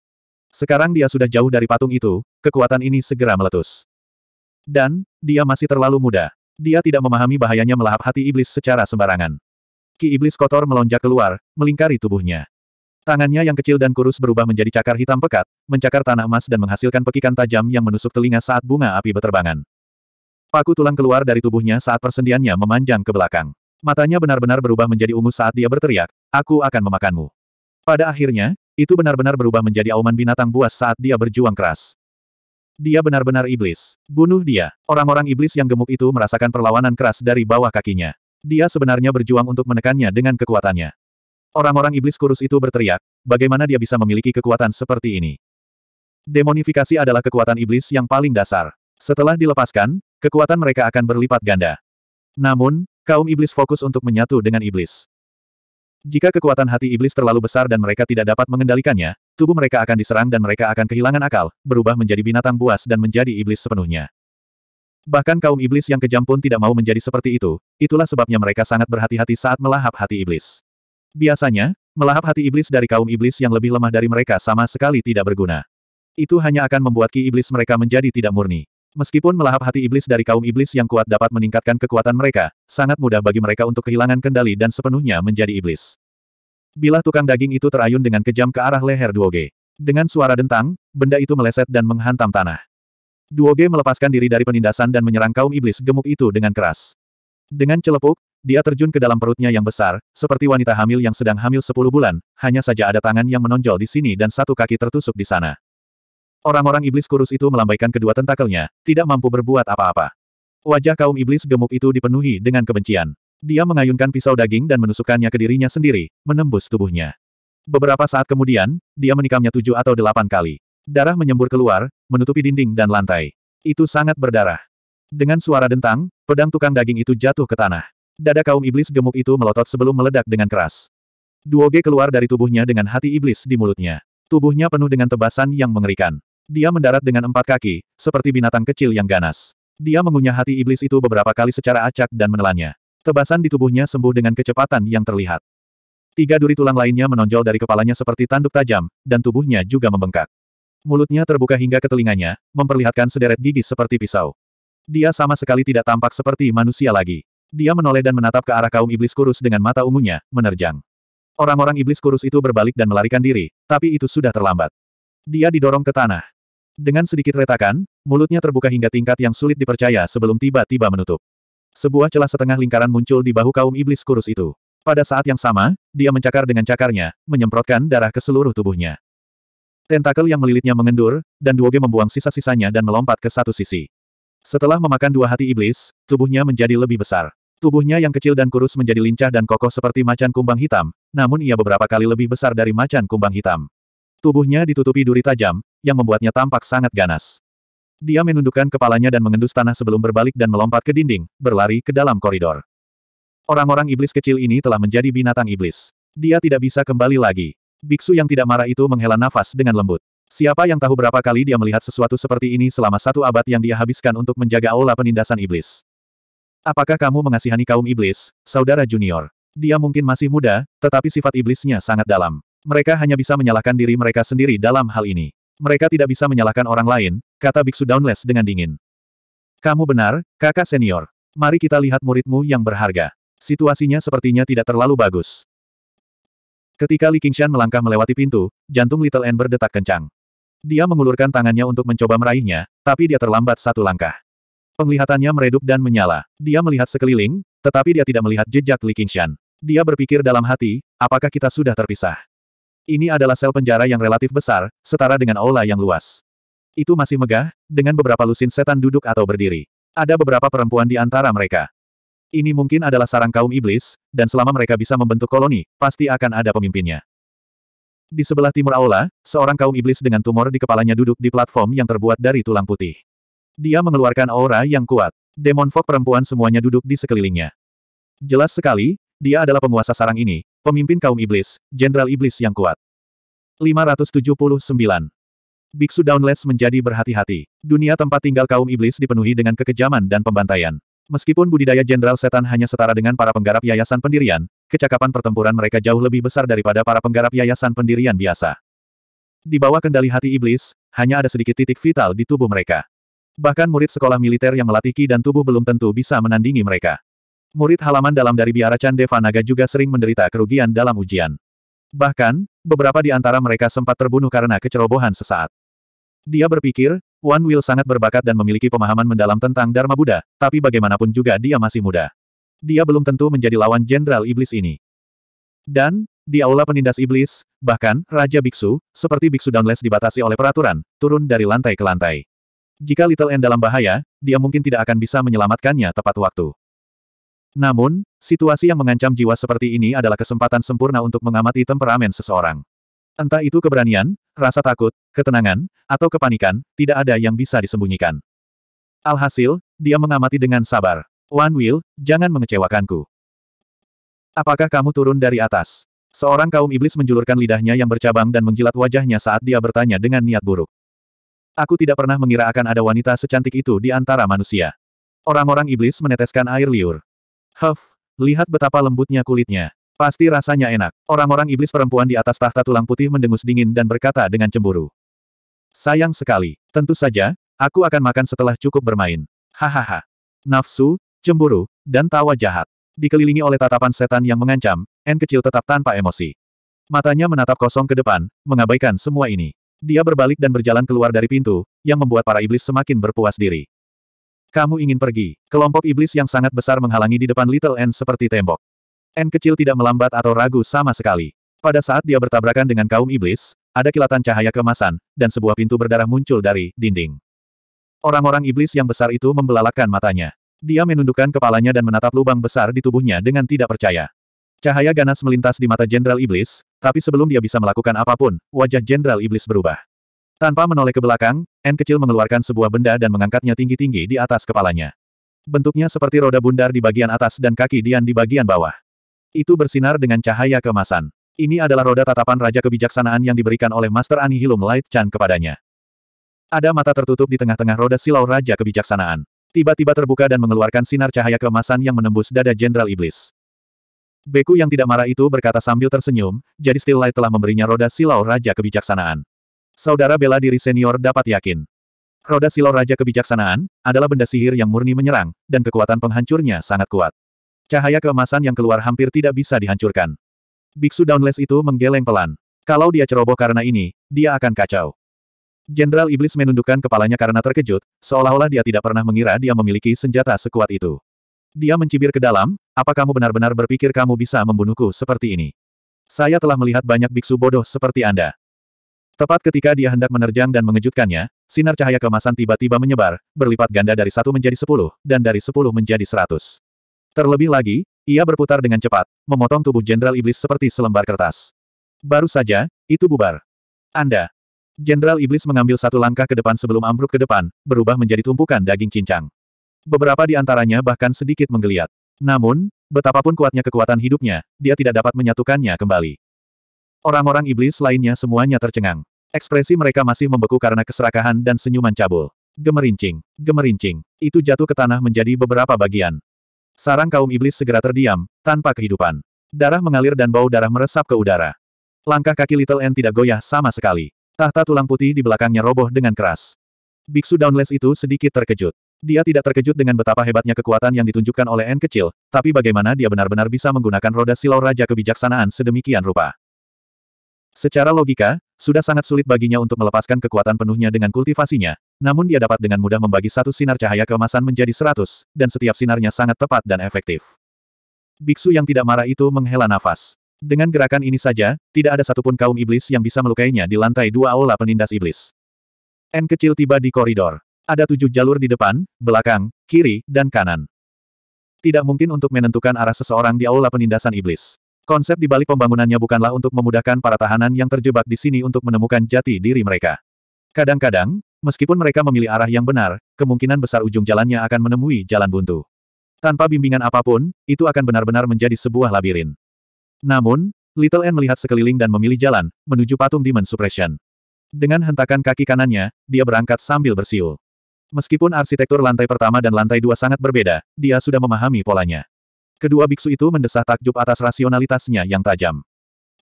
Sekarang dia sudah jauh dari patung itu, kekuatan ini segera meletus. Dan, dia masih terlalu muda. Dia tidak memahami bahayanya melahap hati iblis secara sembarangan. Ki iblis kotor melonjak keluar, melingkari tubuhnya. Tangannya yang kecil dan kurus berubah menjadi cakar hitam pekat, mencakar tanah emas dan menghasilkan pekikan tajam yang menusuk telinga saat bunga api berterbangan. Paku tulang keluar dari tubuhnya saat persendiannya memanjang ke belakang. Matanya benar-benar berubah menjadi ungu saat dia berteriak, aku akan memakanmu. Pada akhirnya, itu benar-benar berubah menjadi auman binatang buas saat dia berjuang keras. Dia benar-benar iblis. Bunuh dia. Orang-orang iblis yang gemuk itu merasakan perlawanan keras dari bawah kakinya. Dia sebenarnya berjuang untuk menekannya dengan kekuatannya. Orang-orang iblis kurus itu berteriak, bagaimana dia bisa memiliki kekuatan seperti ini? Demonifikasi adalah kekuatan iblis yang paling dasar. Setelah dilepaskan, kekuatan mereka akan berlipat ganda. Namun, kaum iblis fokus untuk menyatu dengan iblis. Jika kekuatan hati iblis terlalu besar dan mereka tidak dapat mengendalikannya, tubuh mereka akan diserang dan mereka akan kehilangan akal, berubah menjadi binatang buas dan menjadi iblis sepenuhnya. Bahkan kaum iblis yang kejam pun tidak mau menjadi seperti itu, itulah sebabnya mereka sangat berhati-hati saat melahap hati iblis. Biasanya, melahap hati iblis dari kaum iblis yang lebih lemah dari mereka sama sekali tidak berguna. Itu hanya akan membuat ki iblis mereka menjadi tidak murni. Meskipun melahap hati iblis dari kaum iblis yang kuat dapat meningkatkan kekuatan mereka, sangat mudah bagi mereka untuk kehilangan kendali dan sepenuhnya menjadi iblis. Bila tukang daging itu terayun dengan kejam ke arah leher Duoge. Dengan suara dentang, benda itu meleset dan menghantam tanah. Duoge melepaskan diri dari penindasan dan menyerang kaum iblis gemuk itu dengan keras. Dengan celepuk, dia terjun ke dalam perutnya yang besar, seperti wanita hamil yang sedang hamil 10 bulan, hanya saja ada tangan yang menonjol di sini dan satu kaki tertusuk di sana. Orang-orang iblis kurus itu melambaikan kedua tentakelnya, tidak mampu berbuat apa-apa. Wajah kaum iblis gemuk itu dipenuhi dengan kebencian. Dia mengayunkan pisau daging dan menusukkannya ke dirinya sendiri, menembus tubuhnya. Beberapa saat kemudian, dia menikamnya tujuh atau delapan kali. Darah menyembur keluar, menutupi dinding dan lantai. Itu sangat berdarah. Dengan suara dentang, pedang tukang daging itu jatuh ke tanah. Dada kaum iblis gemuk itu melotot sebelum meledak dengan keras. Duoge keluar dari tubuhnya dengan hati iblis di mulutnya. Tubuhnya penuh dengan tebasan yang mengerikan. Dia mendarat dengan empat kaki, seperti binatang kecil yang ganas. Dia mengunyah hati iblis itu beberapa kali secara acak dan menelannya. Tebasan di tubuhnya sembuh dengan kecepatan yang terlihat. Tiga duri tulang lainnya menonjol dari kepalanya seperti tanduk tajam, dan tubuhnya juga membengkak. Mulutnya terbuka hingga ke telinganya, memperlihatkan sederet gigi seperti pisau. Dia sama sekali tidak tampak seperti manusia lagi. Dia menoleh dan menatap ke arah kaum iblis kurus dengan mata ungunya, menerjang. Orang-orang iblis kurus itu berbalik dan melarikan diri, tapi itu sudah terlambat. Dia didorong ke tanah. Dengan sedikit retakan, mulutnya terbuka hingga tingkat yang sulit dipercaya sebelum tiba-tiba menutup. Sebuah celah setengah lingkaran muncul di bahu kaum iblis kurus itu. Pada saat yang sama, dia mencakar dengan cakarnya, menyemprotkan darah ke seluruh tubuhnya. Tentakel yang melilitnya mengendur, dan Duoge membuang sisa-sisanya dan melompat ke satu sisi. Setelah memakan dua hati iblis, tubuhnya menjadi lebih besar. Tubuhnya yang kecil dan kurus menjadi lincah dan kokoh seperti macan kumbang hitam, namun ia beberapa kali lebih besar dari macan kumbang hitam. Tubuhnya ditutupi duri tajam, yang membuatnya tampak sangat ganas. Dia menundukkan kepalanya dan mengendus tanah sebelum berbalik dan melompat ke dinding, berlari ke dalam koridor. Orang-orang iblis kecil ini telah menjadi binatang iblis. Dia tidak bisa kembali lagi. Biksu yang tidak marah itu menghela nafas dengan lembut. Siapa yang tahu berapa kali dia melihat sesuatu seperti ini selama satu abad yang dia habiskan untuk menjaga aula penindasan iblis. Apakah kamu mengasihani kaum iblis, saudara junior? Dia mungkin masih muda, tetapi sifat iblisnya sangat dalam. Mereka hanya bisa menyalahkan diri mereka sendiri dalam hal ini. Mereka tidak bisa menyalahkan orang lain, kata Biksu Downless dengan dingin. Kamu benar, kakak senior. Mari kita lihat muridmu yang berharga. Situasinya sepertinya tidak terlalu bagus. Ketika Li Qingshan melangkah melewati pintu, jantung Little N berdetak kencang. Dia mengulurkan tangannya untuk mencoba meraihnya, tapi dia terlambat satu langkah. Penglihatannya meredup dan menyala. Dia melihat sekeliling, tetapi dia tidak melihat jejak Li Qingshan. Dia berpikir dalam hati, apakah kita sudah terpisah? Ini adalah sel penjara yang relatif besar, setara dengan aula yang luas. Itu masih megah, dengan beberapa lusin setan duduk atau berdiri. Ada beberapa perempuan di antara mereka. Ini mungkin adalah sarang kaum iblis, dan selama mereka bisa membentuk koloni, pasti akan ada pemimpinnya. Di sebelah timur aula, seorang kaum iblis dengan tumor di kepalanya duduk di platform yang terbuat dari tulang putih. Dia mengeluarkan aura yang kuat. Demon Fog perempuan semuanya duduk di sekelilingnya. Jelas sekali, dia adalah penguasa sarang ini, pemimpin kaum iblis, jenderal iblis yang kuat. 579. Biksu Downless menjadi berhati-hati. Dunia tempat tinggal kaum iblis dipenuhi dengan kekejaman dan pembantaian. Meskipun budidaya jenderal setan hanya setara dengan para penggarap yayasan pendirian, kecakapan pertempuran mereka jauh lebih besar daripada para penggarap yayasan pendirian biasa. Di bawah kendali hati iblis, hanya ada sedikit titik vital di tubuh mereka. Bahkan murid sekolah militer yang melatih Ki dan tubuh belum tentu bisa menandingi mereka. Murid halaman dalam dari biara Chandeva Naga juga sering menderita kerugian dalam ujian. Bahkan, beberapa di antara mereka sempat terbunuh karena kecerobohan sesaat. Dia berpikir, Wan Will sangat berbakat dan memiliki pemahaman mendalam tentang Dharma Buddha, tapi bagaimanapun juga dia masih muda. Dia belum tentu menjadi lawan Jenderal Iblis ini. Dan, di aula penindas iblis, bahkan, Raja Biksu, seperti Biksu Downless dibatasi oleh peraturan, turun dari lantai ke lantai. Jika Little N dalam bahaya, dia mungkin tidak akan bisa menyelamatkannya tepat waktu. Namun, situasi yang mengancam jiwa seperti ini adalah kesempatan sempurna untuk mengamati temperamen seseorang. Entah itu keberanian, rasa takut, ketenangan, atau kepanikan, tidak ada yang bisa disembunyikan. Alhasil, dia mengamati dengan sabar. One Will, jangan mengecewakanku. Apakah kamu turun dari atas? Seorang kaum iblis menjulurkan lidahnya yang bercabang dan menjilat wajahnya saat dia bertanya dengan niat buruk. Aku tidak pernah mengira akan ada wanita secantik itu di antara manusia. Orang-orang iblis meneteskan air liur. Huff, lihat betapa lembutnya kulitnya. Pasti rasanya enak. Orang-orang iblis perempuan di atas tahta tulang putih mendengus dingin dan berkata dengan cemburu. Sayang sekali. Tentu saja, aku akan makan setelah cukup bermain. Hahaha. Nafsu, cemburu, dan tawa jahat. Dikelilingi oleh tatapan setan yang mengancam, N kecil tetap tanpa emosi. Matanya menatap kosong ke depan, mengabaikan semua ini. Dia berbalik dan berjalan keluar dari pintu, yang membuat para iblis semakin berpuas diri. Kamu ingin pergi. Kelompok iblis yang sangat besar menghalangi di depan Little N seperti tembok. N kecil tidak melambat atau ragu sama sekali. Pada saat dia bertabrakan dengan kaum iblis, ada kilatan cahaya kemasan, dan sebuah pintu berdarah muncul dari dinding. Orang-orang iblis yang besar itu membelalakan matanya. Dia menundukkan kepalanya dan menatap lubang besar di tubuhnya dengan tidak percaya. Cahaya ganas melintas di mata Jenderal Iblis, tapi sebelum dia bisa melakukan apapun, wajah Jenderal Iblis berubah. Tanpa menoleh ke belakang, N kecil mengeluarkan sebuah benda dan mengangkatnya tinggi-tinggi di atas kepalanya. Bentuknya seperti roda bundar di bagian atas dan kaki Dian di bagian bawah. Itu bersinar dengan cahaya kemasan. Ini adalah roda tatapan Raja Kebijaksanaan yang diberikan oleh Master Anihilum Light Chan kepadanya. Ada mata tertutup di tengah-tengah roda silau Raja Kebijaksanaan. Tiba-tiba terbuka dan mengeluarkan sinar cahaya kemasan yang menembus dada Jenderal Iblis. Beku yang tidak marah itu berkata sambil tersenyum, jadi Still Light telah memberinya roda silau Raja Kebijaksanaan. Saudara bela diri senior dapat yakin. Roda silau Raja Kebijaksanaan adalah benda sihir yang murni menyerang, dan kekuatan penghancurnya sangat kuat. Cahaya keemasan yang keluar hampir tidak bisa dihancurkan. Biksu Downless itu menggeleng pelan. Kalau dia ceroboh karena ini, dia akan kacau. Jenderal Iblis menundukkan kepalanya karena terkejut, seolah-olah dia tidak pernah mengira dia memiliki senjata sekuat itu. Dia mencibir ke dalam, apa kamu benar-benar berpikir kamu bisa membunuhku seperti ini? Saya telah melihat banyak biksu bodoh seperti Anda. Tepat ketika dia hendak menerjang dan mengejutkannya, sinar cahaya kemasan tiba-tiba menyebar, berlipat ganda dari satu menjadi sepuluh, dan dari sepuluh menjadi seratus. Terlebih lagi, ia berputar dengan cepat, memotong tubuh Jenderal Iblis seperti selembar kertas. Baru saja, itu bubar. Anda. Jenderal Iblis mengambil satu langkah ke depan sebelum ambruk ke depan, berubah menjadi tumpukan daging cincang. Beberapa di antaranya bahkan sedikit menggeliat. Namun, betapapun kuatnya kekuatan hidupnya, dia tidak dapat menyatukannya kembali. Orang-orang iblis lainnya semuanya tercengang. Ekspresi mereka masih membeku karena keserakahan dan senyuman cabul. Gemerincing, gemerincing, itu jatuh ke tanah menjadi beberapa bagian. Sarang kaum iblis segera terdiam, tanpa kehidupan. Darah mengalir dan bau darah meresap ke udara. Langkah kaki Little N tidak goyah sama sekali. Tahta tulang putih di belakangnya roboh dengan keras. Biksu Downless itu sedikit terkejut. Dia tidak terkejut dengan betapa hebatnya kekuatan yang ditunjukkan oleh N kecil, tapi bagaimana dia benar-benar bisa menggunakan roda silau Raja Kebijaksanaan sedemikian rupa. Secara logika, sudah sangat sulit baginya untuk melepaskan kekuatan penuhnya dengan kultivasinya, namun dia dapat dengan mudah membagi satu sinar cahaya keemasan menjadi seratus, dan setiap sinarnya sangat tepat dan efektif. Biksu yang tidak marah itu menghela nafas. Dengan gerakan ini saja, tidak ada satupun kaum iblis yang bisa melukainya di lantai dua aula penindas iblis. N kecil tiba di koridor. Ada tujuh jalur di depan, belakang, kiri, dan kanan. Tidak mungkin untuk menentukan arah seseorang di aula penindasan iblis. Konsep di balik pembangunannya bukanlah untuk memudahkan para tahanan yang terjebak di sini untuk menemukan jati diri mereka. Kadang-kadang, meskipun mereka memilih arah yang benar, kemungkinan besar ujung jalannya akan menemui jalan buntu. Tanpa bimbingan apapun, itu akan benar-benar menjadi sebuah labirin. Namun, Little N melihat sekeliling dan memilih jalan, menuju patung Demon Suppression. Dengan hentakan kaki kanannya, dia berangkat sambil bersiul. Meskipun arsitektur lantai pertama dan lantai dua sangat berbeda, dia sudah memahami polanya. Kedua biksu itu mendesah takjub atas rasionalitasnya yang tajam.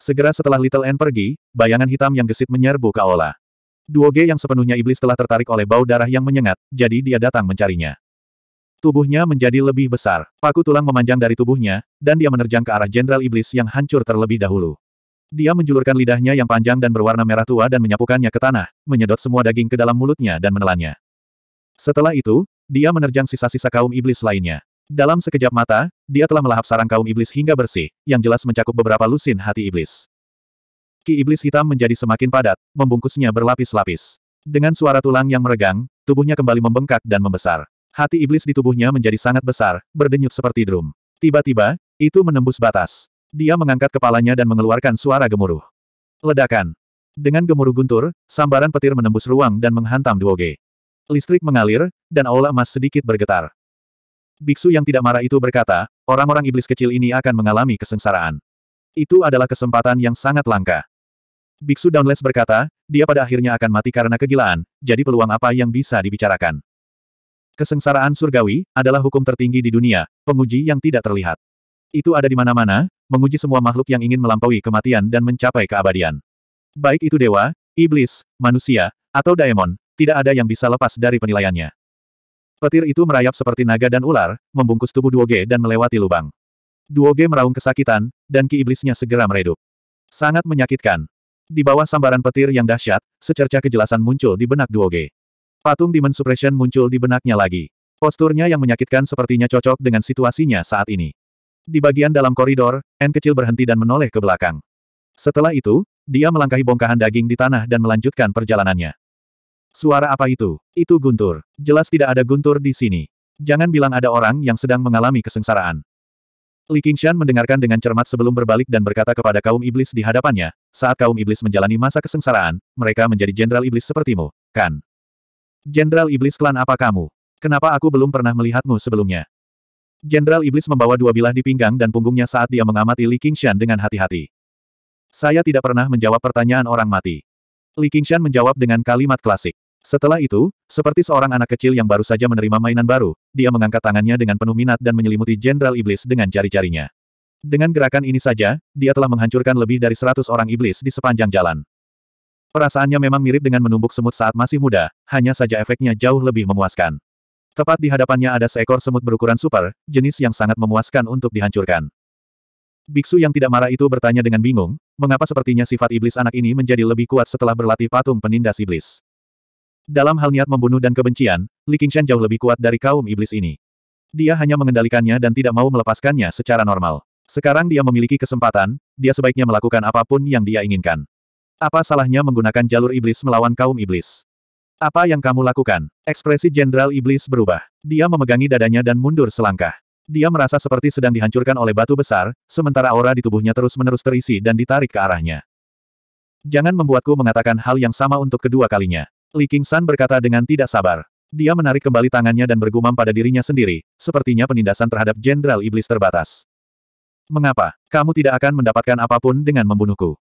Segera setelah Little N pergi, bayangan hitam yang gesit menyerbu ke Ola. Duoge yang sepenuhnya iblis telah tertarik oleh bau darah yang menyengat, jadi dia datang mencarinya. Tubuhnya menjadi lebih besar, paku tulang memanjang dari tubuhnya, dan dia menerjang ke arah Jenderal Iblis yang hancur terlebih dahulu. Dia menjulurkan lidahnya yang panjang dan berwarna merah tua dan menyapukannya ke tanah, menyedot semua daging ke dalam mulutnya dan menelannya. Setelah itu, dia menerjang sisa-sisa kaum iblis lainnya. Dalam sekejap mata, dia telah melahap sarang kaum iblis hingga bersih, yang jelas mencakup beberapa lusin hati iblis. Ki iblis hitam menjadi semakin padat, membungkusnya berlapis-lapis. Dengan suara tulang yang meregang, tubuhnya kembali membengkak dan membesar. Hati iblis di tubuhnya menjadi sangat besar, berdenyut seperti drum. Tiba-tiba, itu menembus batas. Dia mengangkat kepalanya dan mengeluarkan suara gemuruh. Ledakan. Dengan gemuruh guntur, sambaran petir menembus ruang dan menghantam Duoge. Listrik mengalir, dan aula emas sedikit bergetar. Biksu yang tidak marah itu berkata, orang-orang iblis kecil ini akan mengalami kesengsaraan. Itu adalah kesempatan yang sangat langka. Biksu Downless berkata, dia pada akhirnya akan mati karena kegilaan, jadi peluang apa yang bisa dibicarakan. Kesengsaraan surgawi adalah hukum tertinggi di dunia, penguji yang tidak terlihat. Itu ada di mana-mana, menguji semua makhluk yang ingin melampaui kematian dan mencapai keabadian. Baik itu dewa, iblis, manusia, atau daemon, tidak ada yang bisa lepas dari penilaiannya. Petir itu merayap seperti naga dan ular, membungkus tubuh Duoge dan melewati lubang. Duoge meraung kesakitan, dan ki iblisnya segera meredup. Sangat menyakitkan. Di bawah sambaran petir yang dahsyat, secerca kejelasan muncul di benak Duoge. Patung Demon Suppression muncul di benaknya lagi. Posturnya yang menyakitkan sepertinya cocok dengan situasinya saat ini. Di bagian dalam koridor, N kecil berhenti dan menoleh ke belakang. Setelah itu, dia melangkahi bongkahan daging di tanah dan melanjutkan perjalanannya. Suara apa itu? Itu guntur. Jelas tidak ada guntur di sini. Jangan bilang ada orang yang sedang mengalami kesengsaraan. Li Qingshan mendengarkan dengan cermat sebelum berbalik dan berkata kepada kaum iblis di hadapannya, saat kaum iblis menjalani masa kesengsaraan, mereka menjadi jenderal iblis sepertimu, kan? Jenderal iblis klan apa kamu? Kenapa aku belum pernah melihatmu sebelumnya? Jenderal iblis membawa dua bilah di pinggang dan punggungnya saat dia mengamati Li Qingshan dengan hati-hati. Saya tidak pernah menjawab pertanyaan orang mati. Li Qingshan menjawab dengan kalimat klasik. Setelah itu, seperti seorang anak kecil yang baru saja menerima mainan baru, dia mengangkat tangannya dengan penuh minat dan menyelimuti Jenderal Iblis dengan jari-jarinya. Dengan gerakan ini saja, dia telah menghancurkan lebih dari seratus orang iblis di sepanjang jalan. Perasaannya memang mirip dengan menumbuk semut saat masih muda, hanya saja efeknya jauh lebih memuaskan. Tepat di hadapannya ada seekor semut berukuran super, jenis yang sangat memuaskan untuk dihancurkan. Biksu yang tidak marah itu bertanya dengan bingung, mengapa sepertinya sifat iblis anak ini menjadi lebih kuat setelah berlatih patung penindas iblis. Dalam hal niat membunuh dan kebencian, Li Qingshan jauh lebih kuat dari kaum iblis ini. Dia hanya mengendalikannya dan tidak mau melepaskannya secara normal. Sekarang dia memiliki kesempatan, dia sebaiknya melakukan apapun yang dia inginkan. Apa salahnya menggunakan jalur iblis melawan kaum iblis? Apa yang kamu lakukan? Ekspresi Jenderal Iblis berubah. Dia memegangi dadanya dan mundur selangkah. Dia merasa seperti sedang dihancurkan oleh batu besar, sementara aura di tubuhnya terus-menerus terisi dan ditarik ke arahnya. Jangan membuatku mengatakan hal yang sama untuk kedua kalinya. Li San berkata dengan tidak sabar. Dia menarik kembali tangannya dan bergumam pada dirinya sendiri, sepertinya penindasan terhadap Jenderal Iblis terbatas. Mengapa? Kamu tidak akan mendapatkan apapun dengan membunuhku.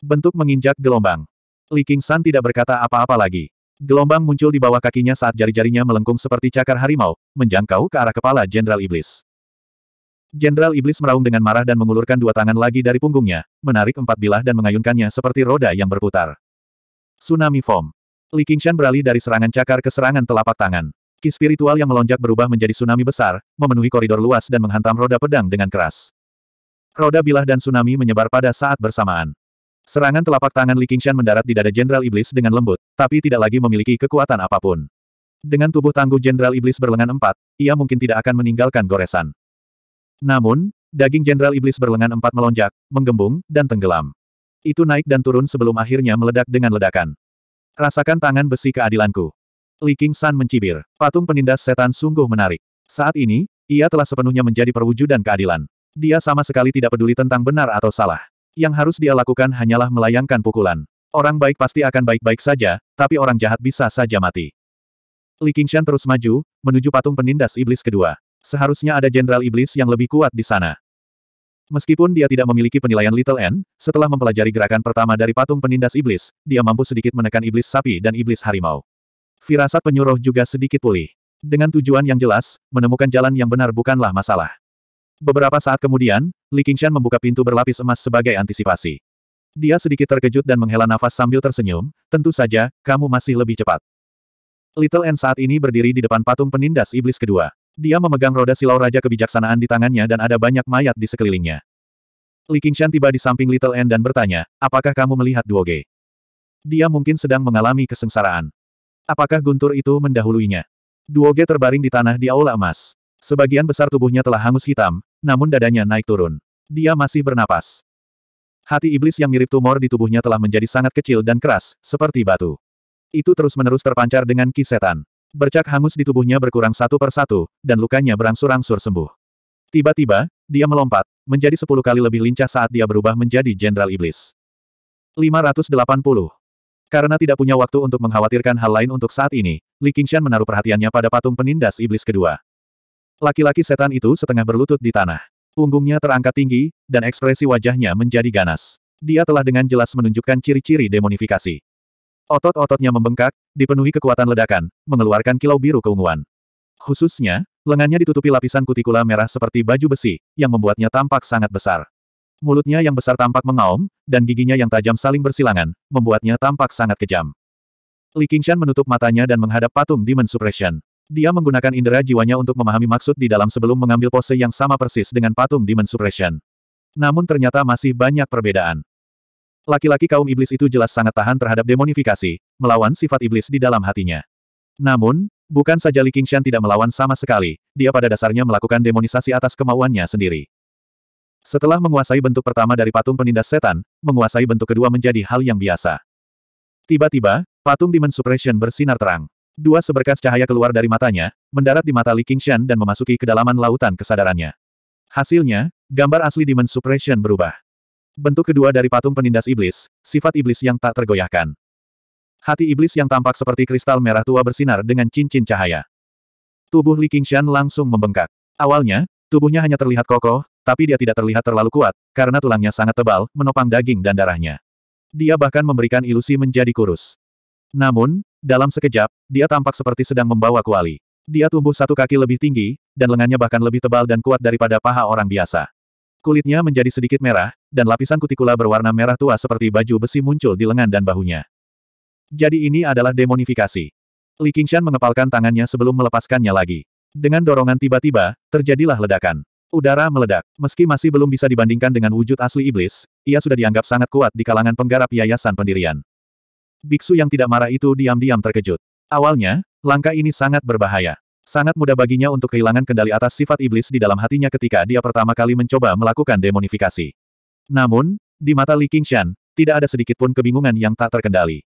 Bentuk menginjak gelombang. Li San tidak berkata apa-apa lagi. Gelombang muncul di bawah kakinya saat jari-jarinya melengkung seperti cakar harimau, menjangkau ke arah kepala Jenderal Iblis. Jenderal Iblis meraung dengan marah dan mengulurkan dua tangan lagi dari punggungnya, menarik empat bilah dan mengayunkannya seperti roda yang berputar. Tsunami Form. Li Qingshan beralih dari serangan cakar ke serangan telapak tangan. Ki spiritual yang melonjak berubah menjadi tsunami besar, memenuhi koridor luas dan menghantam roda pedang dengan keras. Roda bilah dan tsunami menyebar pada saat bersamaan. Serangan telapak tangan Li Qingshan mendarat di dada Jenderal Iblis dengan lembut, tapi tidak lagi memiliki kekuatan apapun. Dengan tubuh tangguh Jenderal Iblis berlengan empat, ia mungkin tidak akan meninggalkan goresan. Namun, daging Jenderal Iblis berlengan empat melonjak, menggembung, dan tenggelam. Itu naik dan turun sebelum akhirnya meledak dengan ledakan. Rasakan tangan besi keadilanku. Li King San mencibir. Patung penindas setan sungguh menarik. Saat ini, ia telah sepenuhnya menjadi perwujudan keadilan. Dia sama sekali tidak peduli tentang benar atau salah. Yang harus dia lakukan hanyalah melayangkan pukulan. Orang baik pasti akan baik-baik saja, tapi orang jahat bisa saja mati. Li Qingshan terus maju, menuju patung penindas iblis kedua. Seharusnya ada Jenderal Iblis yang lebih kuat di sana. Meskipun dia tidak memiliki penilaian Little N, setelah mempelajari gerakan pertama dari patung penindas iblis, dia mampu sedikit menekan iblis sapi dan iblis harimau. Firasat penyuruh juga sedikit pulih. Dengan tujuan yang jelas, menemukan jalan yang benar bukanlah masalah. Beberapa saat kemudian, Li Qingshan membuka pintu berlapis emas sebagai antisipasi. Dia sedikit terkejut dan menghela nafas sambil tersenyum, tentu saja, kamu masih lebih cepat. Little N saat ini berdiri di depan patung penindas iblis kedua. Dia memegang roda silau Raja Kebijaksanaan di tangannya dan ada banyak mayat di sekelilingnya. Li Qingshan tiba di samping Little N dan bertanya, apakah kamu melihat Duoge? Dia mungkin sedang mengalami kesengsaraan. Apakah guntur itu mendahuluinya? Duoge terbaring di tanah di aula emas. Sebagian besar tubuhnya telah hangus hitam, namun dadanya naik turun. Dia masih bernapas. Hati iblis yang mirip tumor di tubuhnya telah menjadi sangat kecil dan keras, seperti batu. Itu terus-menerus terpancar dengan kisetan. Bercak hangus di tubuhnya berkurang satu per satu, dan lukanya berangsur-angsur sembuh. Tiba-tiba, dia melompat, menjadi sepuluh kali lebih lincah saat dia berubah menjadi Jenderal Iblis. 580. Karena tidak punya waktu untuk mengkhawatirkan hal lain untuk saat ini, Li Qingshan menaruh perhatiannya pada patung penindas iblis kedua. Laki-laki setan itu setengah berlutut di tanah. Punggungnya terangkat tinggi, dan ekspresi wajahnya menjadi ganas. Dia telah dengan jelas menunjukkan ciri-ciri demonifikasi. Otot-ototnya membengkak, dipenuhi kekuatan ledakan, mengeluarkan kilau biru keunguan. Khususnya, lengannya ditutupi lapisan kutikula merah seperti baju besi, yang membuatnya tampak sangat besar. Mulutnya yang besar tampak mengaum, dan giginya yang tajam saling bersilangan, membuatnya tampak sangat kejam. Li Qingshan menutup matanya dan menghadap patung Demon Suppression. Dia menggunakan indera jiwanya untuk memahami maksud di dalam sebelum mengambil pose yang sama persis dengan patung Demon Suppression. Namun ternyata masih banyak perbedaan. Laki-laki kaum iblis itu jelas sangat tahan terhadap demonifikasi, melawan sifat iblis di dalam hatinya. Namun, bukan saja Li Qingshan tidak melawan sama sekali, dia pada dasarnya melakukan demonisasi atas kemauannya sendiri. Setelah menguasai bentuk pertama dari patung penindas setan, menguasai bentuk kedua menjadi hal yang biasa. Tiba-tiba, patung Demon Suppression bersinar terang. Dua seberkas cahaya keluar dari matanya, mendarat di mata Li Qingshan dan memasuki kedalaman lautan kesadarannya. Hasilnya, gambar asli Demon Suppression berubah. Bentuk kedua dari patung penindas iblis, sifat iblis yang tak tergoyahkan. Hati iblis yang tampak seperti kristal merah tua bersinar dengan cincin cahaya. Tubuh Li Qingshan langsung membengkak. Awalnya, tubuhnya hanya terlihat kokoh, tapi dia tidak terlihat terlalu kuat, karena tulangnya sangat tebal, menopang daging dan darahnya. Dia bahkan memberikan ilusi menjadi kurus. Namun, dalam sekejap, dia tampak seperti sedang membawa kuali. Dia tumbuh satu kaki lebih tinggi, dan lengannya bahkan lebih tebal dan kuat daripada paha orang biasa. Kulitnya menjadi sedikit merah, dan lapisan kutikula berwarna merah tua seperti baju besi muncul di lengan dan bahunya. Jadi ini adalah demonifikasi. Li Qingshan mengepalkan tangannya sebelum melepaskannya lagi. Dengan dorongan tiba-tiba, terjadilah ledakan. Udara meledak. Meski masih belum bisa dibandingkan dengan wujud asli iblis, ia sudah dianggap sangat kuat di kalangan penggarap yayasan pendirian. Biksu yang tidak marah itu diam-diam terkejut. Awalnya, langkah ini sangat berbahaya. Sangat mudah baginya untuk kehilangan kendali atas sifat iblis di dalam hatinya ketika dia pertama kali mencoba melakukan demonifikasi. Namun, di mata Li Qingshan, tidak ada sedikit pun kebingungan yang tak terkendali.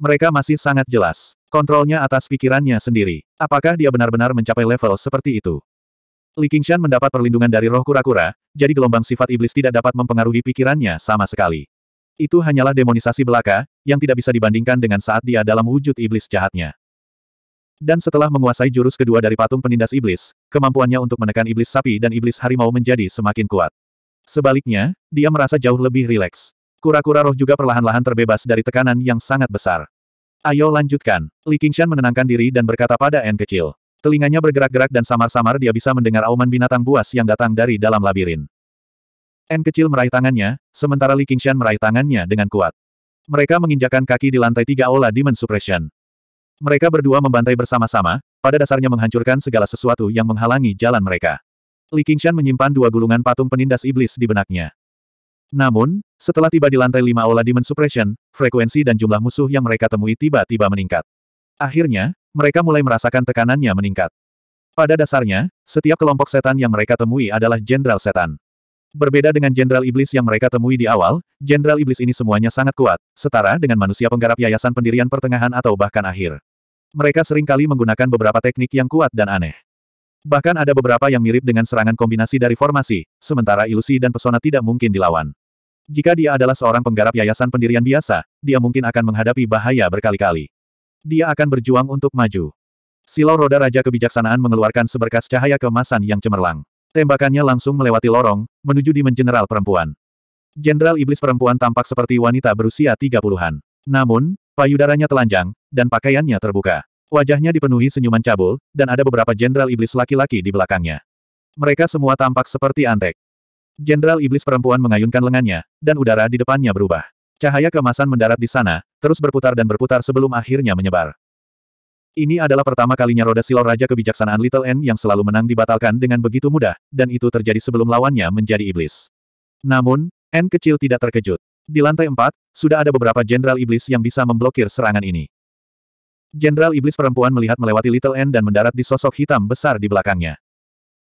Mereka masih sangat jelas. Kontrolnya atas pikirannya sendiri. Apakah dia benar-benar mencapai level seperti itu? Li Qingshan mendapat perlindungan dari roh kura-kura, jadi gelombang sifat iblis tidak dapat mempengaruhi pikirannya sama sekali. Itu hanyalah demonisasi belaka, yang tidak bisa dibandingkan dengan saat dia dalam wujud iblis jahatnya. Dan setelah menguasai jurus kedua dari patung penindas iblis, kemampuannya untuk menekan iblis sapi dan iblis harimau menjadi semakin kuat. Sebaliknya, dia merasa jauh lebih rileks. Kura-kura roh juga perlahan-lahan terbebas dari tekanan yang sangat besar. Ayo lanjutkan. Li Qingshan menenangkan diri dan berkata pada N kecil. Telinganya bergerak-gerak dan samar-samar dia bisa mendengar auman binatang buas yang datang dari dalam labirin. N kecil meraih tangannya, sementara Li Qingshan meraih tangannya dengan kuat. Mereka menginjakan kaki di lantai tiga Aula Demon Suppression. Mereka berdua membantai bersama-sama, pada dasarnya menghancurkan segala sesuatu yang menghalangi jalan mereka. Li Qingshan menyimpan dua gulungan patung penindas iblis di benaknya. Namun, setelah tiba di lantai lima Ola Demon Suppression, frekuensi dan jumlah musuh yang mereka temui tiba-tiba meningkat. Akhirnya, mereka mulai merasakan tekanannya meningkat. Pada dasarnya, setiap kelompok setan yang mereka temui adalah jenderal setan. Berbeda dengan jenderal iblis yang mereka temui di awal, jenderal iblis ini semuanya sangat kuat, setara dengan manusia penggarap yayasan pendirian pertengahan atau bahkan akhir. Mereka seringkali menggunakan beberapa teknik yang kuat dan aneh. Bahkan ada beberapa yang mirip dengan serangan kombinasi dari formasi, sementara ilusi dan pesona tidak mungkin dilawan. Jika dia adalah seorang penggarap yayasan pendirian biasa, dia mungkin akan menghadapi bahaya berkali-kali. Dia akan berjuang untuk maju. Silau roda Raja Kebijaksanaan mengeluarkan seberkas cahaya kemasan yang cemerlang. Tembakannya langsung melewati lorong, menuju di menjeneral Perempuan. Jenderal Iblis Perempuan tampak seperti wanita berusia 30-an. Namun, Payudaranya telanjang, dan pakaiannya terbuka. Wajahnya dipenuhi senyuman cabul, dan ada beberapa jenderal iblis laki-laki di belakangnya. Mereka semua tampak seperti antek. Jenderal iblis perempuan mengayunkan lengannya, dan udara di depannya berubah. Cahaya kemasan mendarat di sana, terus berputar dan berputar sebelum akhirnya menyebar. Ini adalah pertama kalinya roda silau Raja Kebijaksanaan Little N yang selalu menang dibatalkan dengan begitu mudah, dan itu terjadi sebelum lawannya menjadi iblis. Namun, N kecil tidak terkejut. Di lantai empat, sudah ada beberapa jenderal iblis yang bisa memblokir serangan ini. Jenderal iblis perempuan melihat melewati Little N dan mendarat di sosok hitam besar di belakangnya.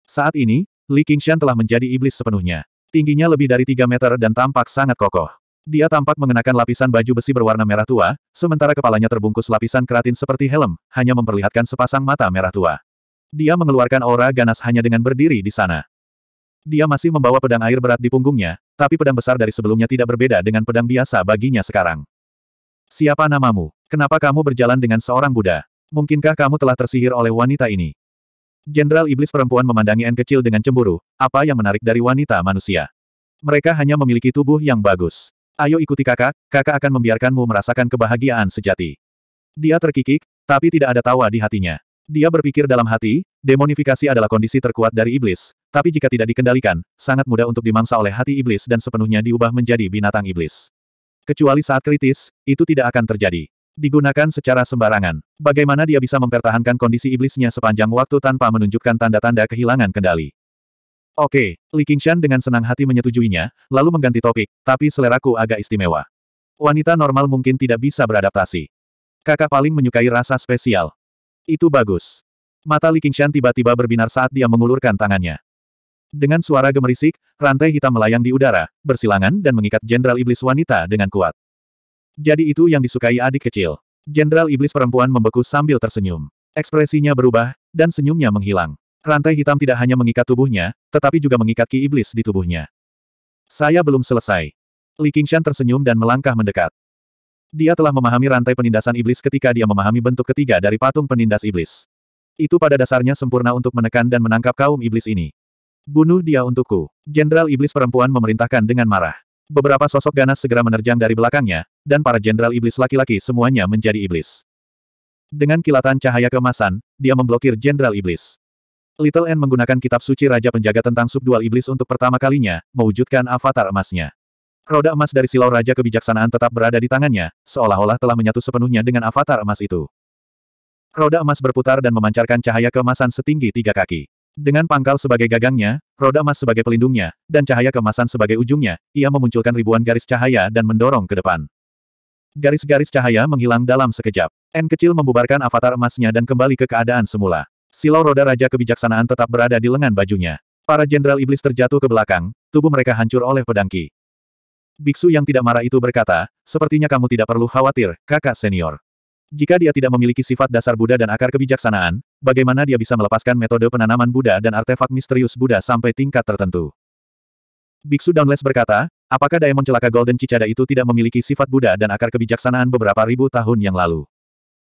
Saat ini, Li Qingshan telah menjadi iblis sepenuhnya. Tingginya lebih dari 3 meter dan tampak sangat kokoh. Dia tampak mengenakan lapisan baju besi berwarna merah tua, sementara kepalanya terbungkus lapisan keratin seperti helm, hanya memperlihatkan sepasang mata merah tua. Dia mengeluarkan aura ganas hanya dengan berdiri di sana. Dia masih membawa pedang air berat di punggungnya, tapi pedang besar dari sebelumnya tidak berbeda dengan pedang biasa baginya sekarang. Siapa namamu? Kenapa kamu berjalan dengan seorang Buddha? Mungkinkah kamu telah tersihir oleh wanita ini? Jenderal Iblis perempuan memandangi N kecil dengan cemburu, apa yang menarik dari wanita manusia? Mereka hanya memiliki tubuh yang bagus. Ayo ikuti kakak, kakak akan membiarkanmu merasakan kebahagiaan sejati. Dia terkikik, tapi tidak ada tawa di hatinya. Dia berpikir dalam hati, demonifikasi adalah kondisi terkuat dari iblis, tapi jika tidak dikendalikan, sangat mudah untuk dimangsa oleh hati iblis dan sepenuhnya diubah menjadi binatang iblis. Kecuali saat kritis, itu tidak akan terjadi. Digunakan secara sembarangan. Bagaimana dia bisa mempertahankan kondisi iblisnya sepanjang waktu tanpa menunjukkan tanda-tanda kehilangan kendali? Oke, Li Qingshan dengan senang hati menyetujuinya, lalu mengganti topik, tapi seleraku agak istimewa. Wanita normal mungkin tidak bisa beradaptasi. Kakak paling menyukai rasa spesial. Itu bagus. Mata Li Qingshan tiba-tiba berbinar saat dia mengulurkan tangannya. Dengan suara gemerisik, rantai hitam melayang di udara, bersilangan dan mengikat Jenderal Iblis wanita dengan kuat. Jadi itu yang disukai adik kecil. Jenderal Iblis perempuan membeku sambil tersenyum. Ekspresinya berubah, dan senyumnya menghilang. Rantai hitam tidak hanya mengikat tubuhnya, tetapi juga mengikat ki iblis di tubuhnya. Saya belum selesai. Li Qingshan tersenyum dan melangkah mendekat. Dia telah memahami rantai penindasan iblis ketika dia memahami bentuk ketiga dari patung penindas iblis. Itu pada dasarnya sempurna untuk menekan dan menangkap kaum iblis ini. Bunuh dia untukku. Jenderal iblis perempuan memerintahkan dengan marah. Beberapa sosok ganas segera menerjang dari belakangnya, dan para jenderal iblis laki-laki semuanya menjadi iblis. Dengan kilatan cahaya kemasan, dia memblokir jenderal iblis. Little N menggunakan kitab suci Raja Penjaga tentang subdual iblis untuk pertama kalinya, mewujudkan avatar emasnya. Roda emas dari silau Raja Kebijaksanaan tetap berada di tangannya, seolah-olah telah menyatu sepenuhnya dengan avatar emas itu. Roda emas berputar dan memancarkan cahaya kemasan setinggi tiga kaki. Dengan pangkal sebagai gagangnya, roda emas sebagai pelindungnya, dan cahaya kemasan sebagai ujungnya, ia memunculkan ribuan garis cahaya dan mendorong ke depan. Garis-garis cahaya menghilang dalam sekejap. N kecil membubarkan avatar emasnya dan kembali ke keadaan semula. Silau roda raja kebijaksanaan tetap berada di lengan bajunya. Para jenderal iblis terjatuh ke belakang, tubuh mereka hancur oleh pedang Ki. Biksu yang tidak marah itu berkata, sepertinya kamu tidak perlu khawatir, kakak senior. Jika dia tidak memiliki sifat dasar Buddha dan akar kebijaksanaan, bagaimana dia bisa melepaskan metode penanaman Buddha dan artefak misterius Buddha sampai tingkat tertentu? Biksu Downless berkata, apakah Daemon celaka Golden Cicada itu tidak memiliki sifat Buddha dan akar kebijaksanaan beberapa ribu tahun yang lalu?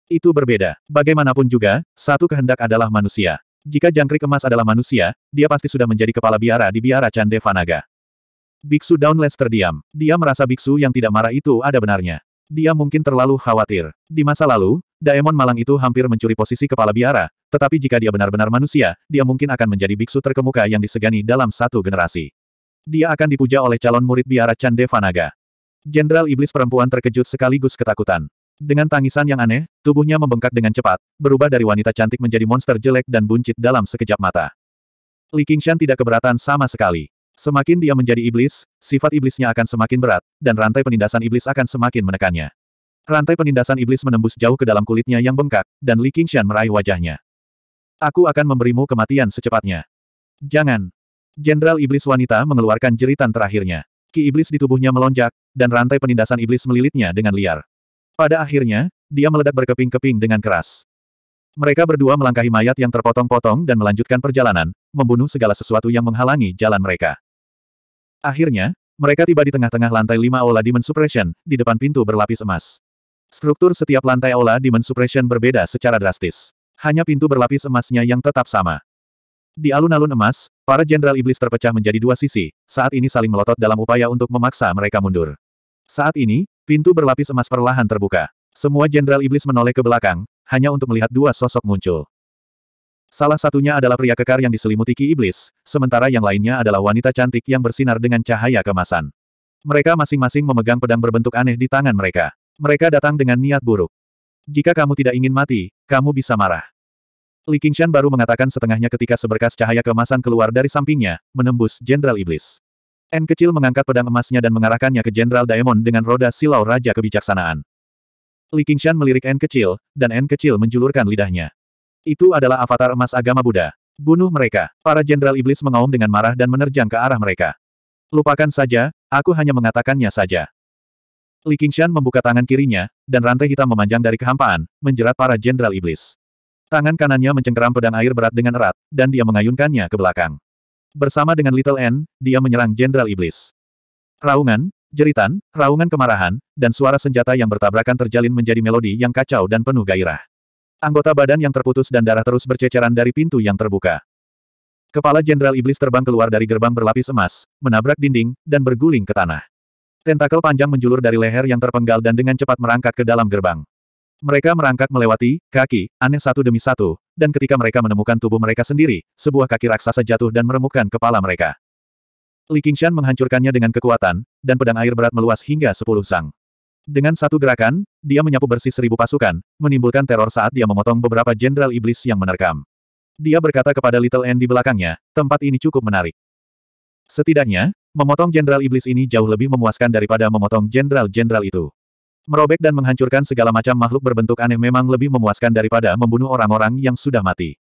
Itu berbeda. Bagaimanapun juga, satu kehendak adalah manusia. Jika jangkrik emas adalah manusia, dia pasti sudah menjadi kepala biara di biara Vanaga. Biksu Downless terdiam. Dia merasa biksu yang tidak marah itu ada benarnya. Dia mungkin terlalu khawatir. Di masa lalu, Daemon Malang itu hampir mencuri posisi kepala biara, tetapi jika dia benar-benar manusia, dia mungkin akan menjadi biksu terkemuka yang disegani dalam satu generasi. Dia akan dipuja oleh calon murid biara Chande Vanaga. Jenderal Iblis perempuan terkejut sekaligus ketakutan. Dengan tangisan yang aneh, tubuhnya membengkak dengan cepat, berubah dari wanita cantik menjadi monster jelek dan buncit dalam sekejap mata. Li Qingshan tidak keberatan sama sekali. Semakin dia menjadi iblis, sifat iblisnya akan semakin berat, dan rantai penindasan iblis akan semakin menekannya. Rantai penindasan iblis menembus jauh ke dalam kulitnya yang bengkak, dan Li Qingshan meraih wajahnya. Aku akan memberimu kematian secepatnya. Jangan. Jenderal iblis wanita mengeluarkan jeritan terakhirnya. Ki iblis di tubuhnya melonjak, dan rantai penindasan iblis melilitnya dengan liar. Pada akhirnya, dia meledak berkeping-keping dengan keras. Mereka berdua melangkahi mayat yang terpotong-potong dan melanjutkan perjalanan, membunuh segala sesuatu yang menghalangi jalan mereka. Akhirnya, mereka tiba di tengah-tengah lantai 5 Aula Demon Suppression, di depan pintu berlapis emas. Struktur setiap lantai Aula Demon Suppression berbeda secara drastis. Hanya pintu berlapis emasnya yang tetap sama. Di alun-alun emas, para jenderal iblis terpecah menjadi dua sisi, saat ini saling melotot dalam upaya untuk memaksa mereka mundur. Saat ini, pintu berlapis emas perlahan terbuka. Semua jenderal iblis menoleh ke belakang, hanya untuk melihat dua sosok muncul. Salah satunya adalah pria kekar yang diselimuti ki iblis, sementara yang lainnya adalah wanita cantik yang bersinar dengan cahaya kemasan. Mereka masing-masing memegang pedang berbentuk aneh di tangan mereka. Mereka datang dengan niat buruk. Jika kamu tidak ingin mati, kamu bisa marah. Li Qingshan baru mengatakan setengahnya ketika seberkas cahaya kemasan keluar dari sampingnya, menembus Jenderal Iblis. N kecil mengangkat pedang emasnya dan mengarahkannya ke Jenderal Daemon dengan roda silau Raja Kebijaksanaan. Li Qingshan melirik N kecil, dan N kecil menjulurkan lidahnya. Itu adalah avatar emas agama Buddha. Bunuh mereka. Para jenderal iblis mengaum dengan marah dan menerjang ke arah mereka. Lupakan saja, aku hanya mengatakannya saja. Li Qingshan membuka tangan kirinya, dan rantai hitam memanjang dari kehampaan, menjerat para jenderal iblis. Tangan kanannya mencengkeram pedang air berat dengan erat, dan dia mengayunkannya ke belakang. Bersama dengan Little N, dia menyerang jenderal iblis. Raungan, jeritan, raungan kemarahan, dan suara senjata yang bertabrakan terjalin menjadi melodi yang kacau dan penuh gairah. Anggota badan yang terputus dan darah terus berceceran dari pintu yang terbuka. Kepala Jenderal Iblis terbang keluar dari gerbang berlapis emas, menabrak dinding, dan berguling ke tanah. Tentakel panjang menjulur dari leher yang terpenggal dan dengan cepat merangkak ke dalam gerbang. Mereka merangkak melewati kaki, aneh satu demi satu, dan ketika mereka menemukan tubuh mereka sendiri, sebuah kaki raksasa jatuh dan meremukkan kepala mereka. Li Qingshan menghancurkannya dengan kekuatan, dan pedang air berat meluas hingga sepuluh sang. Dengan satu gerakan, dia menyapu bersih seribu pasukan, menimbulkan teror saat dia memotong beberapa jenderal iblis yang menerkam. Dia berkata kepada Little N di belakangnya, tempat ini cukup menarik. Setidaknya, memotong jenderal iblis ini jauh lebih memuaskan daripada memotong jenderal-jenderal itu. Merobek dan menghancurkan segala macam makhluk berbentuk aneh memang lebih memuaskan daripada membunuh orang-orang yang sudah mati.